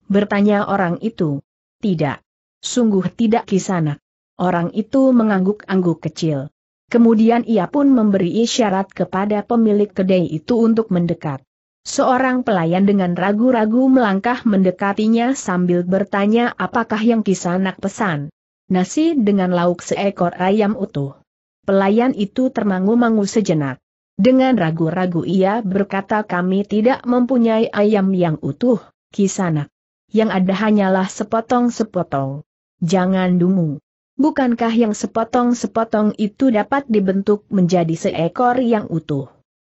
Bertanya orang itu. Tidak. Sungguh tidak kisanak. Orang itu mengangguk-angguk kecil. Kemudian ia pun memberi isyarat kepada pemilik kedai itu untuk mendekat. Seorang pelayan dengan ragu-ragu melangkah mendekatinya sambil bertanya apakah yang kisah nak pesan. Nasi dengan lauk seekor ayam utuh. Pelayan itu termangu-mangu sejenak. Dengan ragu-ragu ia berkata kami tidak mempunyai ayam yang utuh, kisanak. Yang ada hanyalah sepotong-sepotong. Jangan dungu. Bukankah yang sepotong-sepotong itu dapat dibentuk menjadi seekor yang utuh?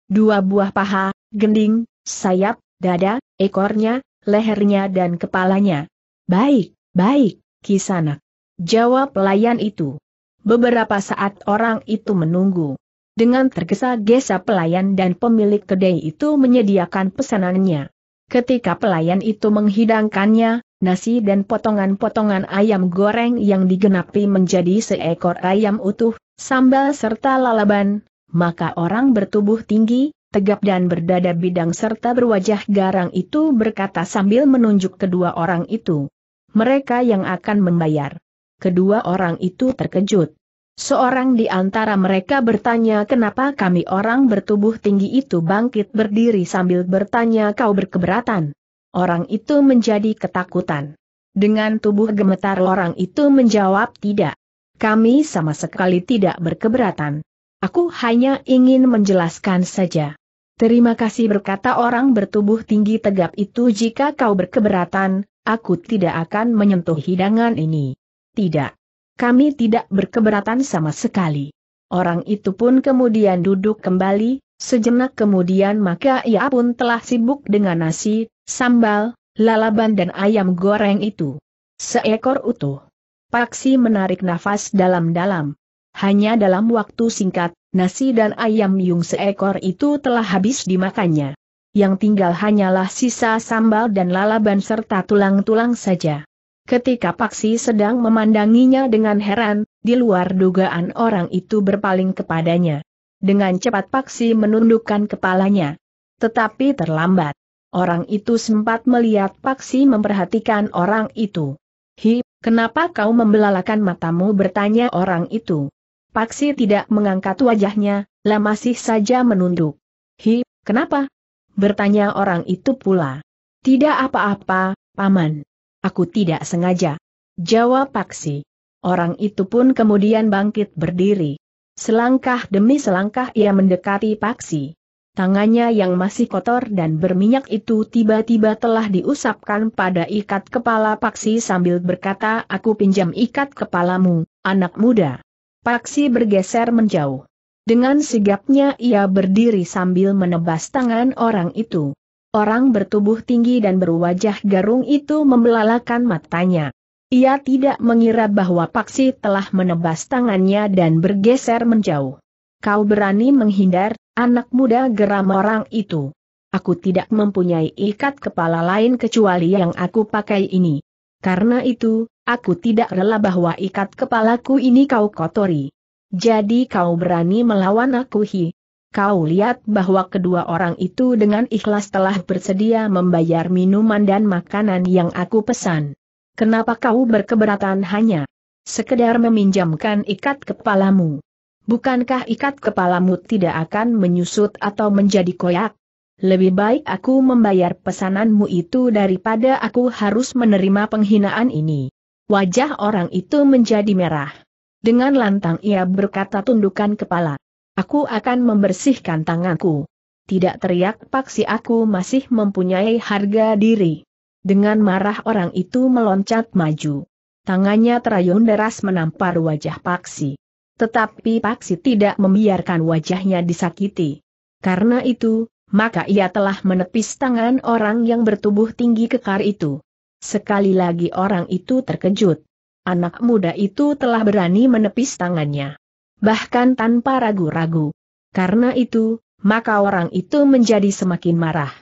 Dua buah paha, gending, sayap, dada, ekornya, lehernya dan kepalanya. Baik, baik, kisanak. Jawab pelayan itu. Beberapa saat orang itu menunggu. Dengan tergesa-gesa pelayan dan pemilik kedai itu menyediakan pesanannya. Ketika pelayan itu menghidangkannya, nasi dan potongan-potongan ayam goreng yang digenapi menjadi seekor ayam utuh, sambal serta lalaban, maka orang bertubuh tinggi, tegap dan berdada bidang serta berwajah garang itu berkata sambil menunjuk kedua orang itu. Mereka yang akan membayar. Kedua orang itu terkejut. Seorang di antara mereka bertanya kenapa kami orang bertubuh tinggi itu bangkit berdiri sambil bertanya kau berkeberatan. Orang itu menjadi ketakutan. Dengan tubuh gemetar orang itu menjawab tidak. Kami sama sekali tidak berkeberatan. Aku hanya ingin menjelaskan saja. Terima kasih berkata orang bertubuh tinggi tegap itu jika kau berkeberatan, aku tidak akan menyentuh hidangan ini. Tidak. Kami tidak berkeberatan sama sekali. Orang itu pun kemudian duduk kembali, sejenak kemudian maka ia pun telah sibuk dengan nasi, sambal, lalaban dan ayam goreng itu. Seekor utuh. Paksi menarik nafas dalam-dalam. Hanya dalam waktu singkat, nasi dan ayam yung seekor itu telah habis dimakannya. Yang tinggal hanyalah sisa sambal dan lalaban serta tulang-tulang saja. Ketika Paksi sedang memandanginya dengan heran, di luar dugaan orang itu berpaling kepadanya. Dengan cepat Paksi menundukkan kepalanya. Tetapi terlambat. Orang itu sempat melihat Paksi memperhatikan orang itu. Hi, kenapa kau membelalakan matamu bertanya orang itu. Paksi tidak mengangkat wajahnya, lah masih saja menunduk. Hi, kenapa? Bertanya orang itu pula. Tidak apa-apa, Paman. Aku tidak sengaja. Jawab Paksi. Orang itu pun kemudian bangkit berdiri. Selangkah demi selangkah ia mendekati Paksi. Tangannya yang masih kotor dan berminyak itu tiba-tiba telah diusapkan pada ikat kepala Paksi sambil berkata aku pinjam ikat kepalamu, anak muda. Paksi bergeser menjauh. Dengan sigapnya ia berdiri sambil menebas tangan orang itu. Orang bertubuh tinggi dan berwajah garung itu membelalakan matanya. Ia tidak mengira bahwa Paksi telah menebas tangannya dan bergeser menjauh. Kau berani menghindar, anak muda geram orang itu. Aku tidak mempunyai ikat kepala lain kecuali yang aku pakai ini. Karena itu, aku tidak rela bahwa ikat kepalaku ini kau kotori. Jadi kau berani melawan aku hi. Kau lihat bahwa kedua orang itu dengan ikhlas telah bersedia membayar minuman dan makanan yang aku pesan. Kenapa kau berkeberatan hanya sekedar meminjamkan ikat kepalamu? Bukankah ikat kepalamu tidak akan menyusut atau menjadi koyak? lebih baik aku membayar pesananmu itu daripada aku harus menerima penghinaan ini. Wajah orang itu menjadi merah. Dengan lantang ia berkata tundukan kepala. Aku akan membersihkan tanganku. Tidak teriak paksi aku masih mempunyai harga diri. Dengan marah orang itu meloncat maju. Tangannya terayun deras menampar wajah paksi. Tetapi Paksi tidak membiarkan wajahnya disakiti. Karena itu, maka ia telah menepis tangan orang yang bertubuh tinggi kekar itu. Sekali lagi orang itu terkejut. Anak muda itu telah berani menepis tangannya. Bahkan tanpa ragu-ragu. Karena itu, maka orang itu menjadi semakin marah.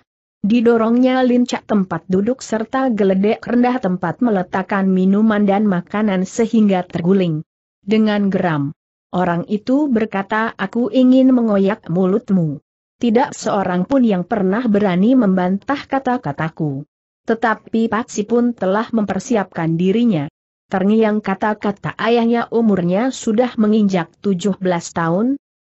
Didorongnya lincak tempat duduk serta geledek rendah tempat meletakkan minuman dan makanan sehingga terguling. Dengan geram, orang itu berkata aku ingin mengoyak mulutmu tidak seorang pun yang pernah berani membantah kata-kataku. Tetapi Paksi pun telah mempersiapkan dirinya. Terngiang kata-kata ayahnya umurnya sudah menginjak 17 tahun,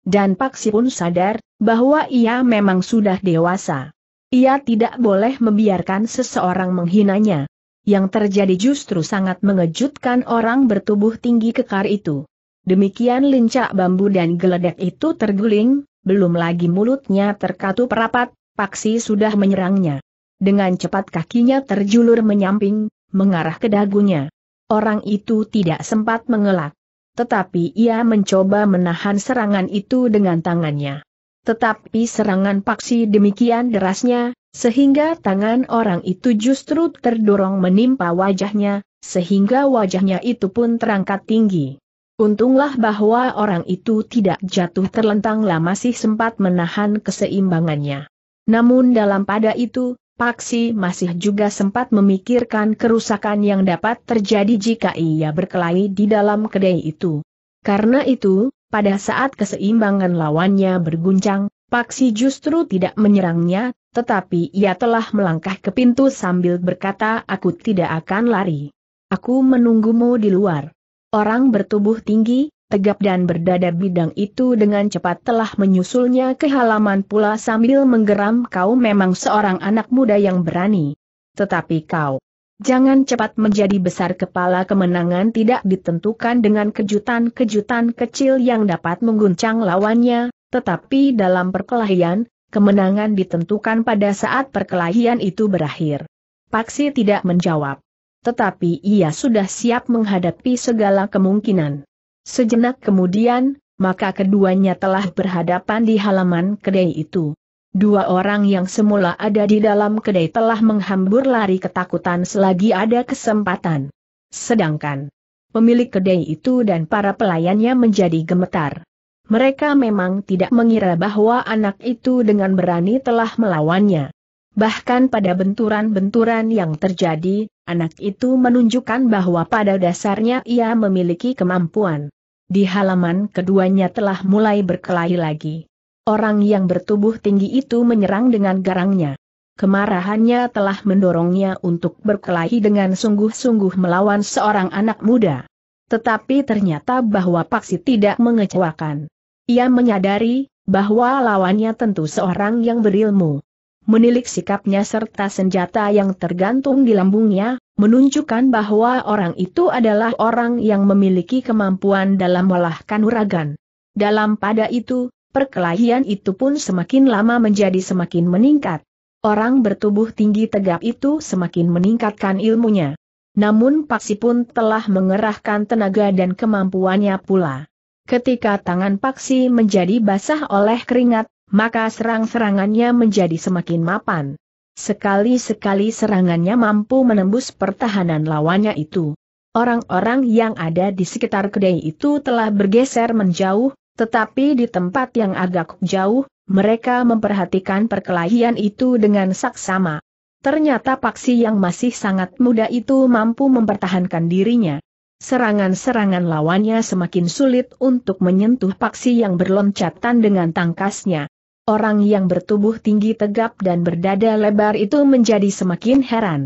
dan Paksi pun sadar bahwa ia memang sudah dewasa. Ia tidak boleh membiarkan seseorang menghinanya. Yang terjadi justru sangat mengejutkan orang bertubuh tinggi kekar itu. Demikian lincak bambu dan geledek itu terguling, belum lagi mulutnya terkatup rapat, Paksi sudah menyerangnya. Dengan cepat kakinya terjulur menyamping, mengarah ke dagunya. Orang itu tidak sempat mengelak. Tetapi ia mencoba menahan serangan itu dengan tangannya. Tetapi serangan Paksi demikian derasnya, sehingga tangan orang itu justru terdorong menimpa wajahnya, sehingga wajahnya itu pun terangkat tinggi. Untunglah bahwa orang itu tidak jatuh terlentang lah masih sempat menahan keseimbangannya. Namun dalam pada itu, Paksi masih juga sempat memikirkan kerusakan yang dapat terjadi jika ia berkelahi di dalam kedai itu. Karena itu, pada saat keseimbangan lawannya berguncang, Paksi justru tidak menyerangnya, tetapi ia telah melangkah ke pintu sambil berkata aku tidak akan lari. Aku menunggumu di luar. Orang bertubuh tinggi, tegap dan berdada bidang itu dengan cepat telah menyusulnya ke halaman pula sambil menggeram kau memang seorang anak muda yang berani. Tetapi kau, jangan cepat menjadi besar kepala kemenangan tidak ditentukan dengan kejutan-kejutan kecil yang dapat mengguncang lawannya, tetapi dalam perkelahian, kemenangan ditentukan pada saat perkelahian itu berakhir. Paksi tidak menjawab tetapi ia sudah siap menghadapi segala kemungkinan. Sejenak kemudian, maka keduanya telah berhadapan di halaman kedai itu. Dua orang yang semula ada di dalam kedai telah menghambur lari ketakutan selagi ada kesempatan. Sedangkan pemilik kedai itu dan para pelayannya menjadi gemetar. Mereka memang tidak mengira bahwa anak itu dengan berani telah melawannya. Bahkan pada benturan-benturan yang terjadi, anak itu menunjukkan bahwa pada dasarnya ia memiliki kemampuan. Di halaman keduanya telah mulai berkelahi lagi. Orang yang bertubuh tinggi itu menyerang dengan garangnya. Kemarahannya telah mendorongnya untuk berkelahi dengan sungguh-sungguh melawan seorang anak muda. Tetapi ternyata bahwa Paksi tidak mengecewakan. Ia menyadari bahwa lawannya tentu seorang yang berilmu menilik sikapnya serta senjata yang tergantung di lambungnya, menunjukkan bahwa orang itu adalah orang yang memiliki kemampuan dalam melahkan uragan. Dalam pada itu, perkelahian itu pun semakin lama menjadi semakin meningkat. Orang bertubuh tinggi tegap itu semakin meningkatkan ilmunya. Namun Paksi pun telah mengerahkan tenaga dan kemampuannya pula. Ketika tangan Paksi menjadi basah oleh keringat, maka serang-serangannya menjadi semakin mapan. Sekali-sekali serangannya mampu menembus pertahanan lawannya itu. Orang-orang yang ada di sekitar kedai itu telah bergeser menjauh, tetapi di tempat yang agak jauh, mereka memperhatikan perkelahian itu dengan saksama. Ternyata Paksi yang masih sangat muda itu mampu mempertahankan dirinya. Serangan-serangan lawannya semakin sulit untuk menyentuh Paksi yang berloncatan dengan tangkasnya. Orang yang bertubuh tinggi tegap dan berdada lebar itu menjadi semakin heran.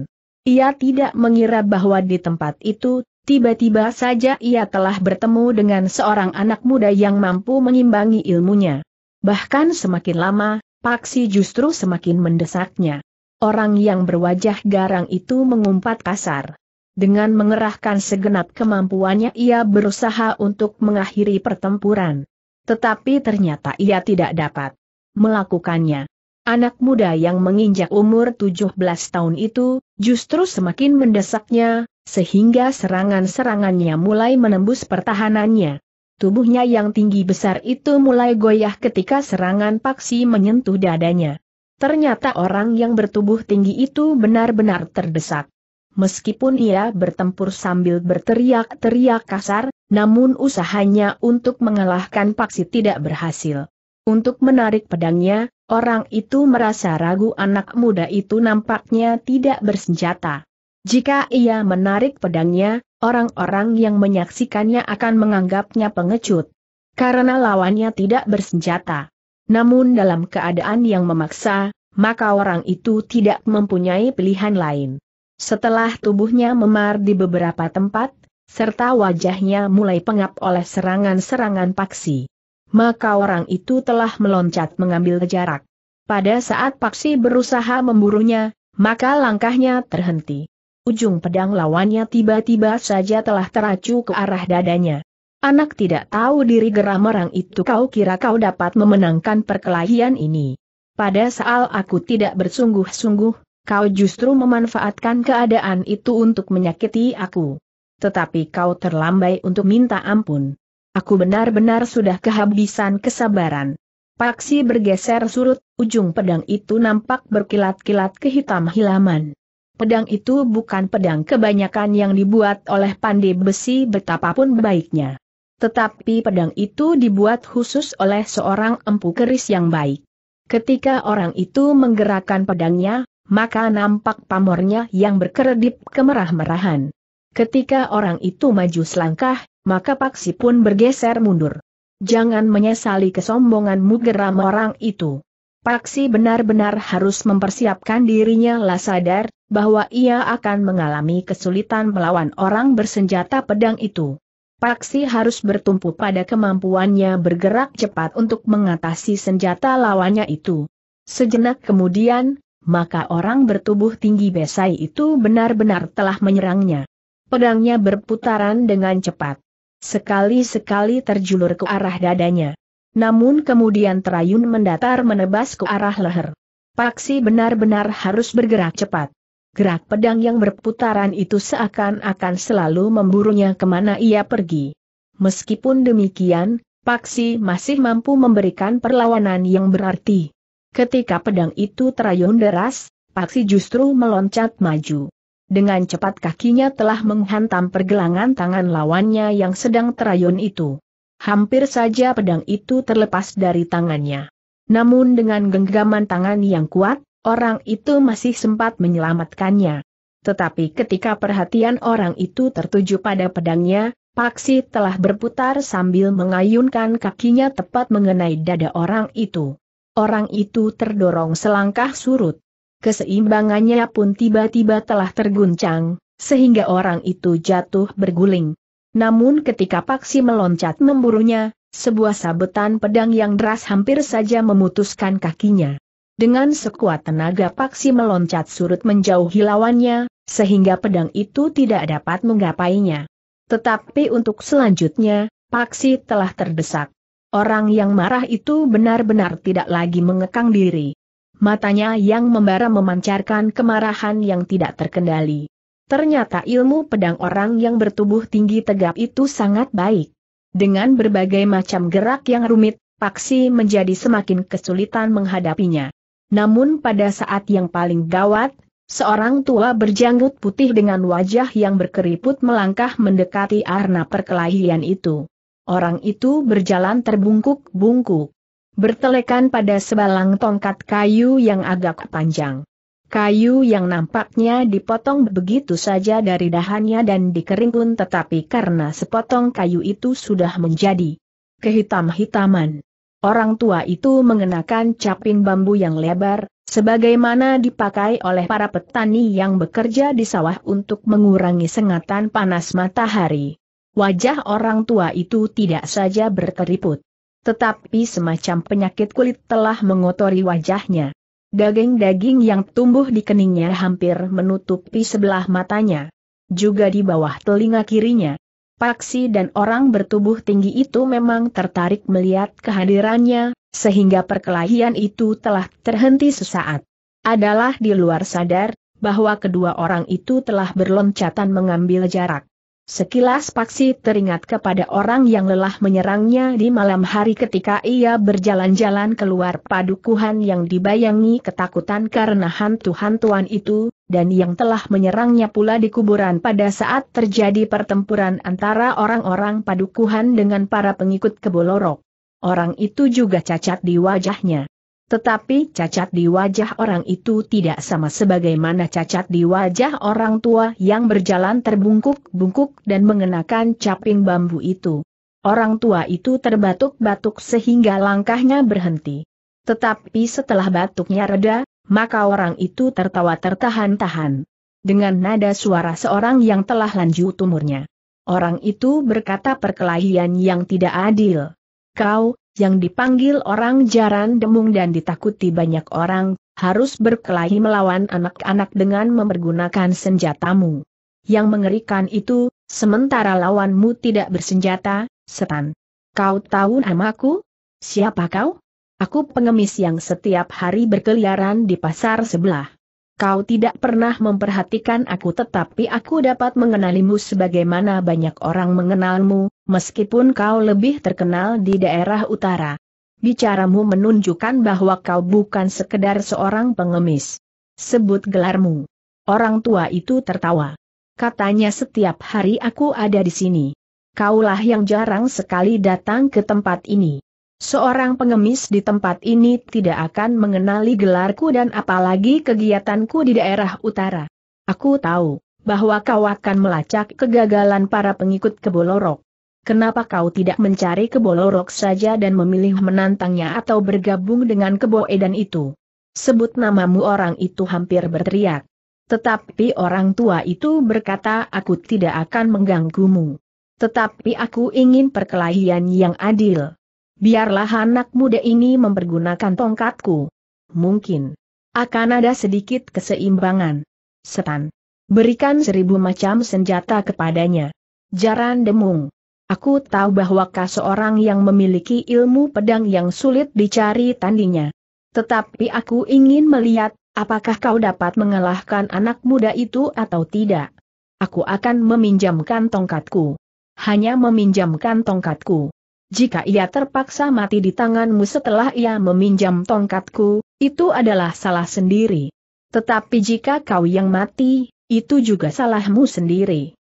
Ia tidak mengira bahwa di tempat itu, tiba-tiba saja ia telah bertemu dengan seorang anak muda yang mampu mengimbangi ilmunya. Bahkan semakin lama, Paksi justru semakin mendesaknya. Orang yang berwajah garang itu mengumpat kasar. Dengan mengerahkan segenap kemampuannya ia berusaha untuk mengakhiri pertempuran. Tetapi ternyata ia tidak dapat melakukannya. Anak muda yang menginjak umur 17 tahun itu, justru semakin mendesaknya, sehingga serangan-serangannya mulai menembus pertahanannya. Tubuhnya yang tinggi besar itu mulai goyah ketika serangan paksi menyentuh dadanya. Ternyata orang yang bertubuh tinggi itu benar-benar terdesak. Meskipun ia bertempur sambil berteriak-teriak kasar, namun usahanya untuk mengalahkan paksi tidak berhasil. Untuk menarik pedangnya, orang itu merasa ragu anak muda itu nampaknya tidak bersenjata. Jika ia menarik pedangnya, orang-orang yang menyaksikannya akan menganggapnya pengecut. Karena lawannya tidak bersenjata. Namun dalam keadaan yang memaksa, maka orang itu tidak mempunyai pilihan lain. Setelah tubuhnya memar di beberapa tempat, serta wajahnya mulai pengap oleh serangan-serangan paksi maka orang itu telah meloncat mengambil jarak. Pada saat Paksi berusaha memburunya, maka langkahnya terhenti. Ujung pedang lawannya tiba-tiba saja telah teracu ke arah dadanya. Anak tidak tahu diri geram orang itu kau kira kau dapat memenangkan perkelahian ini. Pada saat aku tidak bersungguh-sungguh, kau justru memanfaatkan keadaan itu untuk menyakiti aku. Tetapi kau terlambai untuk minta ampun. Aku benar-benar sudah kehabisan kesabaran. Paksi bergeser surut, ujung pedang itu nampak berkilat-kilat kehitam hilaman. Pedang itu bukan pedang kebanyakan yang dibuat oleh pandai besi betapapun baiknya. Tetapi pedang itu dibuat khusus oleh seorang empu keris yang baik. Ketika orang itu menggerakkan pedangnya, maka nampak pamornya yang berkedip kemerah-merahan. Ketika orang itu maju selangkah, maka Paksi pun bergeser mundur. Jangan menyesali kesombonganmu geram orang itu. Paksi benar-benar harus mempersiapkan dirinya lah sadar, bahwa ia akan mengalami kesulitan melawan orang bersenjata pedang itu. Paksi harus bertumpu pada kemampuannya bergerak cepat untuk mengatasi senjata lawannya itu. Sejenak kemudian, maka orang bertubuh tinggi Besai itu benar-benar telah menyerangnya. Pedangnya berputaran dengan cepat. Sekali-sekali terjulur ke arah dadanya. Namun kemudian terayun mendatar menebas ke arah leher. Paksi benar-benar harus bergerak cepat. Gerak pedang yang berputaran itu seakan-akan selalu memburunya kemana ia pergi. Meskipun demikian, Paksi masih mampu memberikan perlawanan yang berarti. Ketika pedang itu terayun deras, Paksi justru meloncat maju dengan cepat kakinya telah menghantam pergelangan tangan lawannya yang sedang terayun itu. Hampir saja pedang itu terlepas dari tangannya. Namun dengan genggaman tangan yang kuat, orang itu masih sempat menyelamatkannya. Tetapi ketika perhatian orang itu tertuju pada pedangnya, Paksi telah berputar sambil mengayunkan kakinya tepat mengenai dada orang itu. Orang itu terdorong selangkah surut keseimbangannya pun tiba-tiba telah terguncang, sehingga orang itu jatuh berguling. Namun ketika Paksi meloncat memburunya, sebuah sabetan pedang yang deras hampir saja memutuskan kakinya. Dengan sekuat tenaga Paksi meloncat surut menjauhi lawannya, sehingga pedang itu tidak dapat menggapainya. Tetapi untuk selanjutnya, Paksi telah terdesak. Orang yang marah itu benar-benar tidak lagi mengekang diri matanya yang membara memancarkan kemarahan yang tidak terkendali. Ternyata ilmu pedang orang yang bertubuh tinggi tegap itu sangat baik. Dengan berbagai macam gerak yang rumit, Paksi menjadi semakin kesulitan menghadapinya. Namun pada saat yang paling gawat, seorang tua berjanggut putih dengan wajah yang berkeriput melangkah mendekati arna perkelahian itu. Orang itu berjalan terbungkuk-bungkuk bertelekan pada sebalang tongkat kayu yang agak panjang. Kayu yang nampaknya dipotong begitu saja dari dahannya dan dikering pun tetapi karena sepotong kayu itu sudah menjadi kehitam-hitaman. Orang tua itu mengenakan caping bambu yang lebar, sebagaimana dipakai oleh para petani yang bekerja di sawah untuk mengurangi sengatan panas matahari. Wajah orang tua itu tidak saja berkeriput. Tetapi semacam penyakit kulit telah mengotori wajahnya. Daging-daging yang tumbuh di keningnya hampir menutupi sebelah matanya. Juga di bawah telinga kirinya. Paksi dan orang bertubuh tinggi itu memang tertarik melihat kehadirannya, sehingga perkelahian itu telah terhenti sesaat. Adalah di luar sadar, bahwa kedua orang itu telah berloncatan mengambil jarak. Sekilas Paksi teringat kepada orang yang lelah menyerangnya di malam hari ketika ia berjalan-jalan keluar padukuhan yang dibayangi ketakutan karena hantu-hantuan itu, dan yang telah menyerangnya pula di kuburan pada saat terjadi pertempuran antara orang-orang padukuhan dengan para pengikut kebolorok. Orang itu juga cacat di wajahnya. Tetapi cacat di wajah orang itu tidak sama sebagaimana cacat di wajah orang tua yang berjalan terbungkuk-bungkuk dan mengenakan caping bambu itu. Orang tua itu terbatuk-batuk sehingga langkahnya berhenti. Tetapi setelah batuknya reda, maka orang itu tertawa tertahan-tahan. Dengan nada suara seorang yang telah lanjut umurnya. Orang itu berkata perkelahian yang tidak adil. Kau, yang dipanggil orang jaran demung dan ditakuti banyak orang, harus berkelahi melawan anak-anak dengan mempergunakan senjatamu. Yang mengerikan itu, sementara lawanmu tidak bersenjata, setan. Kau tahu namaku? Siapa kau? Aku pengemis yang setiap hari berkeliaran di pasar sebelah. Kau tidak pernah memperhatikan aku tetapi aku dapat mengenalimu sebagaimana banyak orang mengenalmu, meskipun kau lebih terkenal di daerah utara. Bicaramu menunjukkan bahwa kau bukan sekedar seorang pengemis. Sebut gelarmu. Orang tua itu tertawa. Katanya setiap hari aku ada di sini. Kaulah yang jarang sekali datang ke tempat ini. Seorang pengemis di tempat ini tidak akan mengenali gelarku dan apalagi kegiatanku di daerah utara. Aku tahu bahwa kau akan melacak kegagalan para pengikut Kebolorok. Kenapa kau tidak mencari Kebolorok saja dan memilih menantangnya atau bergabung dengan Keboedan itu? Sebut namamu orang itu hampir berteriak. Tetapi orang tua itu berkata aku tidak akan mengganggumu. Tetapi aku ingin perkelahian yang adil biarlah anak muda ini mempergunakan tongkatku. Mungkin akan ada sedikit keseimbangan. Setan. Berikan seribu macam senjata kepadanya. Jaran Demung. Aku tahu bahwa kau seorang yang memiliki ilmu pedang yang sulit dicari tandinya. Tetapi aku ingin melihat, apakah kau dapat mengalahkan anak muda itu atau tidak. Aku akan meminjamkan tongkatku. Hanya meminjamkan tongkatku jika ia terpaksa mati di tanganmu setelah ia meminjam tongkatku, itu adalah salah sendiri. Tetapi jika kau yang mati, itu juga salahmu sendiri.